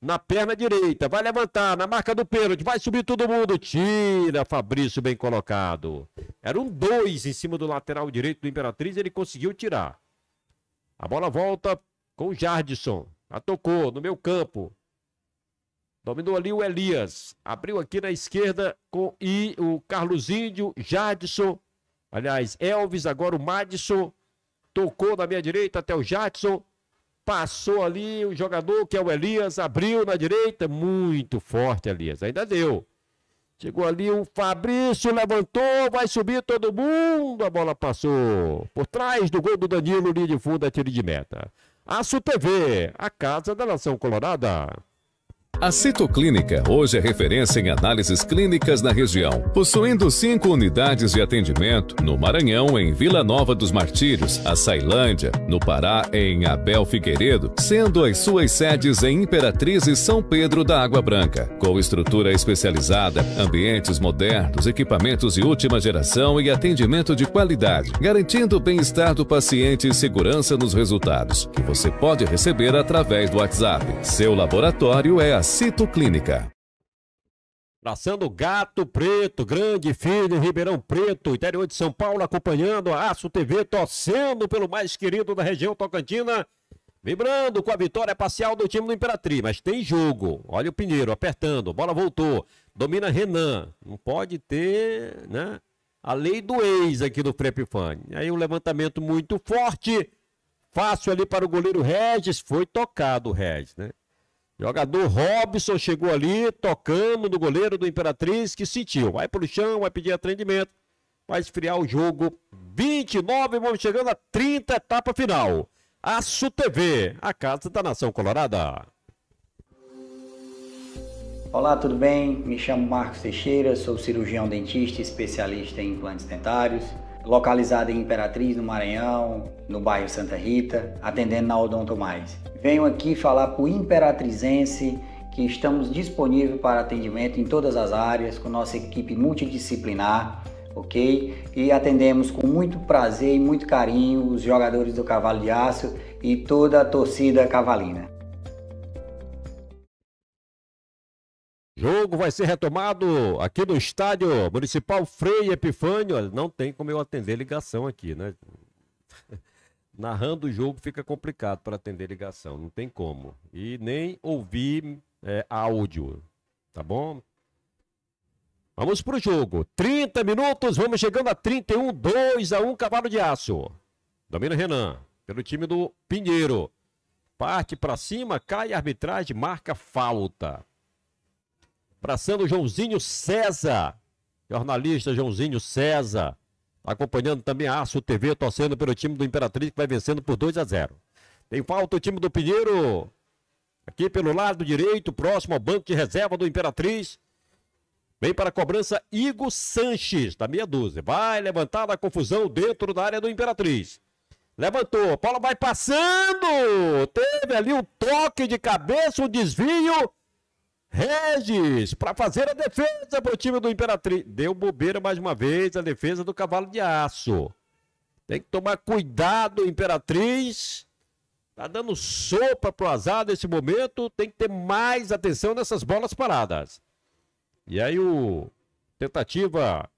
Na perna direita, vai levantar, na marca do pênalti, vai subir todo mundo. Tira, Fabrício bem colocado. Era um dois em cima do lateral direito do Imperatriz, ele conseguiu tirar. A bola volta com o Jardison. A tocou no meu campo. Dominou ali o Elias. Abriu aqui na esquerda com e o Carlos Índio, Jadson. Aliás, Elvis, agora o Madison. Tocou na minha direita até o Jadson. Passou ali o jogador, que é o Elias. Abriu na direita. Muito forte, Elias. Ainda deu. Chegou ali o Fabrício, levantou, vai subir todo mundo. A bola passou por trás do gol do Danilo, linha de fundo, é tiro de meta. Aço TV, a casa da nação colorada. A Citoclínica hoje é referência em análises clínicas na região, possuindo cinco unidades de atendimento no Maranhão, em Vila Nova dos Martírios, a Sailândia, no Pará, em Abel Figueiredo, sendo as suas sedes em Imperatriz e São Pedro da Água Branca, com estrutura especializada, ambientes modernos, equipamentos de última geração e atendimento de qualidade, garantindo o bem-estar do paciente e segurança nos resultados, que você pode receber através do WhatsApp. Seu laboratório é a Citoclínica. Traçando Gato Preto, Grande Filho, Ribeirão Preto, interior de São Paulo, acompanhando a Aço TV, torcendo pelo mais querido da região Tocantina. Vibrando com a vitória parcial do time do Imperatriz, mas tem jogo. Olha o Pinheiro apertando, bola voltou. Domina Renan. Não pode ter, né? A lei do ex aqui do Frepifane. Aí um levantamento muito forte. Fácil ali para o goleiro Regis. Foi tocado o Regis, né? Jogador Robson chegou ali tocando no goleiro do Imperatriz que sentiu. Vai pro chão, vai pedir atendimento, vai esfriar o jogo. 29, vamos chegando a 30, etapa final. Aço TV, a casa da nação colorada. Olá, tudo bem? Me chamo Marcos Teixeira, sou cirurgião dentista especialista em implantes dentários localizada em Imperatriz, no Maranhão, no bairro Santa Rita, atendendo na Odonto Mais. Venho aqui falar para o imperatrizense que estamos disponíveis para atendimento em todas as áreas, com nossa equipe multidisciplinar, ok? E atendemos com muito prazer e muito carinho os jogadores do Cavalo de Aço e toda a torcida cavalina. Jogo vai ser retomado aqui no estádio Municipal Frei Epifânio. Não tem como eu atender ligação aqui, né? Narrando o jogo fica complicado para atender ligação, não tem como. E nem ouvir é, áudio, tá bom? Vamos pro jogo. 30 minutos, vamos chegando a 31, 2 a 1, cavalo de aço. Domina Renan, pelo time do Pinheiro. Parte para cima, cai a arbitragem, marca falta. Abraçando o Joãozinho César, jornalista Joãozinho César. Tá acompanhando também a Aço TV, torcendo pelo time do Imperatriz, que vai vencendo por 2 a 0. Tem falta o time do Pinheiro. Aqui pelo lado direito, próximo ao banco de reserva do Imperatriz. Vem para a cobrança Igor Sanches, da meia dúzia. Vai levantar da confusão dentro da área do Imperatriz. Levantou, a bola vai passando. Teve ali um toque de cabeça, um desvio. Regis, para fazer a defesa para o time do Imperatriz. Deu bobeira mais uma vez a defesa do cavalo de aço. Tem que tomar cuidado, Imperatriz. Tá dando sopa pro azar nesse momento. Tem que ter mais atenção nessas bolas paradas. E aí o tentativa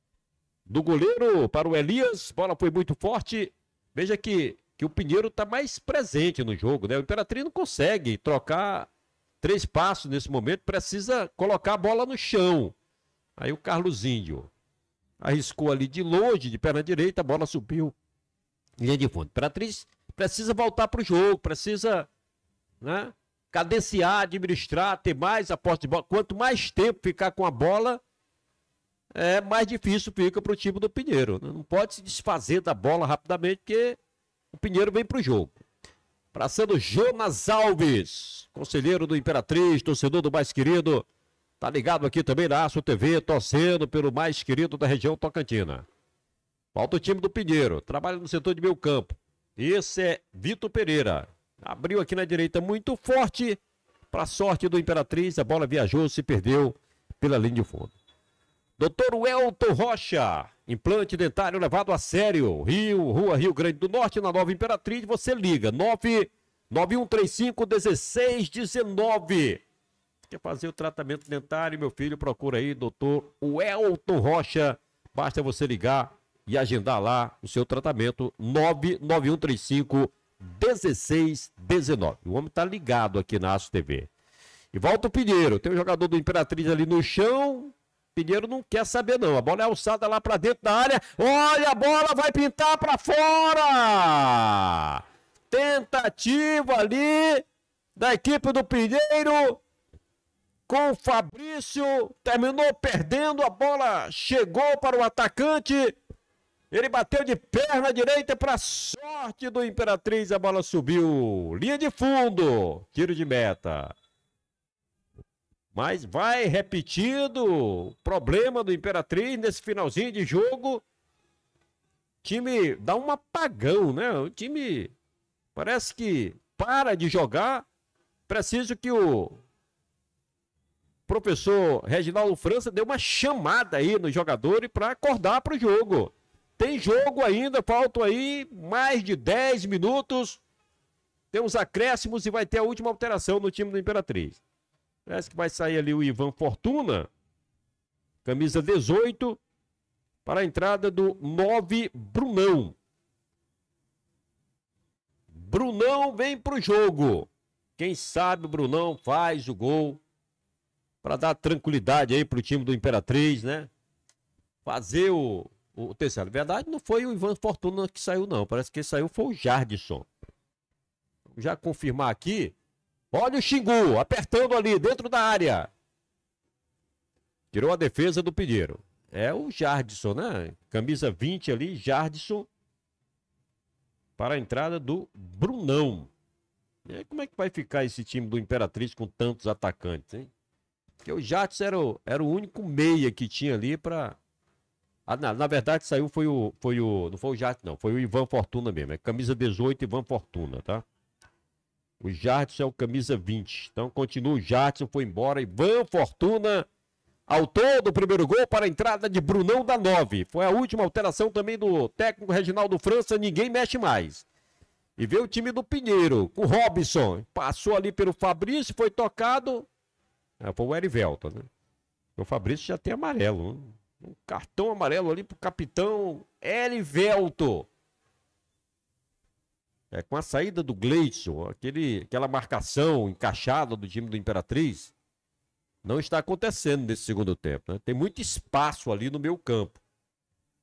do goleiro para o Elias. Bola foi muito forte. Veja que, que o Pinheiro tá mais presente no jogo, né? O Imperatriz não consegue trocar Três Passos, nesse momento, precisa colocar a bola no chão. Aí o Carlos Índio arriscou ali de longe, de perna direita, a bola subiu. Linha de fundo. Imperatriz precisa voltar para o jogo, precisa né, cadenciar, administrar, ter mais a posse de bola. Quanto mais tempo ficar com a bola, é mais difícil fica para o time do Pinheiro. Não pode se desfazer da bola rapidamente, porque o Pinheiro vem para o jogo. Praçando Jonas Alves, conselheiro do Imperatriz, torcedor do mais querido. Tá ligado aqui também na Aço TV, torcendo pelo mais querido da região Tocantina. Falta o time do Pinheiro, trabalha no setor de meio campo. Esse é Vitor Pereira. Abriu aqui na direita muito forte. Para sorte do Imperatriz, a bola viajou, se perdeu pela linha de fundo. Doutor Welton Rocha, Implante dentário levado a sério. Rio, Rua Rio Grande do Norte, na Nova Imperatriz, você liga. 99135-1619. Quer fazer o tratamento dentário, meu filho? Procura aí, doutor Welton Rocha. Basta você ligar e agendar lá o seu tratamento. 99135-1619. O homem tá ligado aqui na Aço TV. E volta o Pinheiro. Tem um jogador do Imperatriz ali no chão. Pinheiro não quer saber, não. A bola é alçada lá para dentro da área. Olha, a bola vai pintar para fora. Tentativa ali da equipe do Pinheiro com o Fabrício. Terminou perdendo. A bola chegou para o atacante. Ele bateu de perna direita para sorte do Imperatriz. A bola subiu. Linha de fundo. Tiro de meta. Mas vai repetindo o problema do Imperatriz nesse finalzinho de jogo. Time dá um apagão, né? O time parece que para de jogar. Preciso que o professor Reginaldo França deu uma chamada aí nos jogadores para acordar para o jogo. Tem jogo ainda, faltam aí mais de 10 minutos. Temos acréscimos e vai ter a última alteração no time do Imperatriz. Parece que vai sair ali o Ivan Fortuna, camisa 18, para a entrada do 9 Brunão. Brunão vem para o jogo. Quem sabe o Brunão faz o gol para dar tranquilidade aí para o time do Imperatriz, né? Fazer o, o terceiro. Na verdade, não foi o Ivan Fortuna que saiu, não. Parece que saiu foi o Jardison. Já confirmar aqui, Olha o Xingu, apertando ali, dentro da área. Tirou a defesa do Pinheiro. É o Jardison, né? Camisa 20 ali, Jardison. Para a entrada do Brunão. E como é que vai ficar esse time do Imperatriz com tantos atacantes, hein? Porque o Jardison era o, era o único meia que tinha ali para ah, na, na, verdade, saiu foi o, foi o. Não foi o Jato, não. Foi o Ivan Fortuna mesmo. É camisa 18, Ivan Fortuna, tá? O Jardson é o camisa 20. Então continua o Jardson, foi embora. Ivan Fortuna, autor do primeiro gol para a entrada de Brunão da 9. Foi a última alteração também do técnico Reginaldo França, ninguém mexe mais. E vê o time do Pinheiro, com o Robson. Passou ali pelo Fabrício, foi tocado. É, foi o Erivelto, né? O Fabrício já tem amarelo. Né? Um cartão amarelo ali pro capitão Erivelto. É, com a saída do Gleison, aquele, aquela marcação encaixada do time do Imperatriz, não está acontecendo nesse segundo tempo. Né? Tem muito espaço ali no meu campo.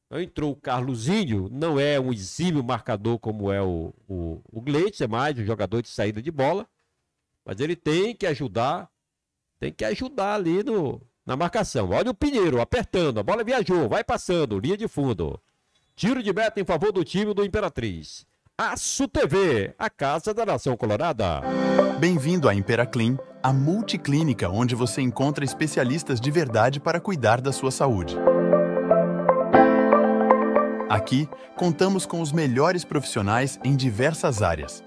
Então, entrou o Carluzinho, não é um exímio marcador como é o, o, o é mais um jogador de saída de bola, mas ele tem que ajudar, tem que ajudar ali no, na marcação. Olha o Pinheiro apertando, a bola viajou, vai passando, linha de fundo. Tiro de meta em favor do time do Imperatriz. Aço TV, a casa da nação colorada. Bem-vindo à Imperaclim, a multiclínica onde você encontra especialistas de verdade para cuidar da sua saúde. Aqui, contamos com os melhores profissionais em diversas áreas.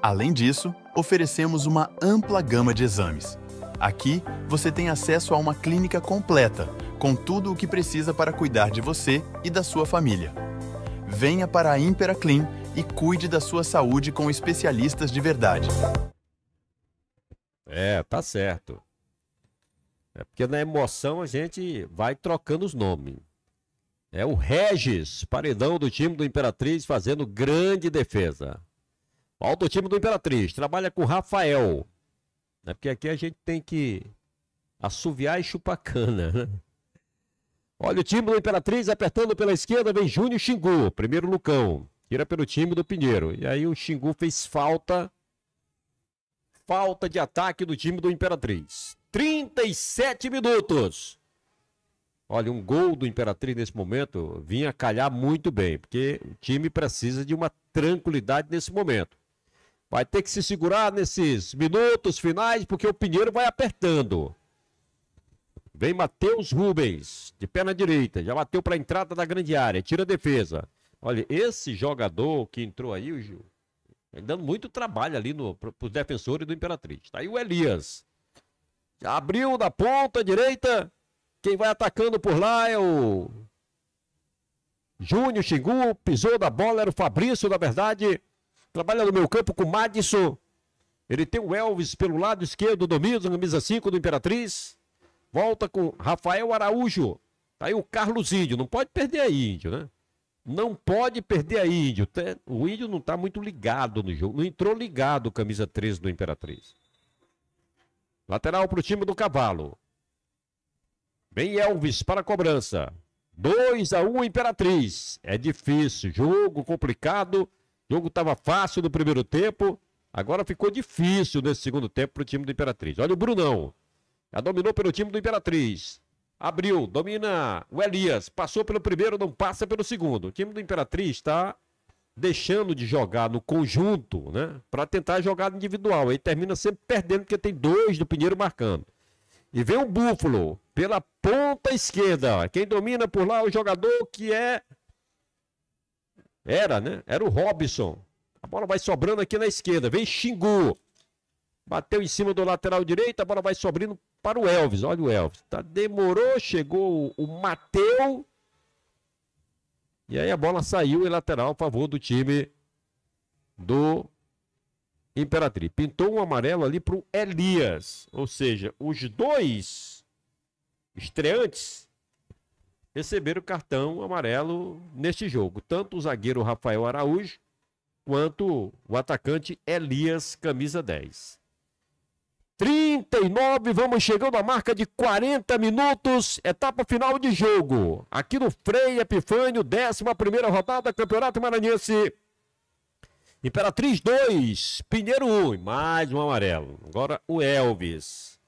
Além disso, oferecemos uma ampla gama de exames. Aqui, você tem acesso a uma clínica completa, com tudo o que precisa para cuidar de você e da sua família. Venha para a Imperaclim e cuide da sua saúde com especialistas de verdade. É, tá certo. É porque na emoção a gente vai trocando os nomes. É o Regis, paredão do time do Imperatriz, fazendo grande defesa. Falta o time do Imperatriz, trabalha com Rafael. É porque aqui a gente tem que assoviar e chupar cana, né? Olha o time do Imperatriz apertando pela esquerda, vem Júnior Xingu. Primeiro Lucão. Tira pelo time do Pinheiro. E aí o Xingu fez falta. Falta de ataque do time do Imperatriz. 37 minutos. Olha, um gol do Imperatriz nesse momento vinha calhar muito bem, porque o time precisa de uma tranquilidade nesse momento. Vai ter que se segurar nesses minutos finais, porque o Pinheiro vai apertando. Vem Matheus Rubens, de perna direita, já bateu para a entrada da grande área, tira a defesa. Olha, esse jogador que entrou aí, o Gil, tá dando muito trabalho ali no, pro, pros defensores do Imperatriz. Tá aí o Elias. Abriu da ponta direita. Quem vai atacando por lá é o Júnior Xingu. Pisou da bola, era o Fabrício, na verdade. Trabalha no meu campo com o Madison. Ele tem o Elvis pelo lado esquerdo, domina, camisa 5 do Imperatriz. Volta com Rafael Araújo. Tá aí o Carlos Índio. Não pode perder aí, Índio, né? Não pode perder a Índio. O Índio não está muito ligado no jogo. Não entrou ligado camisa 13 do Imperatriz. Lateral para o time do Cavalo. Bem Elvis para a cobrança. 2 a 1 um, Imperatriz. É difícil, jogo complicado. jogo estava fácil no primeiro tempo. Agora ficou difícil nesse segundo tempo para o time do Imperatriz. Olha o Brunão. Já dominou pelo time do Imperatriz. Abriu, domina o Elias. Passou pelo primeiro, não passa pelo segundo. O time do Imperatriz está deixando de jogar no conjunto, né? Para tentar jogar individual. Aí termina sempre perdendo, porque tem dois do Pinheiro marcando. E vem o Búfalo pela ponta esquerda. Quem domina por lá é o jogador que é. Era, né? Era o Robson. A bola vai sobrando aqui na esquerda. Vem Xingu. Bateu em cima do lateral direito. A bola vai sobrando, para o Elvis. Olha o Elvis. Tá, demorou, chegou o, o Mateu. E aí a bola saiu em lateral a favor do time do Imperatriz. Pintou um amarelo ali para o Elias. Ou seja, os dois estreantes receberam cartão amarelo neste jogo. Tanto o zagueiro Rafael Araújo quanto o atacante Elias, camisa 10. 39, vamos chegando à marca de 40 minutos, etapa final de jogo. Aqui no Frei Epifânio, 11 rodada, Campeonato Maranhense. Imperatriz 2, Pinheiro 1, mais um amarelo. Agora o Elvis.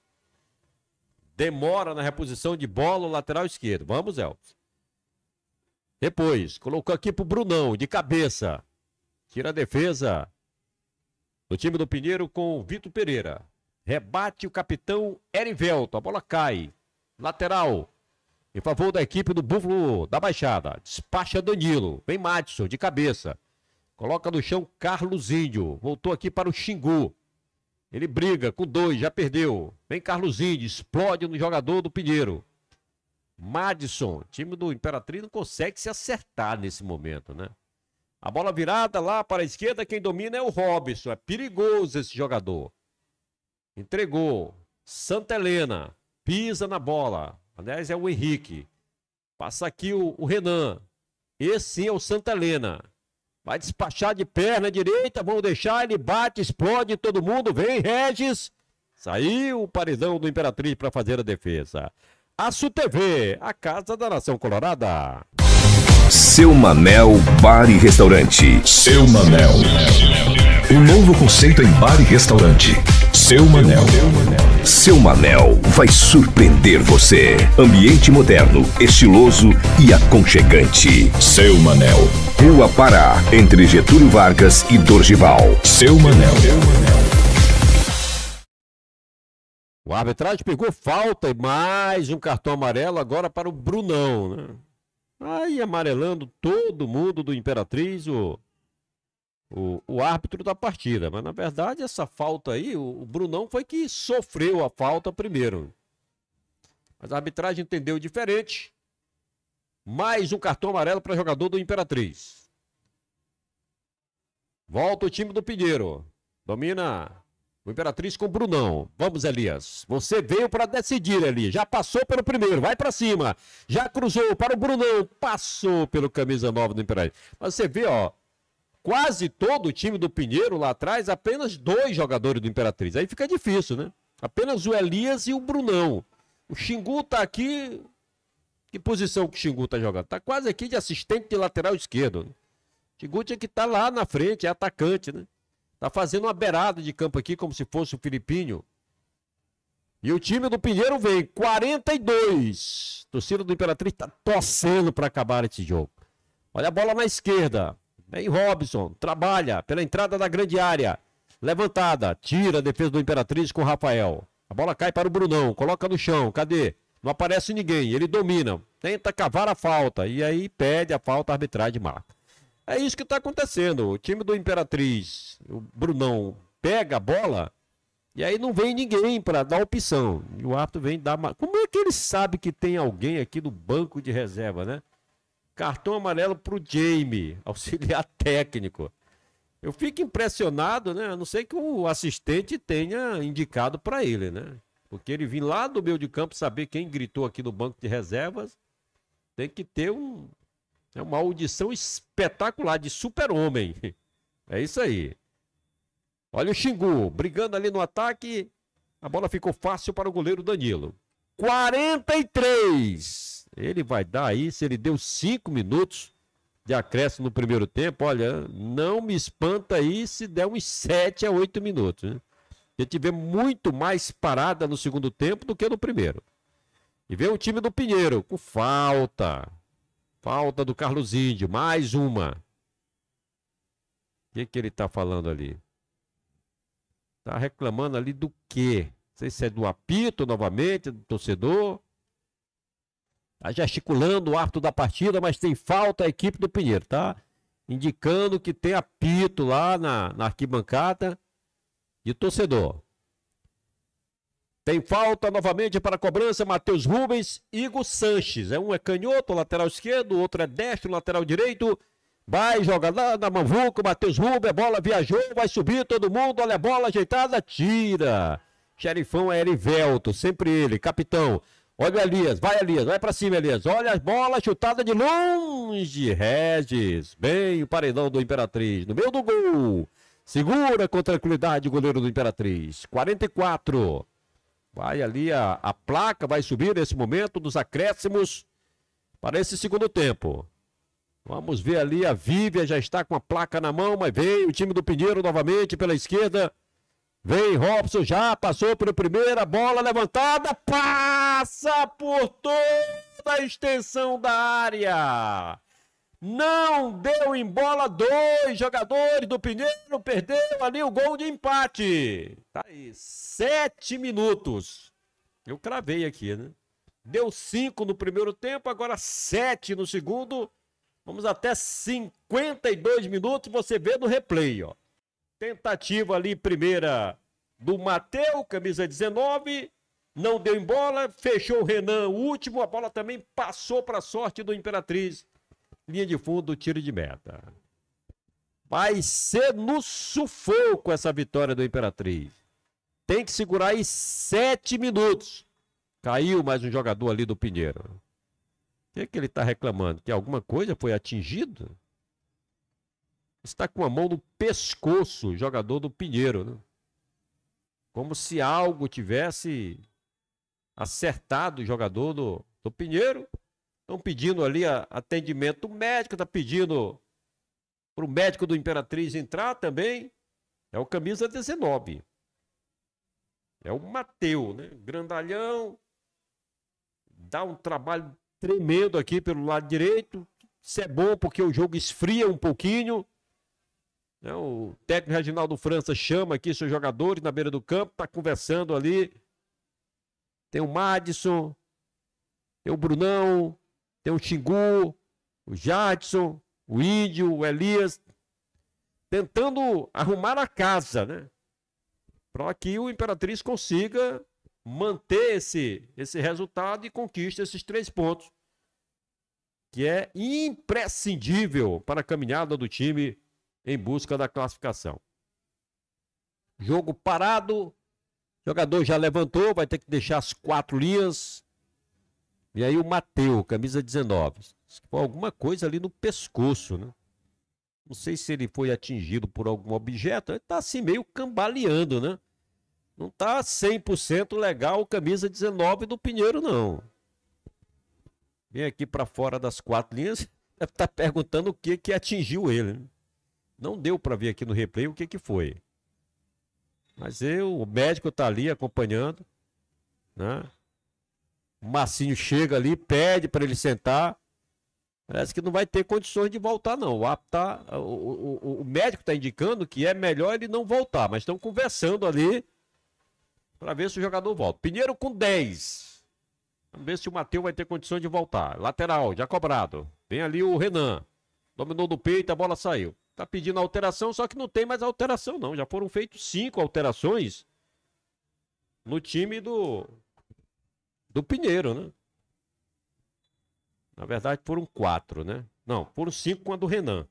Demora na reposição de bola, lateral esquerdo. Vamos, Elvis. Depois, colocou aqui pro Brunão, de cabeça. Tira a defesa. Do time do Pinheiro com o Vitor Pereira. Rebate o capitão Erivelto. A bola cai. Lateral. Em favor da equipe do Búfalo da Baixada. Despacha Danilo. Vem Madison de cabeça. Coloca no chão Carlos Índio. Voltou aqui para o Xingu. Ele briga com dois, já perdeu. Vem Carlos Índio, explode no jogador do Pinheiro. Madison, time do Imperatriz não consegue se acertar nesse momento, né? A bola virada lá para a esquerda, quem domina é o Robson. É perigoso esse jogador. Entregou. Santa Helena. Pisa na bola. Aliás, é o Henrique. Passa aqui o, o Renan. Esse sim é o Santa Helena. Vai despachar de perna direita. Vamos deixar. Ele bate, explode todo mundo. Vem, Regis. Saiu o paredão do Imperatriz para fazer a defesa. Aço TV, a casa da nação colorada. Seu Manel Bar e Restaurante. Seu Manel. Um novo conceito em bar e restaurante seu Manel. Seu Manel vai surpreender você. Ambiente moderno, estiloso e aconchegante. Seu Manel. Rua Pará, entre Getúlio Vargas e Dorgival. Seu Manel. O arbitragem pegou falta e mais um cartão amarelo agora para o Brunão, né? Aí amarelando todo mundo do Imperatriz, o o, o árbitro da partida. Mas na verdade, essa falta aí, o, o Brunão foi que sofreu a falta primeiro. Mas a arbitragem entendeu diferente. Mais um cartão amarelo para jogador do Imperatriz. Volta o time do Pinheiro. Domina o Imperatriz com o Brunão. Vamos, Elias. Você veio para decidir, Elias. Já passou pelo primeiro, vai para cima. Já cruzou para o Brunão. Passou pelo camisa nova do Imperatriz. Mas você vê, ó, quase todo o time do Pinheiro lá atrás, apenas dois jogadores do Imperatriz. Aí fica difícil, né? Apenas o Elias e o Brunão. O Xingu tá aqui. Que posição que o Xingu tá jogando? Tá quase aqui de assistente de lateral esquerdo. O Xingu tinha que estar tá lá na frente, é atacante, né? Tá fazendo uma beirada de campo aqui, como se fosse o Filipinho. E o time do Pinheiro vem 42. Torcida do Imperatriz tá torcendo para acabar esse jogo. Olha a bola na esquerda. Vem né? Robson, trabalha pela entrada da grande área. Levantada, tira a defesa do Imperatriz com o Rafael. A bola cai para o Brunão, coloca no chão, cadê? Não aparece ninguém, ele domina, tenta cavar a falta e aí pede a falta, a arbitragem marca. É isso que está acontecendo. O time do Imperatriz, o Brunão, pega a bola e aí não vem ninguém para dar opção. E o árbitro vem dar. Uma... Como é que ele sabe que tem alguém aqui no banco de reserva, né? Cartão amarelo para o Jamie, auxiliar técnico. Eu fico impressionado, né? A não sei que o assistente tenha indicado para ele, né? Porque ele vir lá do meio de campo saber quem gritou aqui no banco de reservas, tem que ter um, é uma audição espetacular de super-homem. É isso aí. Olha o Xingu, brigando ali no ataque. A bola ficou fácil para o goleiro Danilo. 43! Ele vai dar aí, se ele deu cinco minutos de acréscimo no primeiro tempo, olha, não me espanta aí se der uns sete a oito minutos. Né? Ele tiver muito mais parada no segundo tempo do que no primeiro. E vem o time do Pinheiro, com falta. Falta do Carlos Índio, mais uma. O que, que ele está falando ali? Está reclamando ali do quê? Não sei se é do apito novamente, do torcedor. Tá gesticulando o árbitro da partida, mas tem falta a equipe do Pinheiro, tá? Indicando que tem apito lá na, na arquibancada de torcedor. Tem falta novamente para a cobrança, Matheus Rubens, Igor Sanches. É um é canhoto, lateral esquerdo, outro é destro, lateral direito. Vai, joga lá na Mavuca, Matheus Rubens, a bola viajou, vai subir todo mundo, olha a bola ajeitada, tira. Xerifão é Erivelto, sempre ele, capitão. Olha o Elias, vai Elias, vai para cima Elias. Olha a bola chutada de longe, Regis. Bem o paredão do Imperatriz, no meio do gol. Segura com tranquilidade o goleiro do Imperatriz. 44. Vai ali a, a placa, vai subir nesse momento dos acréscimos para esse segundo tempo. Vamos ver ali, a Vívia já está com a placa na mão, mas veio o time do Pinheiro novamente pela esquerda. Vem Robson, já passou pela primeira bola levantada, passa por toda a extensão da área. Não deu em bola dois jogadores do Pinheiro, perdeu ali o gol de empate. Tá aí, sete minutos. Eu cravei aqui, né? Deu cinco no primeiro tempo, agora sete no segundo. Vamos até 52 minutos, você vê no replay, ó. Tentativa ali, primeira do Mateu, camisa 19. Não deu em bola, fechou o Renan, o último. A bola também passou para a sorte do Imperatriz. Linha de fundo, tiro de meta. Vai ser no sufoco essa vitória do Imperatriz. Tem que segurar aí sete minutos. Caiu mais um jogador ali do Pinheiro. O que, é que ele está reclamando? Que alguma coisa foi atingido? está com a mão no pescoço, jogador do Pinheiro. Né? Como se algo tivesse acertado o jogador do, do Pinheiro. Estão pedindo ali a, atendimento médico, está pedindo para o médico do Imperatriz entrar também. É o camisa 19. É o Mateu, né? Grandalhão. Dá um trabalho tremendo aqui pelo lado direito. Isso é bom porque o jogo esfria um pouquinho. Né, o técnico Reginaldo França chama aqui seus jogadores na beira do campo, está conversando ali. Tem o Madison, tem o Brunão, tem o Xingu, o Jadson, o Índio, o Elias, tentando arrumar a casa, né? Para que o Imperatriz consiga manter esse, esse resultado e conquista esses três pontos, que é imprescindível para a caminhada do time em busca da classificação. Jogo parado. jogador já levantou, vai ter que deixar as quatro linhas. E aí o Mateu, camisa 19. Foi alguma coisa ali no pescoço, né? Não sei se ele foi atingido por algum objeto. Ele tá assim meio cambaleando, né? Não tá 100% legal o camisa 19 do Pinheiro, não. Vem aqui para fora das quatro linhas. Deve estar tá perguntando o que que atingiu ele. Né? Não deu para ver aqui no replay o que, que foi. Mas eu, o médico está ali acompanhando, né? O Massinho chega ali, pede para ele sentar. Parece que não vai ter condições de voltar, não. O, tá, o, o, o médico está indicando que é melhor ele não voltar, mas estão conversando ali para ver se o jogador volta. Pinheiro com 10. Vamos ver se o Matheus vai ter condições de voltar. Lateral, já cobrado. Vem ali o Renan. Dominou do peito, a bola saiu. Tá pedindo alteração, só que não tem mais alteração, não. Já foram feitas cinco alterações no time do, do Pinheiro, né? Na verdade, foram quatro, né? Não, foram cinco com a do Renan.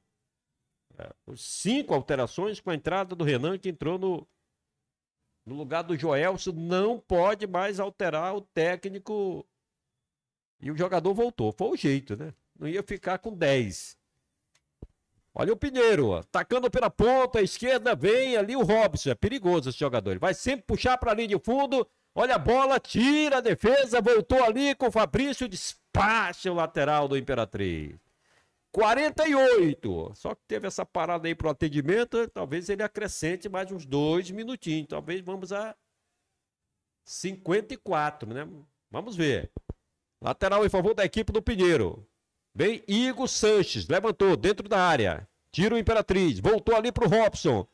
É, cinco alterações com a entrada do Renan, que entrou no, no lugar do Joelson Não pode mais alterar o técnico. E o jogador voltou. Foi o jeito, né? Não ia ficar com dez Olha o Pinheiro, atacando pela ponta esquerda, vem ali o Robson, é perigoso esse jogador. Ele vai sempre puxar para a linha de fundo, olha a bola, tira a defesa, voltou ali com o Fabrício, despacha o lateral do Imperatriz. 48. Só que teve essa parada aí pro atendimento, talvez ele acrescente mais uns dois minutinhos, talvez vamos a 54, né? Vamos ver. Lateral em favor da equipe do Pinheiro. Bem, Igor Sanches levantou dentro da área. Tira o Imperatriz. Voltou ali para o Robson.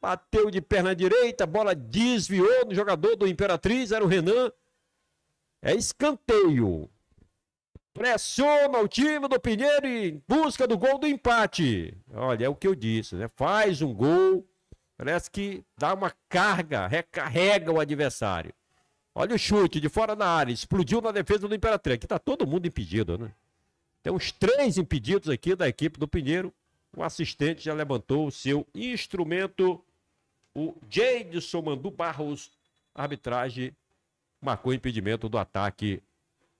Bateu de perna direita. Bola desviou no jogador do Imperatriz. Era o Renan. É escanteio. Pressiona o time do Pinheiro em busca do gol do empate. Olha, é o que eu disse, né? Faz um gol. Parece que dá uma carga, recarrega o adversário. Olha o chute de fora da área. Explodiu na defesa do Imperatriz. Aqui tá todo mundo impedido, né? Tem uns três impedidos aqui da equipe do Pinheiro. O assistente já levantou o seu instrumento. O Jadson Mandu Barros, arbitragem, marcou impedimento do ataque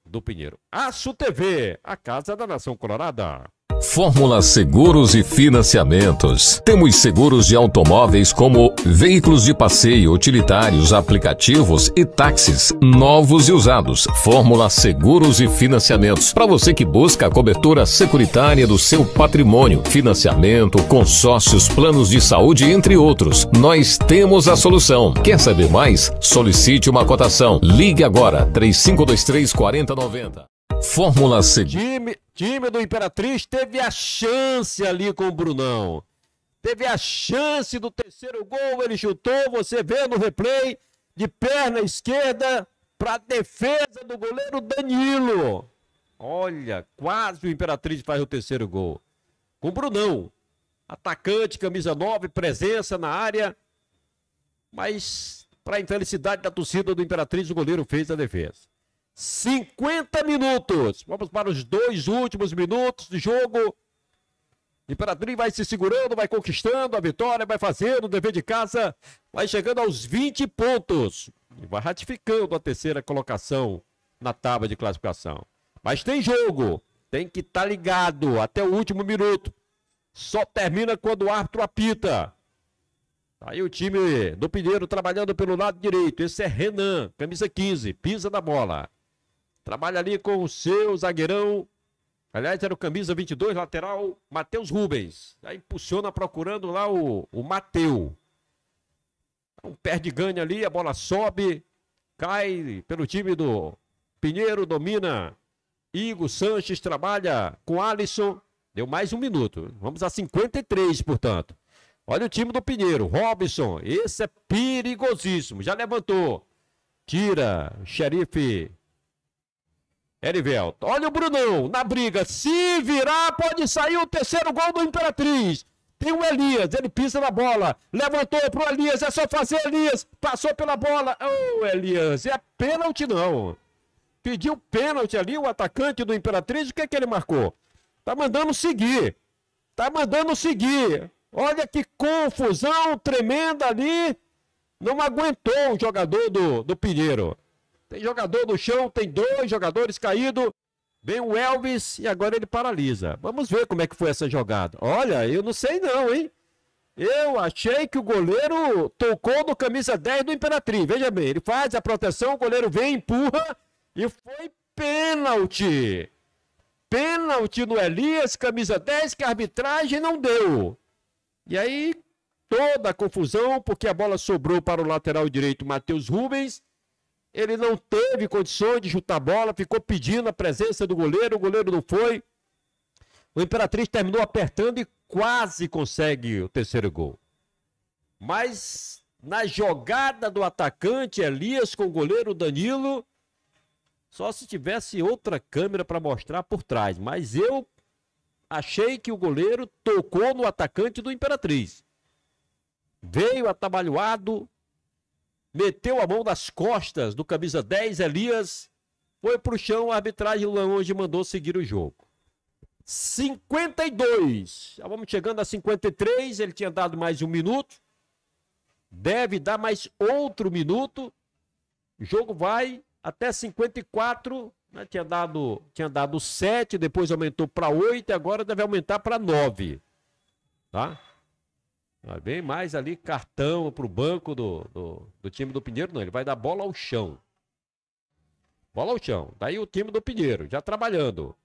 do Pinheiro. Aço TV, a casa da nação colorada. Fórmula Seguros e Financiamentos. Temos seguros de automóveis como veículos de passeio, utilitários, aplicativos e táxis novos e usados. Fórmula Seguros e Financiamentos. Para você que busca a cobertura securitária do seu patrimônio, financiamento, consórcios, planos de saúde, entre outros. Nós temos a solução. Quer saber mais? Solicite uma cotação. Ligue agora 3523 4090. Fórmula C. Time, time do Imperatriz teve a chance ali com o Brunão. Teve a chance do terceiro gol, ele chutou, você vê no replay, de perna esquerda para defesa do goleiro Danilo. Olha, quase o Imperatriz faz o terceiro gol. Com o Brunão, atacante, camisa 9, presença na área. Mas, para infelicidade da torcida do Imperatriz, o goleiro fez a defesa. 50 minutos. Vamos para os dois últimos minutos de jogo. Imperatriz vai se segurando, vai conquistando a vitória, vai fazendo o dever de casa, vai chegando aos 20 pontos e vai ratificando a terceira colocação na tábua de classificação. Mas tem jogo, tem que estar tá ligado até o último minuto. Só termina quando o árbitro apita. Tá aí o time do Pinheiro trabalhando pelo lado direito. Esse é Renan, camisa 15, pisa na bola. Trabalha ali com o seu zagueirão. Aliás, era o camisa 22, lateral, Matheus Rubens. Aí impulsiona procurando lá o, o Mateu. Um perde ganha ali, a bola sobe, cai pelo time do Pinheiro, domina. Igor Sanches trabalha com Alisson. Deu mais um minuto. Vamos a 53, portanto. Olha o time do Pinheiro. Robson, esse é perigosíssimo. Já levantou. Tira, xerife Erivelto. Olha o Brunão na briga. Se virar, pode sair o terceiro gol do Imperatriz. Tem o Elias, ele pisa na bola. Levantou pro Elias, é só fazer Elias. Passou pela bola. Ô, oh, Elias, é pênalti não. Pediu pênalti ali o atacante do Imperatriz. O que é que ele marcou? Tá mandando seguir. Tá mandando seguir. Olha que confusão tremenda ali. Não aguentou o jogador do, do Pinheiro. Tem jogador no chão, tem dois jogadores caídos. Vem o Elvis e agora ele paralisa. Vamos ver como é que foi essa jogada. Olha, eu não sei não, hein? Eu achei que o goleiro tocou no camisa 10 do Imperatriz. Veja bem, ele faz a proteção, o goleiro vem, empurra e foi pênalti. Pênalti no Elias, camisa 10, que a arbitragem não deu. E aí, toda a confusão, porque a bola sobrou para o lateral direito Matheus Rubens ele não teve condições de chutar a bola, ficou pedindo a presença do goleiro, o goleiro não foi. O Imperatriz terminou apertando e quase consegue o terceiro gol. Mas na jogada do atacante Elias com o goleiro Danilo, só se tivesse outra câmera para mostrar por trás. Mas eu achei que o goleiro tocou no atacante do Imperatriz. Veio atabalhoado, meteu a mão nas costas do camisa 10 Elias, foi pro chão, a arbitragem longe mandou seguir o jogo. 52. Já vamos chegando a 53, ele tinha dado mais um minuto. Deve dar mais outro minuto. O jogo vai até 54, né? tinha dado tinha dado 7, depois aumentou para 8 agora deve aumentar para 9. Tá? Bem mais ali cartão para o banco do, do, do, time do Pinheiro, não. Ele vai dar bola ao chão. Bola ao chão. Daí tá o time do Pinheiro, já trabalhando.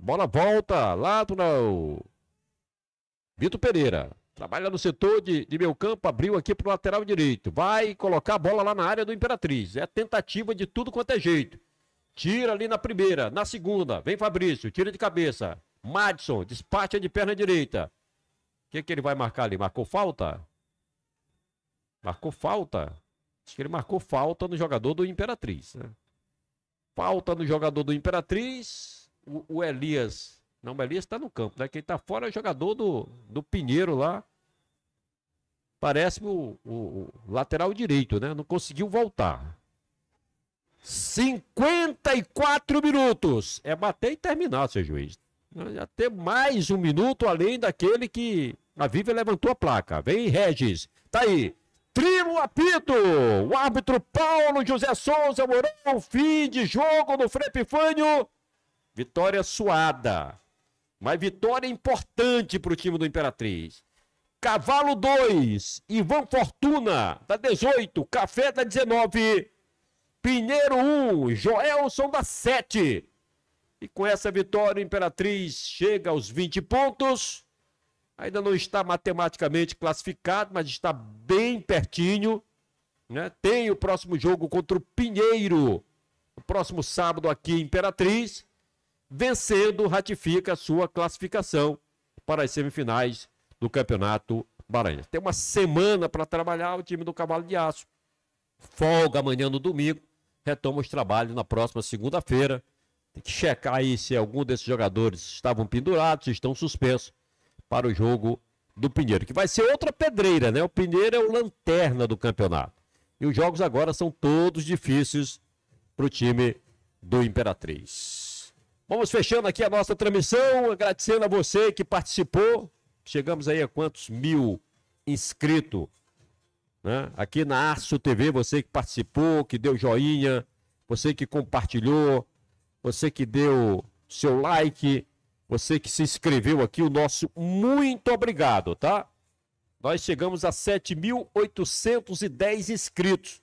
bola volta lá do não. Vitor Pereira. Trabalha no setor de, de meio campo, abriu aqui para o lateral direito. Vai colocar a bola lá na área do Imperatriz. É tentativa de tudo quanto é jeito. Tira ali na primeira, na segunda. Vem Fabrício, tira de cabeça. Madison, despacha de perna direita que, que ele vai marcar ali? Marcou falta? Marcou falta? Acho que ele marcou falta no jogador do Imperatriz. Né? Falta no jogador do Imperatriz. O, o Elias. Não, o Elias está no campo, né? Quem está fora é o jogador do, do Pinheiro lá. Parece o, o, o lateral direito, né? Não conseguiu voltar. 54 minutos. É bater e terminar, seu juiz. Já tem mais um minuto além daquele que a Vivian levantou a placa. Vem, Regis. Tá aí. Trilo apito! O árbitro Paulo José Souza Mourão, fim de jogo do Frepifânio. Vitória suada. Mas vitória importante para o time do Imperatriz. Cavalo 2, Ivan Fortuna, da 18, Café da 19, Pinheiro 1, um, Joelson da 7. E com essa vitória, o Imperatriz chega aos 20 pontos ainda não está matematicamente classificado, mas está bem pertinho. Né? Tem o próximo jogo contra o Pinheiro, no próximo sábado aqui em Imperatriz. Vencendo, ratifica a sua classificação para as semifinais do Campeonato Baranha. Tem uma semana para trabalhar o time do Cavalo de Aço. Folga amanhã no domingo, retoma os trabalhos na próxima segunda-feira. Tem que checar aí se algum desses jogadores estavam pendurados, se estão suspensos para o jogo do Pinheiro, que vai ser outra pedreira, né? O Pinheiro é o lanterna do campeonato. E os jogos agora são todos difíceis para o time do Imperatriz. Vamos fechando aqui a nossa transmissão, agradecendo a você que participou. Chegamos aí a quantos mil inscritos, né? Aqui na Arço TV, você que participou, que deu joinha, você que compartilhou, você que deu seu like, você que se inscreveu aqui, o nosso muito obrigado, tá? Nós chegamos a 7.810 inscritos.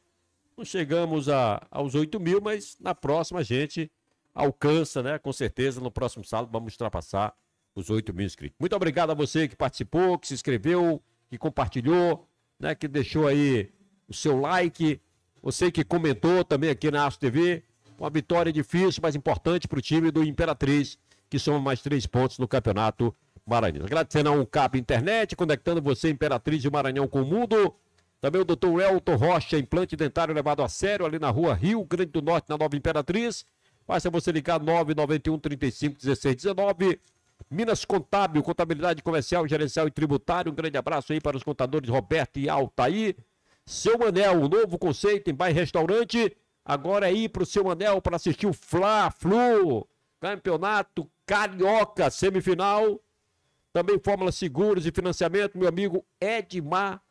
Não chegamos a, aos 8 mil, mas na próxima a gente alcança, né? Com certeza, no próximo sábado vamos ultrapassar os 8 mil inscritos. Muito obrigado a você que participou, que se inscreveu, que compartilhou, né? Que deixou aí o seu like. Você que comentou também aqui na Astro TV. Uma vitória difícil, mas importante para o time do Imperatriz que soma mais três pontos no campeonato maranhense. Agradecendo ao Cap Internet, conectando você, Imperatriz do Maranhão, com o mundo. Também o doutor Elton Rocha, implante dentário levado a sério, ali na rua Rio Grande do Norte, na Nova Imperatriz. Basta você ligar 991 35 16 19. Minas Contábil, contabilidade comercial, gerencial e tributário. Um grande abraço aí para os contadores Roberto e Altaí. Seu Manel, um novo conceito em bairro restaurante. Agora é ir para o seu Manel para assistir o Fla Flu. Campeonato Carioca, semifinal. Também Fórmula Seguros e Financiamento, meu amigo Edmar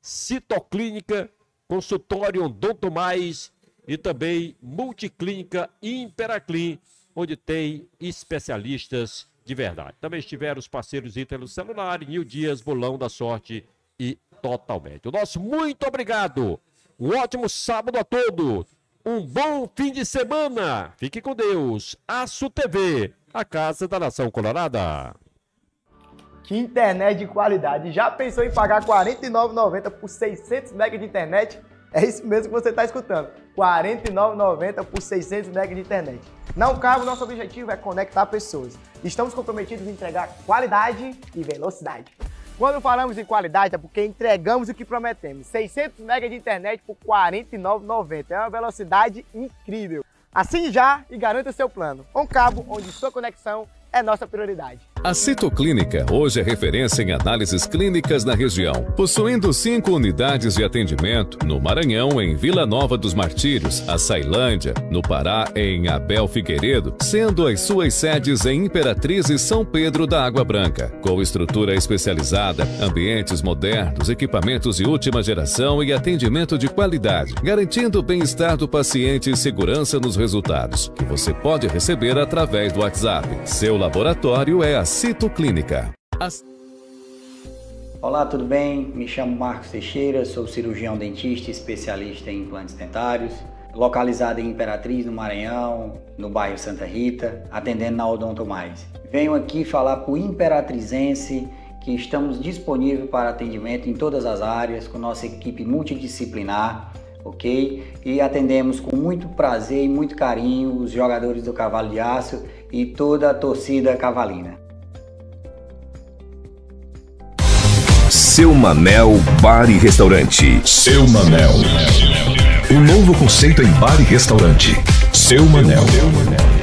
Citoclínica, consultório Odonto Mais e também Multiclínica Imperaclin, onde tem especialistas de verdade. Também estiveram os parceiros Ítalo Celular, Nil Dias, Bolão da Sorte e Totalmente. O nosso muito obrigado. Um ótimo sábado a todos. Um bom fim de semana. Fique com Deus. Aço TV, a casa da nação colorada. Que internet de qualidade! Já pensou em pagar R$ 49,90 por 600 MB de internet? É isso mesmo que você está escutando. R$ 49,90 por 600 MB de internet. Não cabe, nosso objetivo é conectar pessoas. Estamos comprometidos em entregar qualidade e velocidade. Quando falamos em qualidade é porque entregamos o que prometemos. 600 MB de internet por R$ 49,90. É uma velocidade incrível. Assine já e garanta seu plano. Um cabo onde sua conexão é nossa prioridade. A Citoclínica hoje é referência em análises clínicas na região, possuindo cinco unidades de atendimento no Maranhão, em Vila Nova dos Martírios, Açailândia, no Pará, em Abel Figueiredo, sendo as suas sedes em Imperatriz e São Pedro da Água Branca, com estrutura especializada, ambientes modernos, equipamentos de última geração e atendimento de qualidade, garantindo o bem-estar do paciente e segurança nos resultados, que você pode receber através do WhatsApp. Seu laboratório é a Citoclínica. As... Olá, tudo bem? Me chamo Marcos Teixeira, sou cirurgião dentista especialista em implantes dentários, localizado em Imperatriz, no Maranhão, no bairro Santa Rita, atendendo na Odonto Mais. Venho aqui falar para o imperatrizense que estamos disponíveis para atendimento em todas as áreas, com nossa equipe multidisciplinar, ok? E atendemos com muito prazer e muito carinho os jogadores do Cavalo de Aço e toda a torcida cavalina. Seu Manel Bar e Restaurante. Seu Manel. Um novo conceito em bar e restaurante. Seu Manel.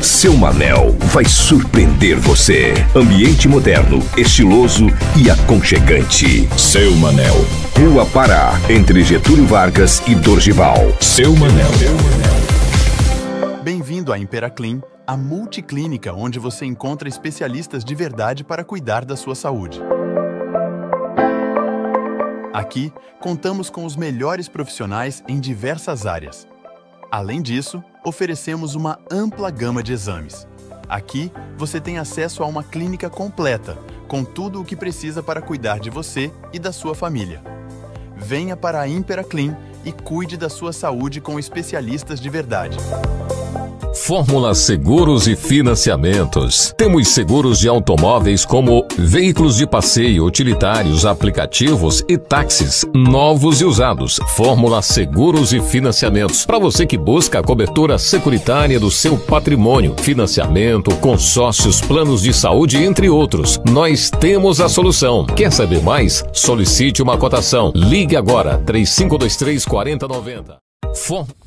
Seu Manel vai surpreender você. Ambiente moderno, estiloso e aconchegante. Seu Manel. Rua Pará, entre Getúlio Vargas e Dorgival. Seu Manel. Bem-vindo à Impera Clean a Multiclínica, onde você encontra especialistas de verdade para cuidar da sua saúde. Aqui, contamos com os melhores profissionais em diversas áreas. Além disso, oferecemos uma ampla gama de exames. Aqui, você tem acesso a uma clínica completa, com tudo o que precisa para cuidar de você e da sua família. Venha para a Impera Clean e cuide da sua saúde com especialistas de verdade. Fórmula Seguros e Financiamentos. Temos seguros de automóveis como veículos de passeio, utilitários, aplicativos e táxis novos e usados. Fórmula Seguros e Financiamentos. Para você que busca a cobertura securitária do seu patrimônio, financiamento, consórcios, planos de saúde, entre outros. Nós temos a solução. Quer saber mais? Solicite uma cotação. Ligue agora 3523 4090. Fórmula